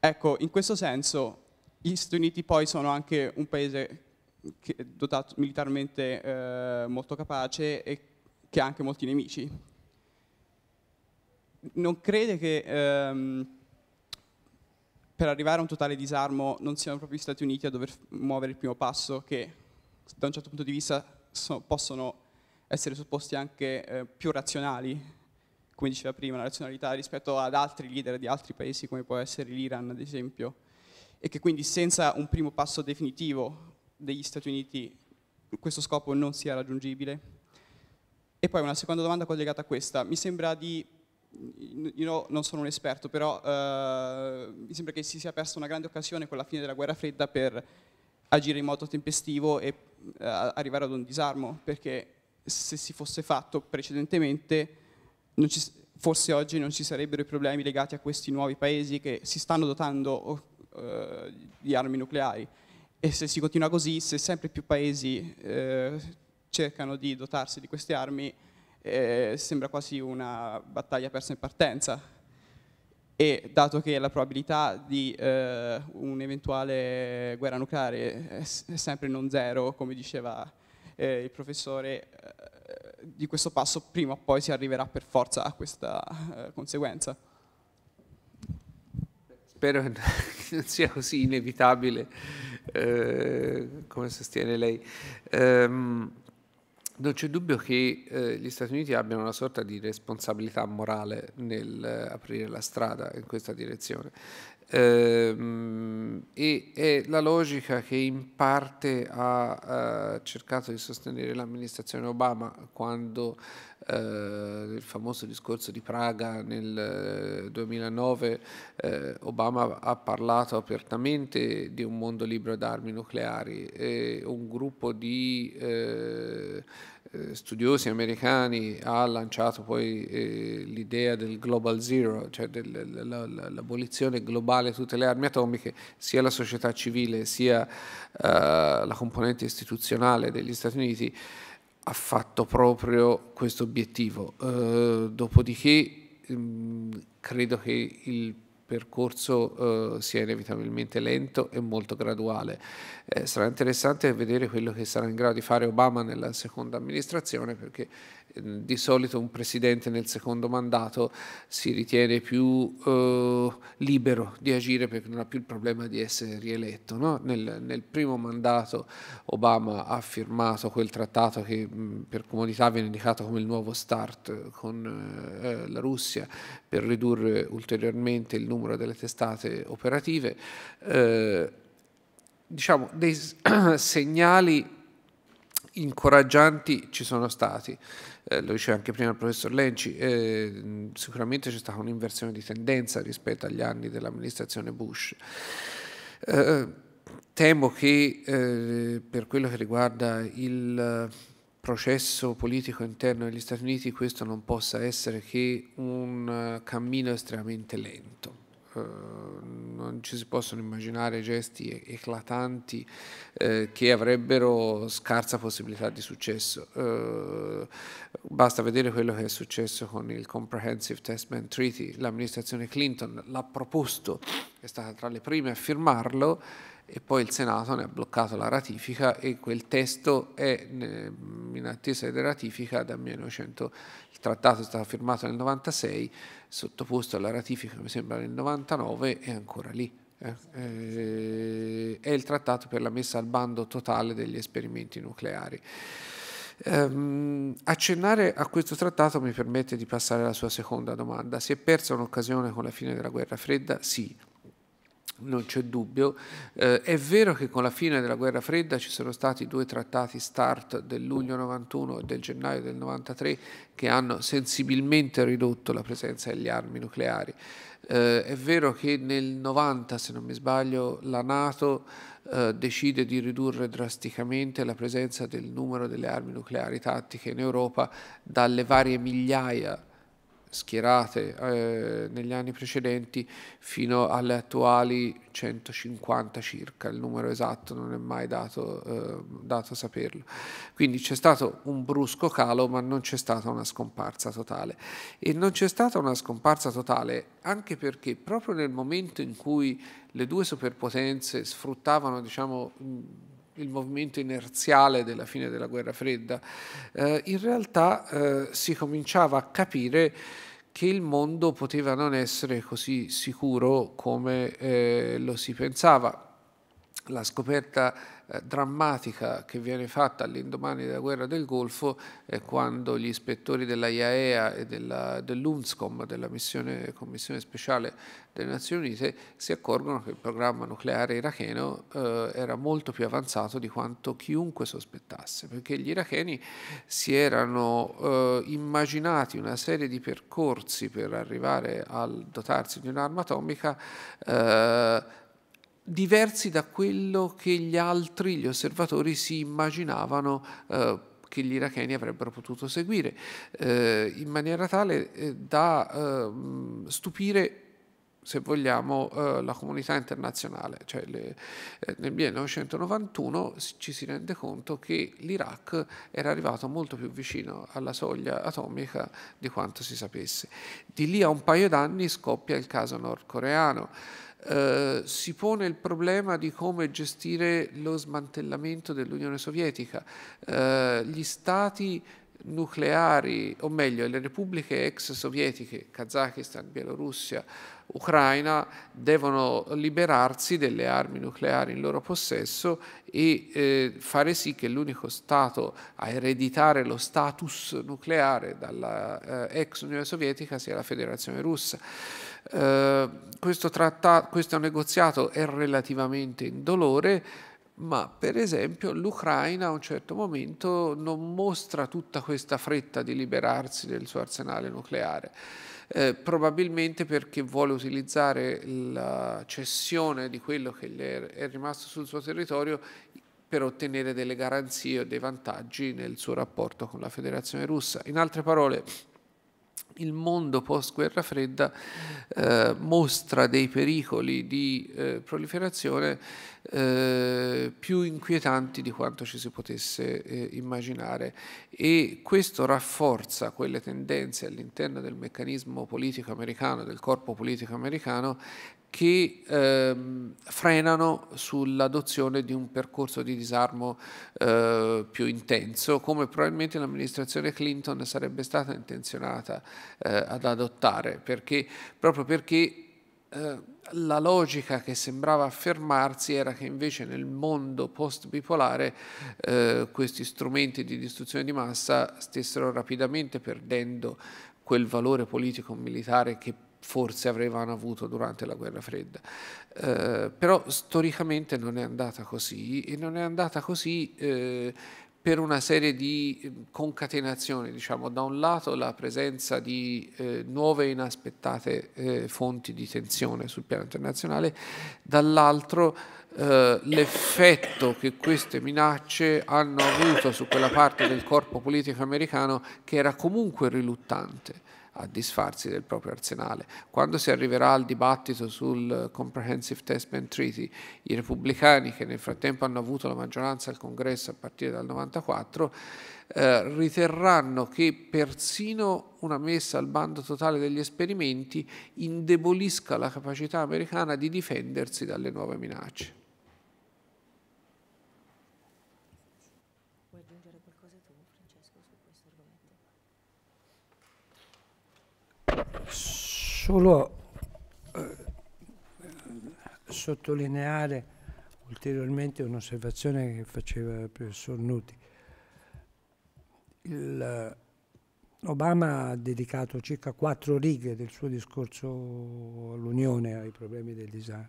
Ecco, in questo senso gli Stati Uniti poi sono anche un paese dotato militarmente eh, molto capace e che ha anche molti nemici. Non crede che ehm, per arrivare a un totale disarmo non siano proprio gli Stati Uniti a dover muovere il primo passo che da un certo punto di vista so, possono essere supposti anche eh, più razionali, come diceva prima, la razionalità rispetto ad altri leader di altri paesi come può essere l'Iran ad esempio, e che quindi senza un primo passo definitivo degli Stati Uniti questo scopo non sia raggiungibile? E poi una seconda domanda collegata a questa. Mi sembra di io non sono un esperto, però eh, mi sembra che si sia persa una grande occasione con la fine della guerra fredda per agire in modo tempestivo e eh, arrivare ad un disarmo, perché se si fosse fatto precedentemente, ci, forse oggi non ci sarebbero i problemi legati a questi nuovi paesi che si stanno dotando oh, eh, di armi nucleari. E se si continua così, se sempre più paesi eh, cercano di dotarsi di queste armi eh, sembra quasi una battaglia persa in partenza e dato che la probabilità di eh, un'eventuale guerra nucleare è, sempre non zero, come diceva eh, il professore, eh, di questo passo prima o poi si arriverà per forza a questa eh, conseguenza. Spero che non sia così inevitabile eh, come sostiene lei. Um, non c'è dubbio che eh, gli Stati Uniti abbiano una sorta di responsabilità morale nell'aprire eh, la strada in questa direzione. Ehm, e è la logica che in parte ha eh, cercato di sostenere l'amministrazione Obama quando nel eh, famoso discorso di Praga nel 2009 eh, eh, Obama ha parlato apertamente di un mondo libero da armi nucleari e un gruppo di studiosi americani ha lanciato poi eh, l'idea del global zero, cioè dell'abolizione globale di tutte le armi atomiche, sia la società civile sia eh, la componente istituzionale degli Stati Uniti ha fatto proprio questo obiettivo. Eh, dopodiché mh, mm, credo che il percorso eh, sia inevitabilmente lento e molto graduale. Eh, sarà interessante vedere quello che sarà in grado di fare Obama nella seconda amministrazione perché Ehm, di solito un presidente nel secondo mandato si ritiene più eh, libero di agire perché non ha più il problema di essere rieletto. No? Nel, nel, primo mandato Obama ha firmato quel trattato che mh, per comodità viene indicato come il nuovo start con eh, eh la Russia per ridurre ulteriormente il numero delle testate operative. Eh, diciamo, dei *clears throat* segnali incoraggianti ci sono stati eh, lo diceva anche prima il professor Lenci, eh, sicuramente c'è stata un'inversione di tendenza rispetto agli anni dell'amministrazione Bush. Eh, temo che eh, per quello che riguarda il processo politico interno degli Stati Uniti questo non possa essere che un cammino estremamente lento. Eh, non ci si possono immaginare gesti eclatanti eh, che avrebbero scarsa possibilità di successo. Eh, basta vedere quello che è successo con il Comprehensive Test Ban Treaty, l'amministrazione Clinton l'ha proposto, è stata tra le prime a firmarlo e poi il Senato ne ha bloccato la ratifica e quel testo è in attesa di ratifica dal 1900. Il trattato è stato firmato nel 96, sottoposto alla ratifica mi sembra nel 99 è ancora lì. Eh. eh, è il trattato per la messa al bando totale degli esperimenti nucleari. Um, accennare a questo trattato mi permette di passare alla sua seconda domanda. Si è persa un'occasione con la fine della guerra fredda? Sì non c'è dubbio. Eh, è vero che con la fine della guerra fredda ci sono stati due trattati START del luglio 91 e del gennaio del 93 che hanno sensibilmente ridotto la presenza delle armi nucleari. Eh, è vero che nel 90, se non mi sbaglio, la Nato eh, decide di ridurre drasticamente la presenza del numero delle armi nucleari tattiche in Europa dalle varie migliaia schierate eh, negli anni precedenti fino alle attuali 150 circa, il numero esatto non è mai dato, eh, dato saperlo. Quindi c'è stato un brusco calo ma non c'è stata una scomparsa totale e non c'è stata una scomparsa totale anche perché proprio nel momento in cui le due superpotenze sfruttavano diciamo, il movimento inerziale della fine della guerra fredda, eh, in realtà eh, si cominciava a capire che il mondo poteva non essere così sicuro come eh, lo si pensava. La scoperta eh, drammatica che viene fatta all'indomani della guerra del Golfo eh, quando gli ispettori della IAEA e della, dell'UNSCOM, della missione, Commissione Speciale delle Nazioni Unite, si accorgono che il programma nucleare iracheno eh, era molto più avanzato di quanto chiunque sospettasse, perché gli iracheni si erano eh, immaginati una serie di percorsi per arrivare a dotarsi di un'arma atomica eh, diversi da quello che gli altri, gli osservatori, si immaginavano eh, che gli iracheni avrebbero potuto seguire, eh, in maniera tale eh, da ehm, stupire se vogliamo, eh, la comunità internazionale. Cioè le, eh, nel 1991 ci si rende conto che l'Iraq era arrivato molto più vicino alla soglia atomica di quanto si sapesse. Di lì a un paio d'anni scoppia il caso nordcoreano. Eh, si pone il problema di come gestire lo smantellamento dell'Unione Sovietica. Eh, gli stati nucleari, o meglio, le repubbliche ex sovietiche, Kazakistan, Bielorussia, Ucraina, devono liberarsi delle armi nucleari in loro possesso e eh, fare sì che l'unico Stato a ereditare lo status nucleare dalla eh, ex Unione Sovietica sia la Federazione Russa. Eh, questo, tratta, questo negoziato è relativamente indolore, ma per esempio l'Ucraina a un certo momento non mostra tutta questa fretta di liberarsi del suo arsenale nucleare. Eh, probabilmente perché vuole utilizzare la cessione di quello che è rimasto sul suo territorio per ottenere delle garanzie o dei vantaggi nel suo rapporto con la Federazione russa. In altre parole, il mondo post guerra fredda eh, mostra dei pericoli di eh, proliferazione eh, più inquietanti di quanto ci si potesse eh, immaginare e questo rafforza quelle tendenze all'interno del meccanismo politico americano, del corpo politico americano che ehm, frenano sull'adozione di un percorso di disarmo eh, più intenso, come probabilmente l'amministrazione Clinton sarebbe stata intenzionata eh, ad adottare, perché, proprio perché eh, la logica che sembrava affermarsi era che invece nel mondo post-bipolare eh, questi strumenti di distruzione di massa stessero rapidamente perdendo quel valore politico-militare che forse avevano avuto durante la guerra fredda. Eh, però storicamente non è andata così e non è andata così eh, per una serie di eh, concatenazioni, diciamo, da un lato la presenza di eh, nuove e inaspettate eh, fonti di tensione sul piano internazionale, dall'altro eh, l'effetto che queste minacce hanno avuto su quella parte del corpo politico americano che era comunque riluttante a disfarsi del proprio arsenale. Quando si arriverà al dibattito sul Comprehensive Test Ban Treaty, i repubblicani che nel frattempo hanno avuto la maggioranza al congresso a partire dal 94, eh, riterranno che persino una messa al bando totale degli esperimenti indebolisca la capacità americana di difendersi dalle nuove minacce. solo eh, sottolineare ulteriormente un'osservazione che faceva il professor Nuti. Il, eh, Obama ha dedicato circa quattro righe del suo discorso all'Unione, ai problemi del disarmo.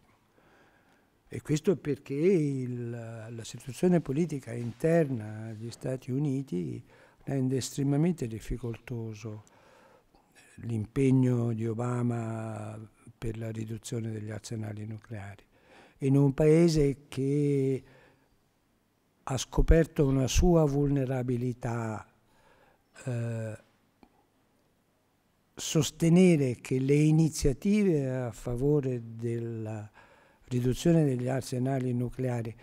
E questo perché il, la situazione politica interna agli Stati Uniti rende estremamente difficoltoso l'impegno di Obama per la riduzione degli arsenali nucleari. In un paese che ha scoperto una sua vulnerabilità, eh, sostenere che le iniziative a favore della riduzione degli arsenali nucleari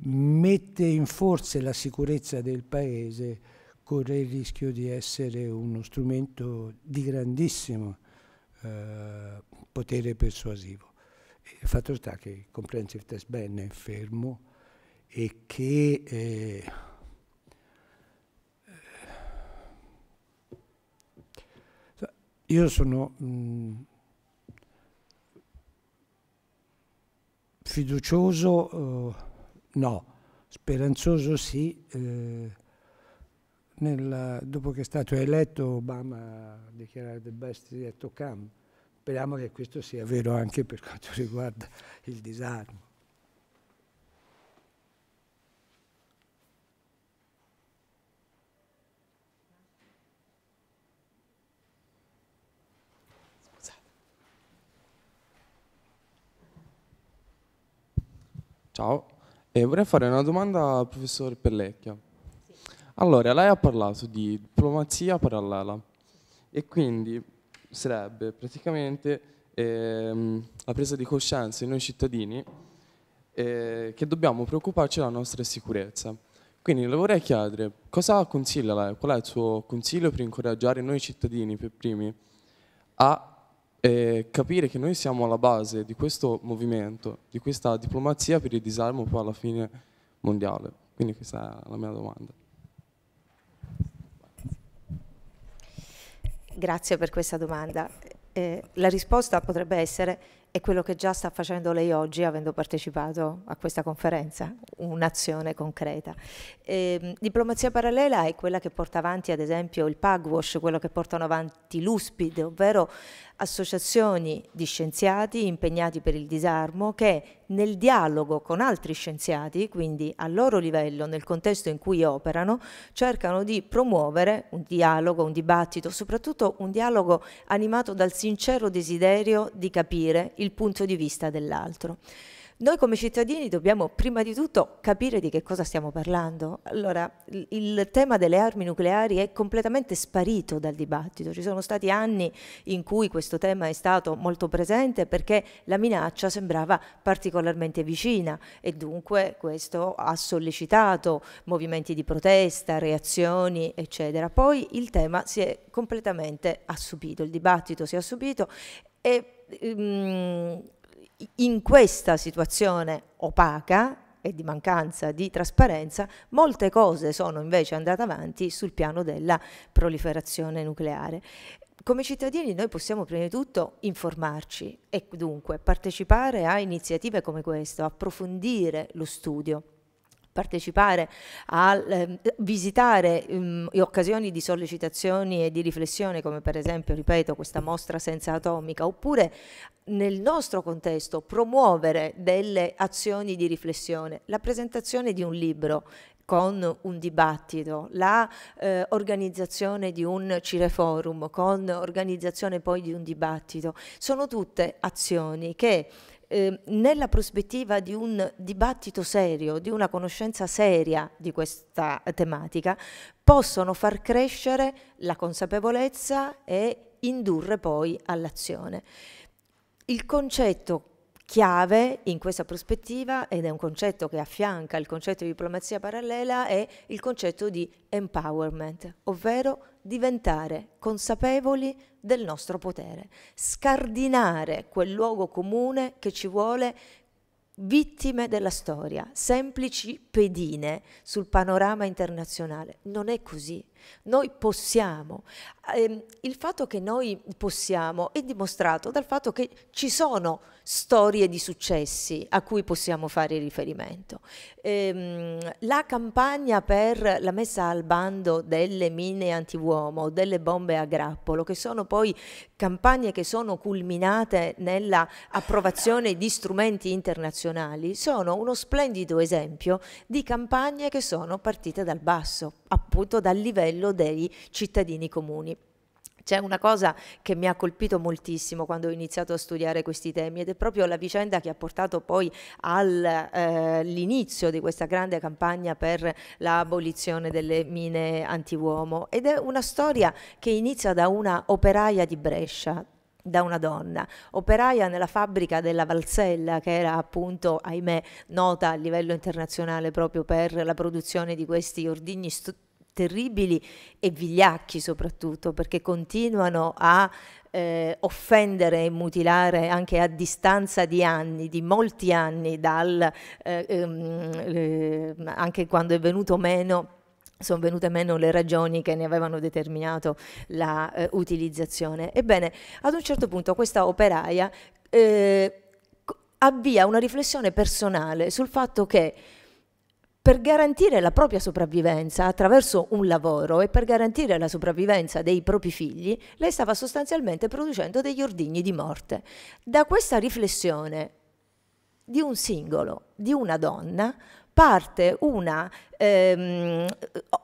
mette in forza la sicurezza del paese corre il rischio di essere uno strumento di grandissimo eh, potere persuasivo. Il fatto sta che il comprehensive test ban è fermo e che eh, io sono mh, fiducioso, eh, no, speranzoso sì. Eh, nel, dopo che è stato eletto Obama ha dichiarato the best yet to come. Speriamo che questo sia vero anche per quanto riguarda il disarmo. Ciao, eh, vorrei fare una domanda al professor Pellecchia. Allora, lei ha parlato di diplomazia parallela e quindi sarebbe praticamente ehm, la presa di coscienza di noi cittadini eh, che dobbiamo preoccuparci della nostra sicurezza. Quindi le vorrei chiedere cosa consiglia lei, qual è il suo consiglio per incoraggiare noi cittadini per primi a eh, capire che noi siamo alla base di questo movimento, di questa diplomazia per il disarmo poi alla fine mondiale. Quindi questa è la mia domanda. Grazie per questa domanda. Eh, la risposta potrebbe essere è quello che già sta facendo lei oggi avendo partecipato a questa conferenza, un'azione concreta. Eh, diplomazia parallela è quella che porta avanti ad esempio il Pugwash, quello che portano avanti l'USPID, ovvero associazioni di scienziati impegnati per il disarmo che nel dialogo con altri scienziati, quindi al loro livello, nel contesto in cui operano, cercano di promuovere un dialogo, un dibattito, soprattutto un dialogo animato dal sincero desiderio di capire il punto di vista dell'altro. Noi come cittadini dobbiamo prima di tutto capire di che cosa stiamo parlando. Allora, il tema delle armi nucleari è completamente sparito dal dibattito. Ci sono stati anni in cui questo tema è stato molto presente perché la minaccia sembrava particolarmente vicina e dunque questo ha sollecitato movimenti di protesta, reazioni, eccetera. Poi il tema si è completamente assupito, il dibattito si è assupito e um, in questa situazione opaca e di mancanza di trasparenza, molte cose sono invece andate avanti sul piano della proliferazione nucleare. Come cittadini noi possiamo prima di tutto informarci e dunque partecipare a iniziative come questa, approfondire lo studio partecipare a eh, visitare um, occasioni di sollecitazioni e di riflessione come per esempio, ripeto, questa mostra senza atomica, oppure nel nostro contesto promuovere delle azioni di riflessione, la presentazione di un libro con un dibattito, la eh, di un cireforum con organizzazione poi di un dibattito, sono tutte azioni che Ehm, nella prospettiva di un dibattito serio, di una conoscenza seria di questa tematica, possono far crescere la consapevolezza e indurre poi all'azione. Il concetto chiave in questa prospettiva, ed è un concetto che affianca il concetto di diplomazia parallela, è il concetto di empowerment, ovvero diventare consapevoli del nostro potere, scardinare quel luogo comune che ci vuole vittime della storia, semplici pedine sul panorama internazionale. Non è così. Noi possiamo. Eh, il fatto che noi possiamo è dimostrato dal fatto che ci sono storie di successi a cui possiamo fare riferimento. Eh, la campagna per la messa al bando delle mine antiuomo, delle bombe a grappolo, che sono poi campagne che sono culminate nell'approvazione di strumenti internazionali, sono uno splendido esempio di campagne che sono partite dal basso, appunto dal livello livello dei cittadini comuni. C'è una cosa che mi ha colpito moltissimo quando ho iniziato a studiare questi temi ed è proprio la vicenda che ha portato poi all'inizio eh, di questa grande campagna per l'abolizione delle mine antiuomo ed è una storia che inizia da una operaia di Brescia, da una donna, operaia nella fabbrica della Valsella, che era appunto, ahimè, nota a livello internazionale proprio per la produzione di questi ordigni terribili e vigliacchi soprattutto, perché continuano a eh, offendere e mutilare anche a distanza di anni, di molti anni, dal, eh, ehm, eh, anche quando è venuto meno sono venute meno le ragioni che ne avevano determinato l'utilizzazione. eh, Ebbene, ad un certo punto questa operaia eh, avvia una riflessione personale sul fatto che per garantire la propria sopravvivenza attraverso un lavoro e per garantire la sopravvivenza dei propri figli, lei stava sostanzialmente producendo degli ordigni di morte. Da questa riflessione di un singolo, di una donna, parte una ehm,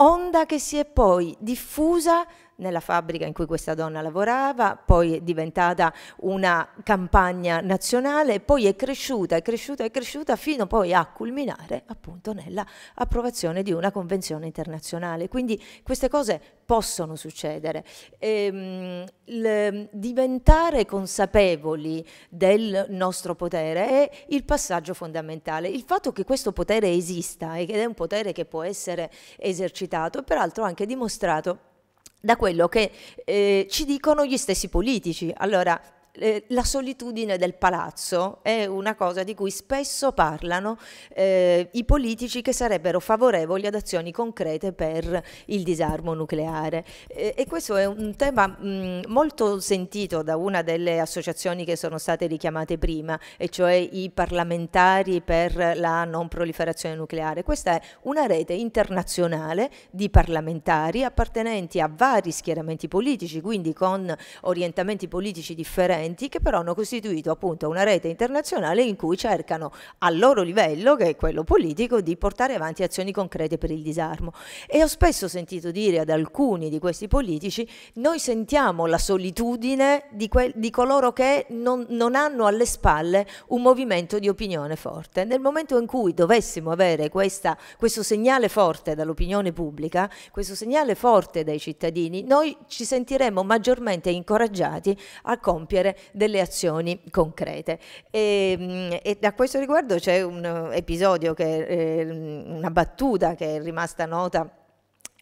onda che si è poi diffusa nella fabbrica in cui questa donna lavorava, poi è diventata una campagna nazionale, poi è cresciuta, è cresciuta, è cresciuta fino poi a culminare appunto nella approvazione di una convenzione internazionale. Quindi queste cose possono succedere. E, ehm, le, diventare consapevoli del nostro potere è il passaggio fondamentale. Il fatto che questo potere esista ed è un potere che può essere esercitato è peraltro anche dimostrato da quello che eh, ci dicono gli stessi politici. Allora, eh, la solitudine del palazzo è una cosa di cui spesso parlano eh, i politici che sarebbero favorevoli ad azioni concrete per il disarmo nucleare eh, e questo è un tema mh, molto sentito da una delle associazioni che sono state richiamate prima e cioè i parlamentari per la non proliferazione nucleare. Questa è una rete internazionale di parlamentari appartenenti a vari schieramenti politici, quindi con orientamenti politici differenti emergenti che però hanno costituito appunto una rete internazionale in cui cercano al loro livello, che è quello politico, di portare avanti azioni concrete per il disarmo. E ho spesso sentito dire ad alcuni di questi politici, noi sentiamo la solitudine di, di coloro che non, non hanno alle spalle un movimento di opinione forte. Nel momento in cui dovessimo avere questa, questo segnale forte dall'opinione pubblica, questo segnale forte dai cittadini, noi ci sentiremmo maggiormente incoraggiati a compiere delle azioni concrete. Ehm, e, e a questo riguardo c'è un episodio, che, eh, una battuta che è rimasta nota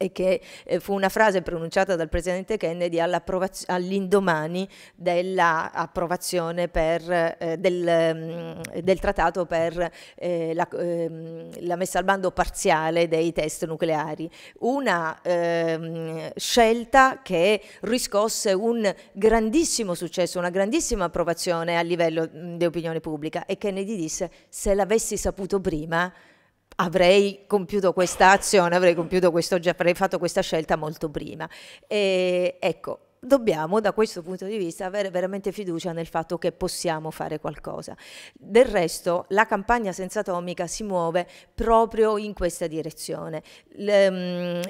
e che eh, fu una frase pronunciata dal presidente Kennedy all'indomani dell'approvazione eh, del, mm, del, trattato per eh, la, ehm, la, messa al bando parziale dei test nucleari. Una ehm, scelta che riscosse un grandissimo successo, una grandissima approvazione a livello mm, di opinione pubblica e Kennedy disse se l'avessi saputo prima avrei compiuto questa azione, avrei compiuto questo, avrei fatto questa scelta molto prima. E, ecco, dobbiamo da questo punto di vista avere veramente fiducia nel fatto che possiamo fare qualcosa. Del resto la campagna senza atomica si muove proprio in questa direzione. Le,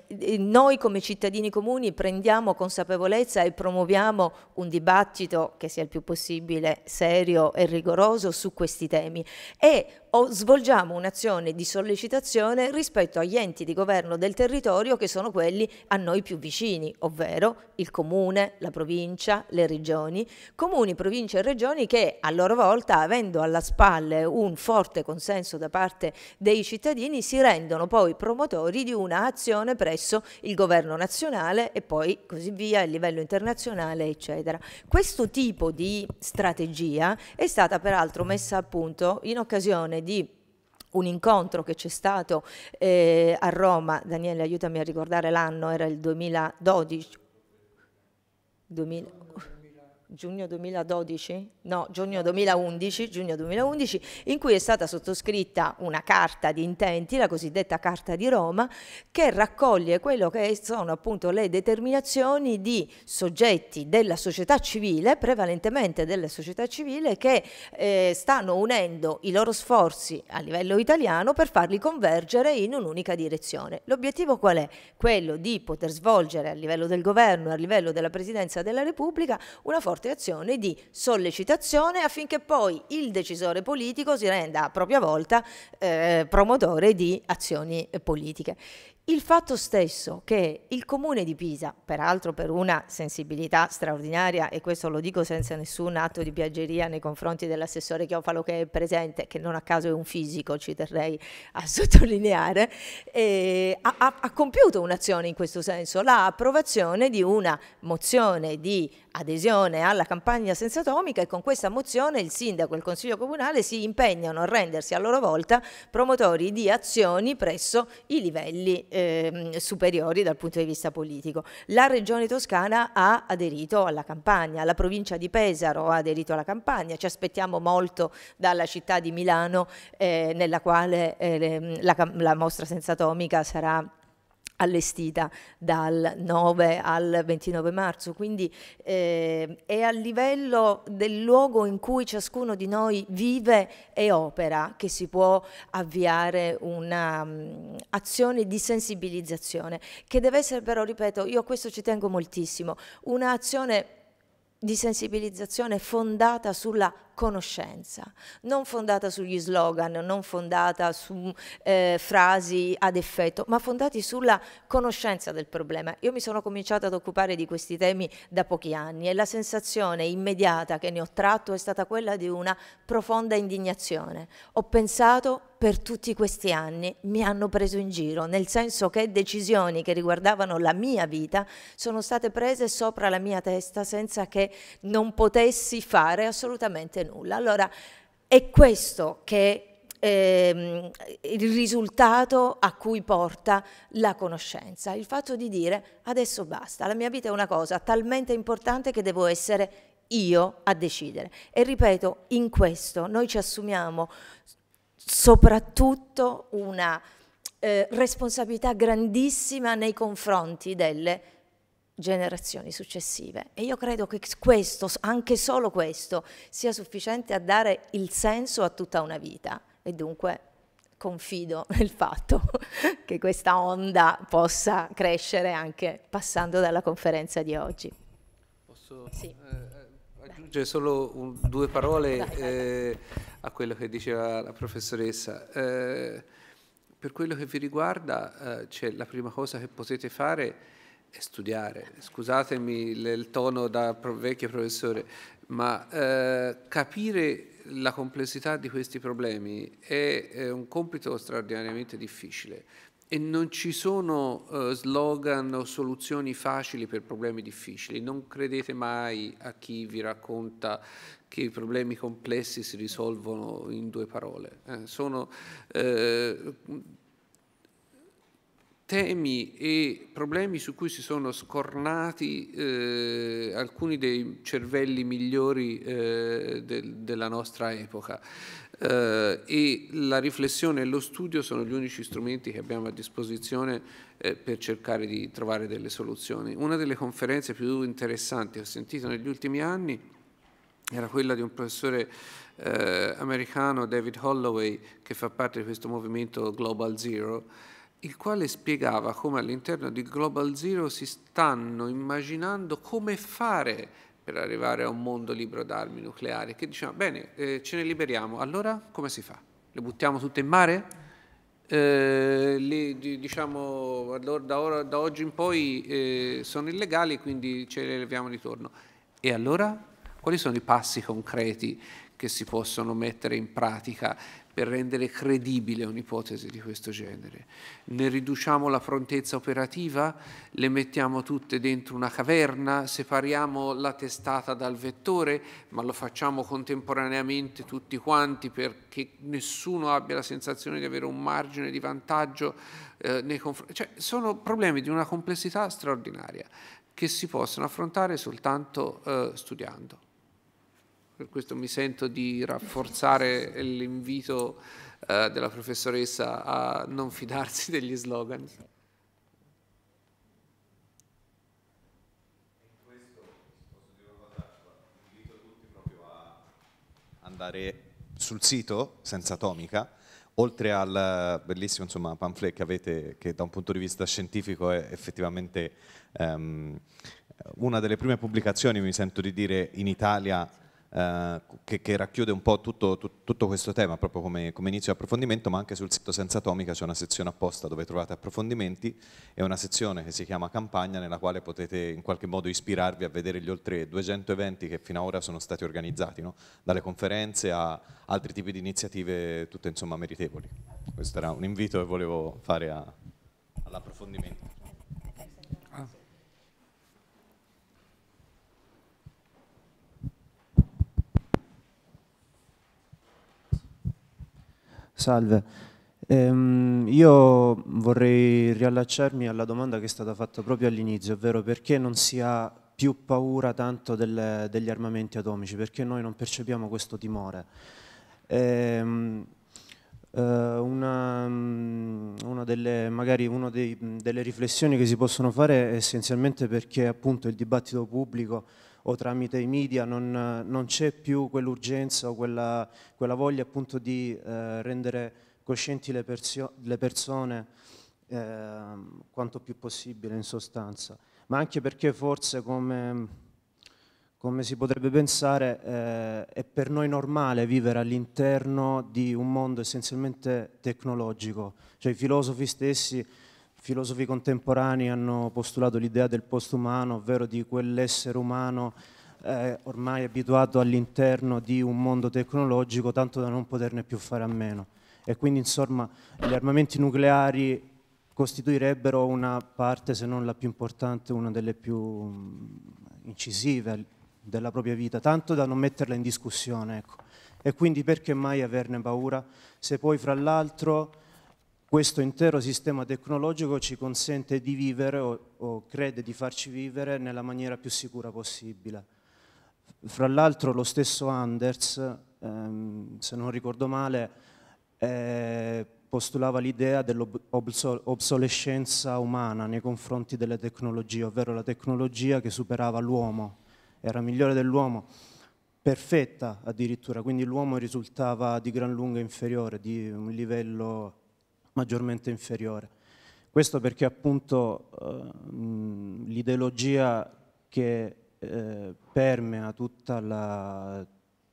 ehm, noi come cittadini comuni prendiamo consapevolezza e promuoviamo un dibattito che sia il più possibile serio e rigoroso su questi temi e o svolgiamo un'azione di sollecitazione rispetto agli enti di governo del territorio che sono quelli a noi più vicini, ovvero il comune, la provincia, le regioni, comuni, province e regioni che a loro volta, avendo alla spalle un forte consenso da parte dei cittadini, si rendono poi promotori di un'azione presso il governo nazionale e poi così via a livello internazionale, eccetera. Questo tipo di strategia è stata peraltro messa a punto in occasione di un incontro che c'è stato eh, a Roma, Daniele aiutami a ricordare l'anno, era il 2012, 2000, giugno 2012, no, giugno 2011, giugno 2011, in cui è stata sottoscritta una carta di intenti, la cosiddetta Carta di Roma, che raccoglie quello che sono appunto le determinazioni di soggetti della società civile, prevalentemente della società civile, che eh, stanno unendo i loro sforzi a livello italiano per farli convergere in un'unica direzione. L'obiettivo qual è? Quello di poter svolgere a livello del governo, a livello della Presidenza della Repubblica, una forza forte azione di sollecitazione affinché poi il decisore politico si renda a propria volta eh, promotore di azioni politiche. Il fatto stesso che il comune di Pisa, peraltro per una sensibilità straordinaria, e questo lo dico senza nessun atto di piaggeria nei confronti dell'assessore Chiofalo che è presente, che non a caso è un fisico, ci terrei a *laughs* sottolineare, eh, ha, ha compiuto un'azione in questo senso, l'approvazione di una mozione di adesione alla campagna senza atomica e con questa mozione il sindaco e il consiglio comunale si impegnano a rendersi a loro volta promotori di azioni presso i livelli eh, superiori dal punto di vista politico. La regione toscana ha aderito alla campagna, la provincia di Pesaro ha aderito alla campagna, ci aspettiamo molto dalla città di Milano eh, nella quale eh, la, la mostra senza atomica sarà allestita dal 9 al 29 marzo, quindi eh, è a livello del luogo in cui ciascuno di noi vive e opera che si può avviare un'azione mm, um, di sensibilizzazione, che deve essere però, ripeto, io a questo ci tengo moltissimo, un'azione di sensibilizzazione fondata sulla conoscenza, non fondata sugli slogan, non fondata su eh, frasi ad effetto, ma fondati sulla conoscenza del problema. Io mi sono cominciata ad occupare di questi temi da pochi anni e la sensazione immediata che ne ho tratto è stata quella di una profonda indignazione. Ho pensato per tutti questi anni mi hanno preso in giro, nel senso che decisioni che riguardavano la mia vita sono state prese sopra la mia testa senza che non potessi fare assolutamente nulla nulla. Allora è questo che ehm, il risultato a cui porta la conoscenza, il fatto di dire adesso basta, la mia vita è una cosa talmente importante che devo essere io a decidere. E ripeto, in questo noi ci assumiamo soprattutto una eh, responsabilità grandissima nei confronti delle persone generazioni successive. E io credo che questo, anche solo questo, sia sufficiente a dare il senso a tutta una vita. E dunque confido *laughs* nel fatto *laughs* che questa onda possa crescere anche passando dalla conferenza di oggi. Posso sì. eh, aggiungere solo un, due parole dai, dai, eh, a quello che diceva la professoressa. Eh, per quello che vi riguarda, eh, c'è la prima cosa che potete fare è e studiare. Scusatemi il tono da vecchio professore, ma eh, capire la complessità di questi problemi è, è un compito straordinariamente difficile e non ci sono uh, slogan o soluzioni facili per problemi difficili. Non credete mai a chi vi racconta che i problemi complessi si risolvono in due parole. Eh, sono, eh, temi e problemi su cui si sono scornati eh, alcuni dei cervelli migliori eh, del, della nostra epoca eh, e la riflessione e lo studio sono gli unici strumenti che abbiamo a disposizione eh, per cercare di trovare delle soluzioni. Una delle conferenze più interessanti che ho sentito negli ultimi anni era quella di un professore eh, americano, David Holloway, che fa parte di questo movimento Global Zero, il quale spiegava come all'interno di Global Zero si stanno immaginando come fare per arrivare a un mondo libero d'armi nucleari, che diceva, bene, eh, ce ne liberiamo, allora come si fa? Le buttiamo tutte in mare? Eh, le, diciamo, da, ora, da, oggi in poi eh, sono illegali, quindi ce le leviamo di torno. E allora? Quali sono i passi concreti che si possono mettere in pratica per rendere credibile un'ipotesi di questo genere. Ne riduciamo la prontezza operativa, le mettiamo tutte dentro una caverna, separiamo la testata dal vettore, ma lo facciamo contemporaneamente tutti quanti perché nessuno abbia la sensazione di avere un margine di vantaggio eh, nei confronti. Cioè, sono problemi di una complessità straordinaria che si possono affrontare soltanto eh, studiando per questo mi sento di rafforzare l'invito eh, della professoressa a non fidarsi degli slogan. andare sul sito senza atomica oltre al eh, bellissimo insomma, pamphlet che avete che da un punto di vista scientifico è effettivamente um, una delle prime pubblicazioni mi sento di dire in Italia eh, che, che, racchiude un po' tutto, tutto questo tema proprio come, come inizio di approfondimento, ma anche sul sito Senza Atomica c'è una sezione apposta dove trovate approfondimenti e una sezione che si chiama Campagna nella quale potete in qualche modo ispirarvi a vedere gli oltre 200 eventi che fino ad ora sono stati organizzati, no? dalle conferenze a altri tipi di iniziative, tutte insomma meritevoli. Questo era un invito che volevo fare all'approfondimento. Salve. Ehm, io vorrei riallacciarmi alla domanda che è stata fatta proprio all'inizio, ovvero perché non si ha più paura tanto del, degli armamenti atomici, perché noi non percepiamo questo timore. Ehm, eh, una, mm, una, delle, magari una dei, delle riflessioni che si possono fare è essenzialmente perché appunto il dibattito pubblico o tramite i media, non, non c'è più quell'urgenza o quella, quella, voglia appunto di eh, rendere coscienti le, persio, le persone eh, quanto più possibile in sostanza, ma anche perché forse come, come si potrebbe pensare eh, è per noi normale vivere all'interno di un mondo essenzialmente tecnologico, cioè i filosofi stessi filosofi contemporanei hanno postulato l'idea del postumano, ovvero di quell'essere umano eh, ormai abituato all'interno di un mondo tecnologico tanto da non poterne più fare a meno. E quindi insomma gli armamenti nucleari costituirebbero una parte, se non la più importante, una delle più mm, incisive della propria vita, tanto da non metterla in discussione. Ecco. E quindi perché mai averne paura se poi fra l'altro questo intero sistema tecnologico ci consente di vivere o, o crede di farci vivere nella maniera più sicura possibile. Fra l'altro lo stesso Anders, ehm, se non ricordo male, eh, postulava l'idea dell'obsolescenza umana nei confronti delle tecnologie, ovvero la tecnologia che superava l'uomo, era migliore dell'uomo, perfetta addirittura, quindi l'uomo risultava di gran lunga inferiore, di un livello maggiormente inferiore. Questo perché appunto eh, l'ideologia che eh, permea tutta la,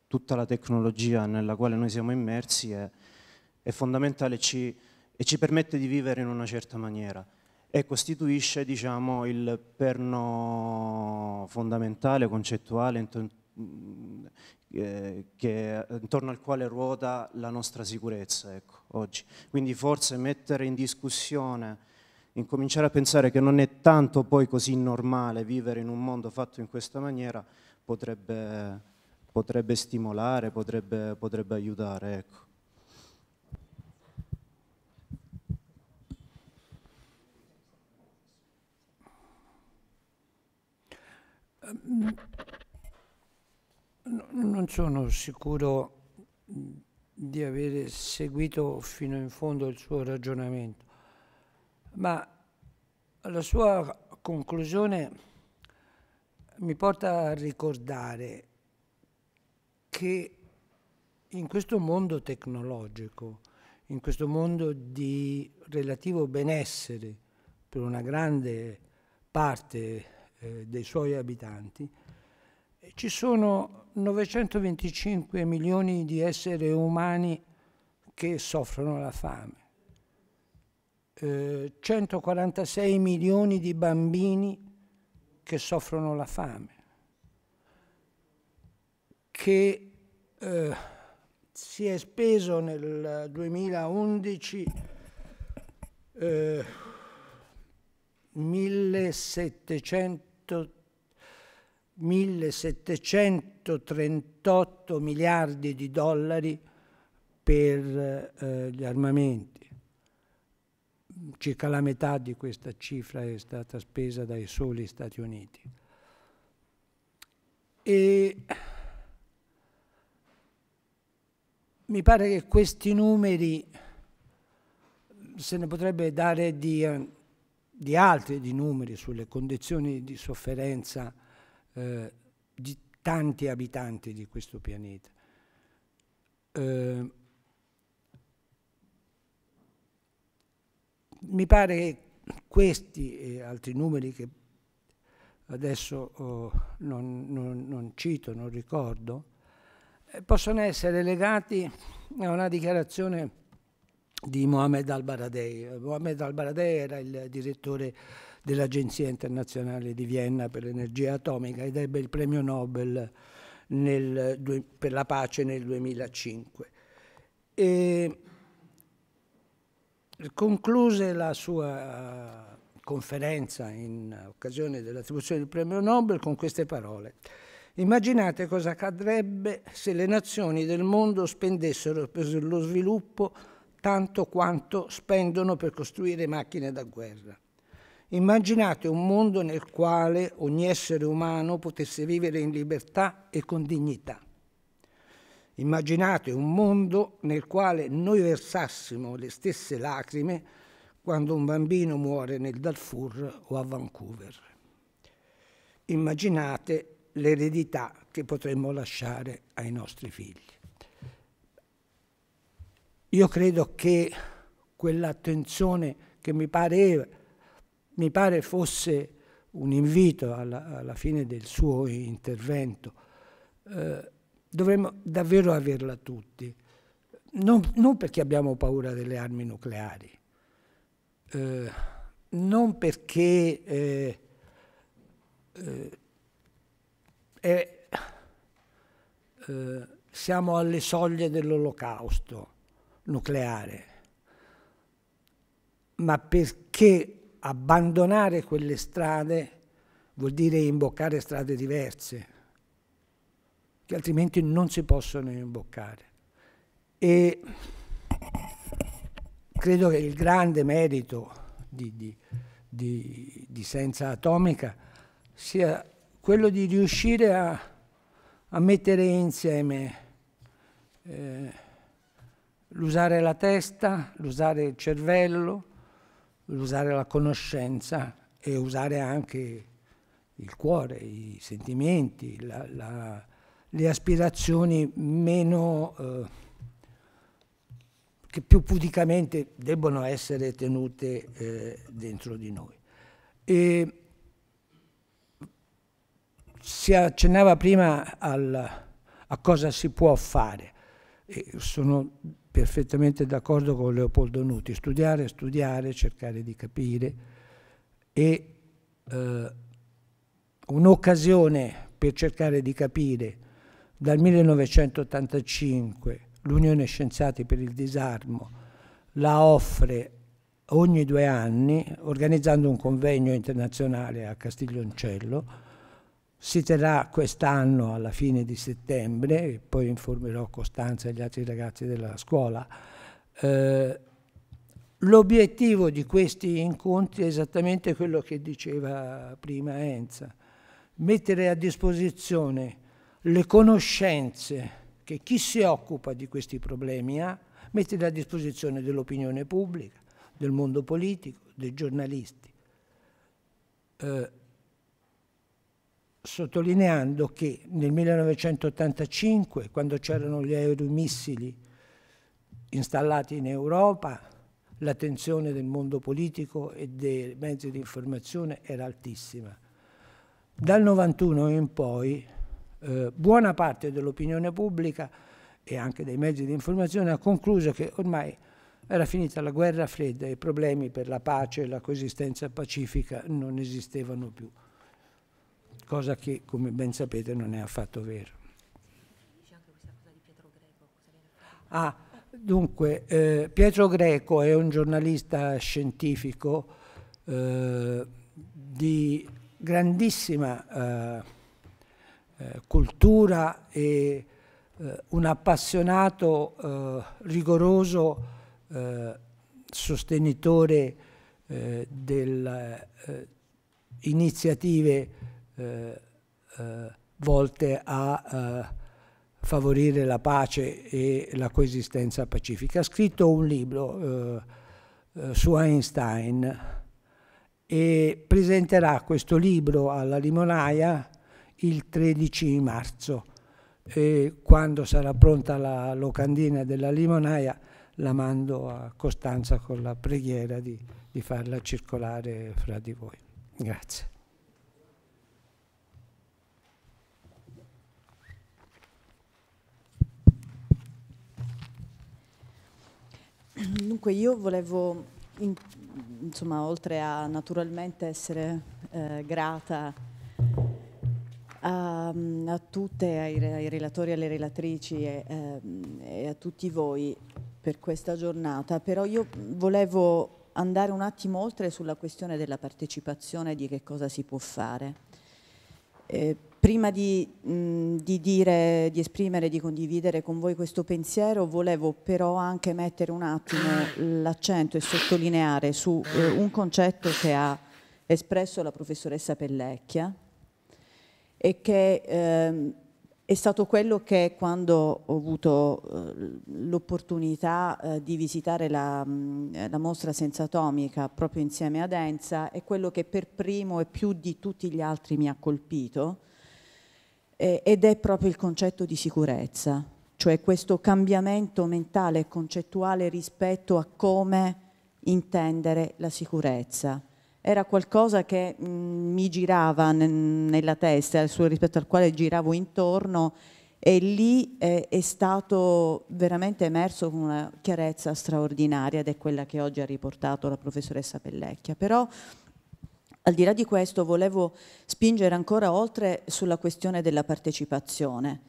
tutta la, tecnologia nella quale noi siamo immersi è, è fondamentale ci, e ci permette di vivere in una certa maniera e costituisce diciamo, il perno fondamentale, concettuale, eh, che, intorno al quale ruota la nostra sicurezza ecco, oggi. Quindi forse mettere in discussione, incominciare a pensare che non è tanto poi così normale vivere in un mondo fatto in questa maniera potrebbe, potrebbe stimolare, potrebbe, potrebbe aiutare. Ecco. Um non sono sicuro di avere seguito fino in fondo il suo ragionamento, ma la sua conclusione mi porta a ricordare che in questo mondo tecnologico, in questo mondo di relativo benessere per una grande parte eh, dei suoi abitanti, ci sono 925 milioni di esseri umani che soffrono la fame, eh, 146 milioni di bambini che soffrono la fame, che eh, si è speso nel 2011 eh, 1700 1738 miliardi di dollari per eh, gli armamenti. Circa la metà di questa cifra è stata spesa dai soli Stati Uniti. E mi pare che questi numeri se ne potrebbe dare di, eh, di altri di numeri sulle condizioni di sofferenza eh, di tanti abitanti di questo pianeta. Eh, mi pare che questi e altri numeri che adesso oh, non, non, non, cito, non ricordo, eh, possono essere legati a una dichiarazione di Mohamed al-Baradei. Mohamed al-Baradei era il direttore dell'Agenzia internazionale di Vienna per l'energia atomica ed ebbe il premio Nobel nel, per la pace nel 2005. E concluse la sua conferenza in occasione dell'attribuzione del premio Nobel con queste parole. Immaginate cosa accadrebbe se le nazioni del mondo spendessero per lo sviluppo tanto quanto spendono per costruire macchine da guerra. Immaginate un mondo nel quale ogni essere umano potesse vivere in libertà e con dignità. Immaginate un mondo nel quale noi versassimo le stesse lacrime quando un bambino muore nel Darfur o a Vancouver. Immaginate l'eredità che potremmo lasciare ai nostri figli. Io credo che quell'attenzione che mi pareva mi pare fosse un invito alla, alla fine del suo intervento. Eh, dovremmo davvero averla tutti, non, non, perché abbiamo paura delle armi nucleari, eh, non perché eh, eh, eh siamo alle soglie dell'olocausto nucleare, ma perché abbandonare quelle strade vuol dire imboccare strade diverse, che altrimenti non si possono imboccare. E credo che il grande merito di, di, di, di Senza Atomica sia quello di riuscire a, a mettere insieme eh, l'usare la testa, l'usare il cervello, usare la conoscenza e usare anche il cuore, i sentimenti, la, la, le aspirazioni meno, eh, che più pudicamente debbono essere tenute eh, dentro di noi. E si accennava prima al, a cosa si può fare. E sono perfettamente d'accordo con Leopoldo Nuti, studiare, studiare, cercare di capire e eh, un'occasione per cercare di capire dal 1985 l'Unione Scienziati per il Disarmo la offre ogni due anni organizzando un convegno internazionale a Castiglioncello si terrà quest'anno alla fine di settembre, poi informerò Costanza e gli altri ragazzi della scuola. Eh, L'obiettivo di questi incontri è esattamente quello che diceva prima Enza, mettere a disposizione le conoscenze che chi si occupa di questi problemi ha, metterle a disposizione dell'opinione pubblica, del mondo politico, dei giornalisti. Eh, sottolineando che nel 1985, quando c'erano gli aeromissili installati in Europa, l'attenzione del mondo politico e dei mezzi di informazione era altissima. Dal 91 in poi eh, buona parte dell'opinione pubblica e anche dei mezzi di informazione ha concluso che ormai era finita la guerra fredda e i problemi per la pace e la coesistenza pacifica non esistevano più cosa che come ben sapete non è affatto vera. Ah, dunque, eh, Pietro Greco è un giornalista scientifico eh, di grandissima eh, eh cultura e eh, un appassionato, eh, rigoroso sostenitore delle iniziative eh, eh, volte a eh, favorire la pace e la coesistenza pacifica. Ha scritto un libro eh, su Einstein e presenterà questo libro alla limonaia il 13 marzo e quando sarà pronta la locandina della limonaia la mando a Costanza con la preghiera di, di farla circolare fra di voi. Grazie. Dunque io volevo, in, insomma, oltre a naturalmente essere eh, grata a, a tutte, ai, ai, relatori, alle relatrici e, eh, e a tutti voi per questa giornata, però io volevo andare un attimo oltre sulla questione della partecipazione e di che cosa si può fare. Eh, prima di, mh, di, dire, di esprimere, di condividere con voi questo pensiero, volevo però anche mettere un attimo l'accento e sottolineare su eh, un concetto che ha espresso la professoressa Pellecchia e che eh, è stato quello che quando ho avuto eh, l'opportunità eh, di visitare la, la mostra senza atomica proprio insieme ad Enza, è quello che per primo e più di tutti gli altri mi ha colpito, eh, ed è proprio il concetto di sicurezza, cioè questo cambiamento mentale e concettuale rispetto a come intendere la sicurezza. Era qualcosa che mh, mm, mi girava nella testa, rispetto al quale giravo intorno e lì eh, è stato veramente emerso con una chiarezza straordinaria ed è quella che oggi ha riportato la professoressa Pellecchia. Però al di là di questo volevo spingere ancora oltre sulla questione della partecipazione.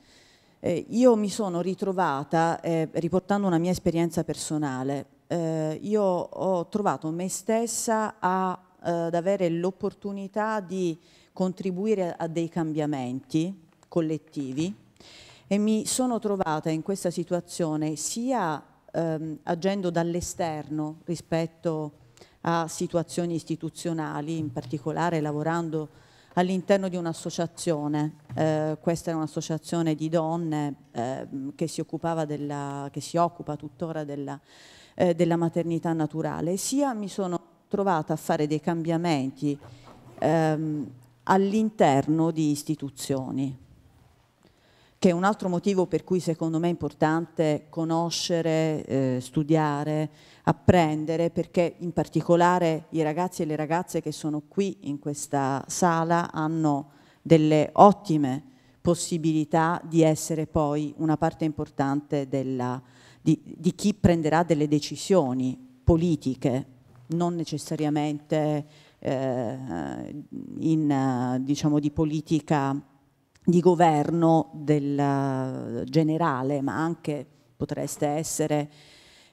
Eh, io mi sono ritrovata, eh, riportando una mia esperienza personale, eh, io ho trovato me stessa a, eh, ad avere l'opportunità di contribuire a dei cambiamenti collettivi e mi sono trovata in questa situazione sia ehm, agendo dall'esterno rispetto a situazioni istituzionali, in particolare lavorando all'interno di un'associazione, eh, questa è un'associazione di donne eh, che, si della, che, si occupa tuttora della, eh, della, maternità naturale, sia mi sono trovata a fare dei cambiamenti ehm, all'interno di istituzioni, che è un altro motivo per cui secondo me è importante conoscere, eh, studiare, apprendere perché in particolare i ragazzi e le ragazze che sono qui in questa sala hanno delle ottime possibilità di essere poi una parte importante della, di, di chi prenderà delle decisioni politiche, non necessariamente eh, in, diciamo, di politica di governo del, generale, ma anche potreste essere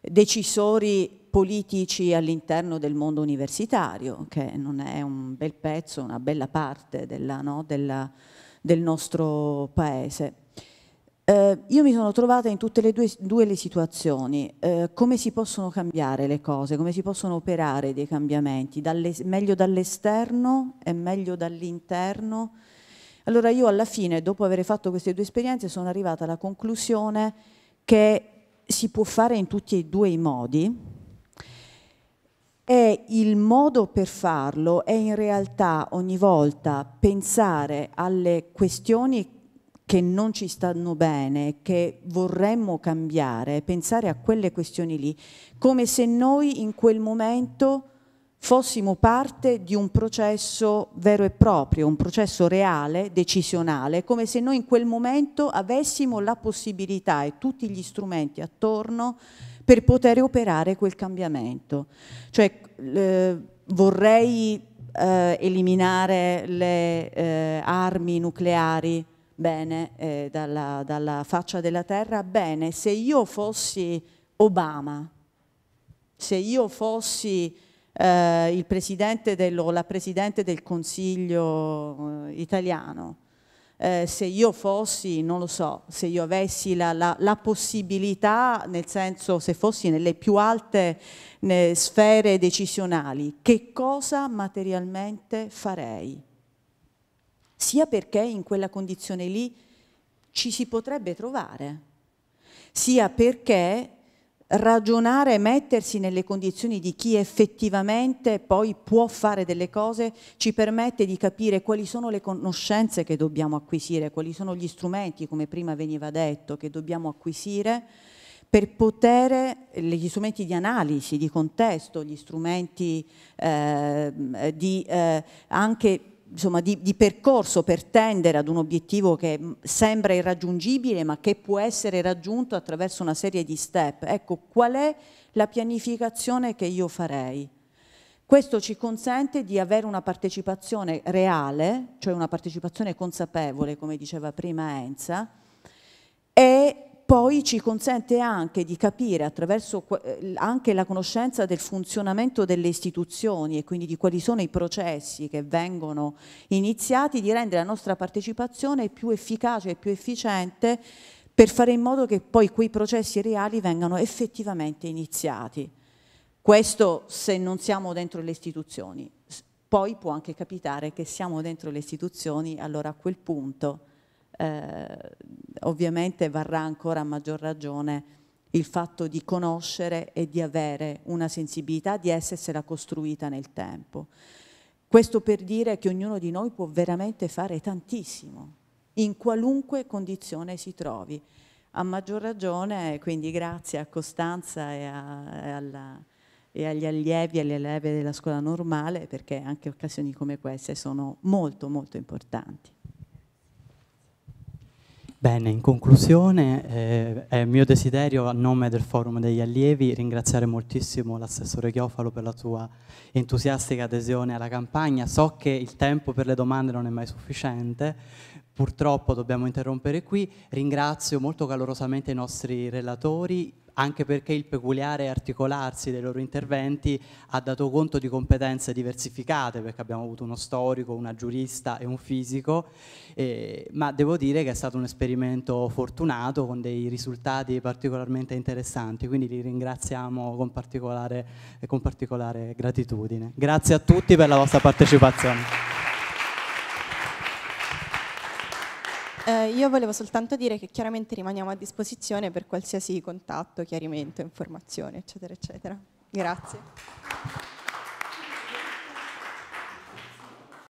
decisori politici all'interno del mondo universitario, che non è un bel pezzo, una bella parte della, no, della, del nostro paese. Eh, io mi sono trovata in tutte e due, due le situazioni, eh, come si possono cambiare le cose, come si possono operare dei cambiamenti, dalle, meglio dall'esterno e meglio dall'interno. Allora io alla fine, dopo aver fatto queste due esperienze, sono arrivata alla conclusione che si può fare in tutti e due i modi e il modo per farlo è in realtà ogni volta pensare alle questioni che non ci stanno bene, che vorremmo cambiare, pensare a quelle questioni lì, come se noi in quel momento fossimo parte di un processo vero e proprio, un processo reale, decisionale, come se noi in quel momento avessimo la possibilità e tutti gli strumenti attorno per poter operare quel cambiamento. Cioè, eh, vorrei eh, eliminare le eh, armi nucleari, bene, eh, dalla, dalla faccia della terra, bene, se io fossi Obama, se io fossi eh, presidente dello, la Presidente del Consiglio eh, italiano. Eh, se io fossi, non lo so, se io avessi la, la, la possibilità, nel senso se fossi nelle più alte né, sfere decisionali, che cosa materialmente farei? Sia perché in quella condizione lì ci si potrebbe trovare, sia perché ragionare e mettersi nelle condizioni di chi effettivamente poi può fare delle cose ci permette di capire quali sono le conoscenze che dobbiamo acquisire, quali sono gli strumenti, come prima veniva detto, che dobbiamo acquisire per poter, eh, gli strumenti di analisi, di contesto, gli strumenti eh, di eh, anche insomma, di, di, percorso per tendere ad un obiettivo che mm, sembra irraggiungibile ma che può essere raggiunto attraverso una serie di step. Ecco, qual è la pianificazione che io farei? Questo ci consente di avere una partecipazione reale, cioè una partecipazione consapevole, come diceva prima Enza, e poi ci consente anche di capire attraverso eh, anche la conoscenza del funzionamento delle istituzioni e quindi di quali sono i processi che vengono iniziati, di rendere la nostra partecipazione più efficace e più efficiente per fare in modo che poi quei processi reali vengano effettivamente iniziati. Questo se non siamo dentro le istituzioni. Poi può anche capitare che siamo dentro le istituzioni, allora a quel punto eh, ovviamente varrà ancora a maggior ragione il fatto di conoscere e di avere una sensibilità, di essersela costruita nel tempo. Questo per dire che ognuno di noi può veramente fare tantissimo, in qualunque condizione si trovi. A maggior ragione, quindi grazie a Costanza e, a, e, alla, e agli allievi e alle allievi della scuola normale, perché anche occasioni come queste sono molto molto importanti. Bene, in conclusione eh, è mio desiderio a nome del Forum degli Allievi ringraziare moltissimo l'assessore Chiofalo per la sua entusiastica adesione alla campagna. So che il tempo per le domande non è mai sufficiente, Purtroppo dobbiamo interrompere qui, ringrazio molto calorosamente i nostri relatori, anche perché il peculiare articolarsi dei loro interventi ha dato conto di competenze diversificate, perché abbiamo avuto uno storico, una giurista e un fisico, eh, ma devo dire che è stato un esperimento fortunato con dei risultati particolarmente interessanti, quindi li ringraziamo con particolare, con particolare gratitudine. Grazie a tutti per la vostra partecipazione. Eh, io volevo soltanto dire che chiaramente rimaniamo a disposizione per qualsiasi contatto, chiarimento, informazione, eccetera, eccetera. Grazie.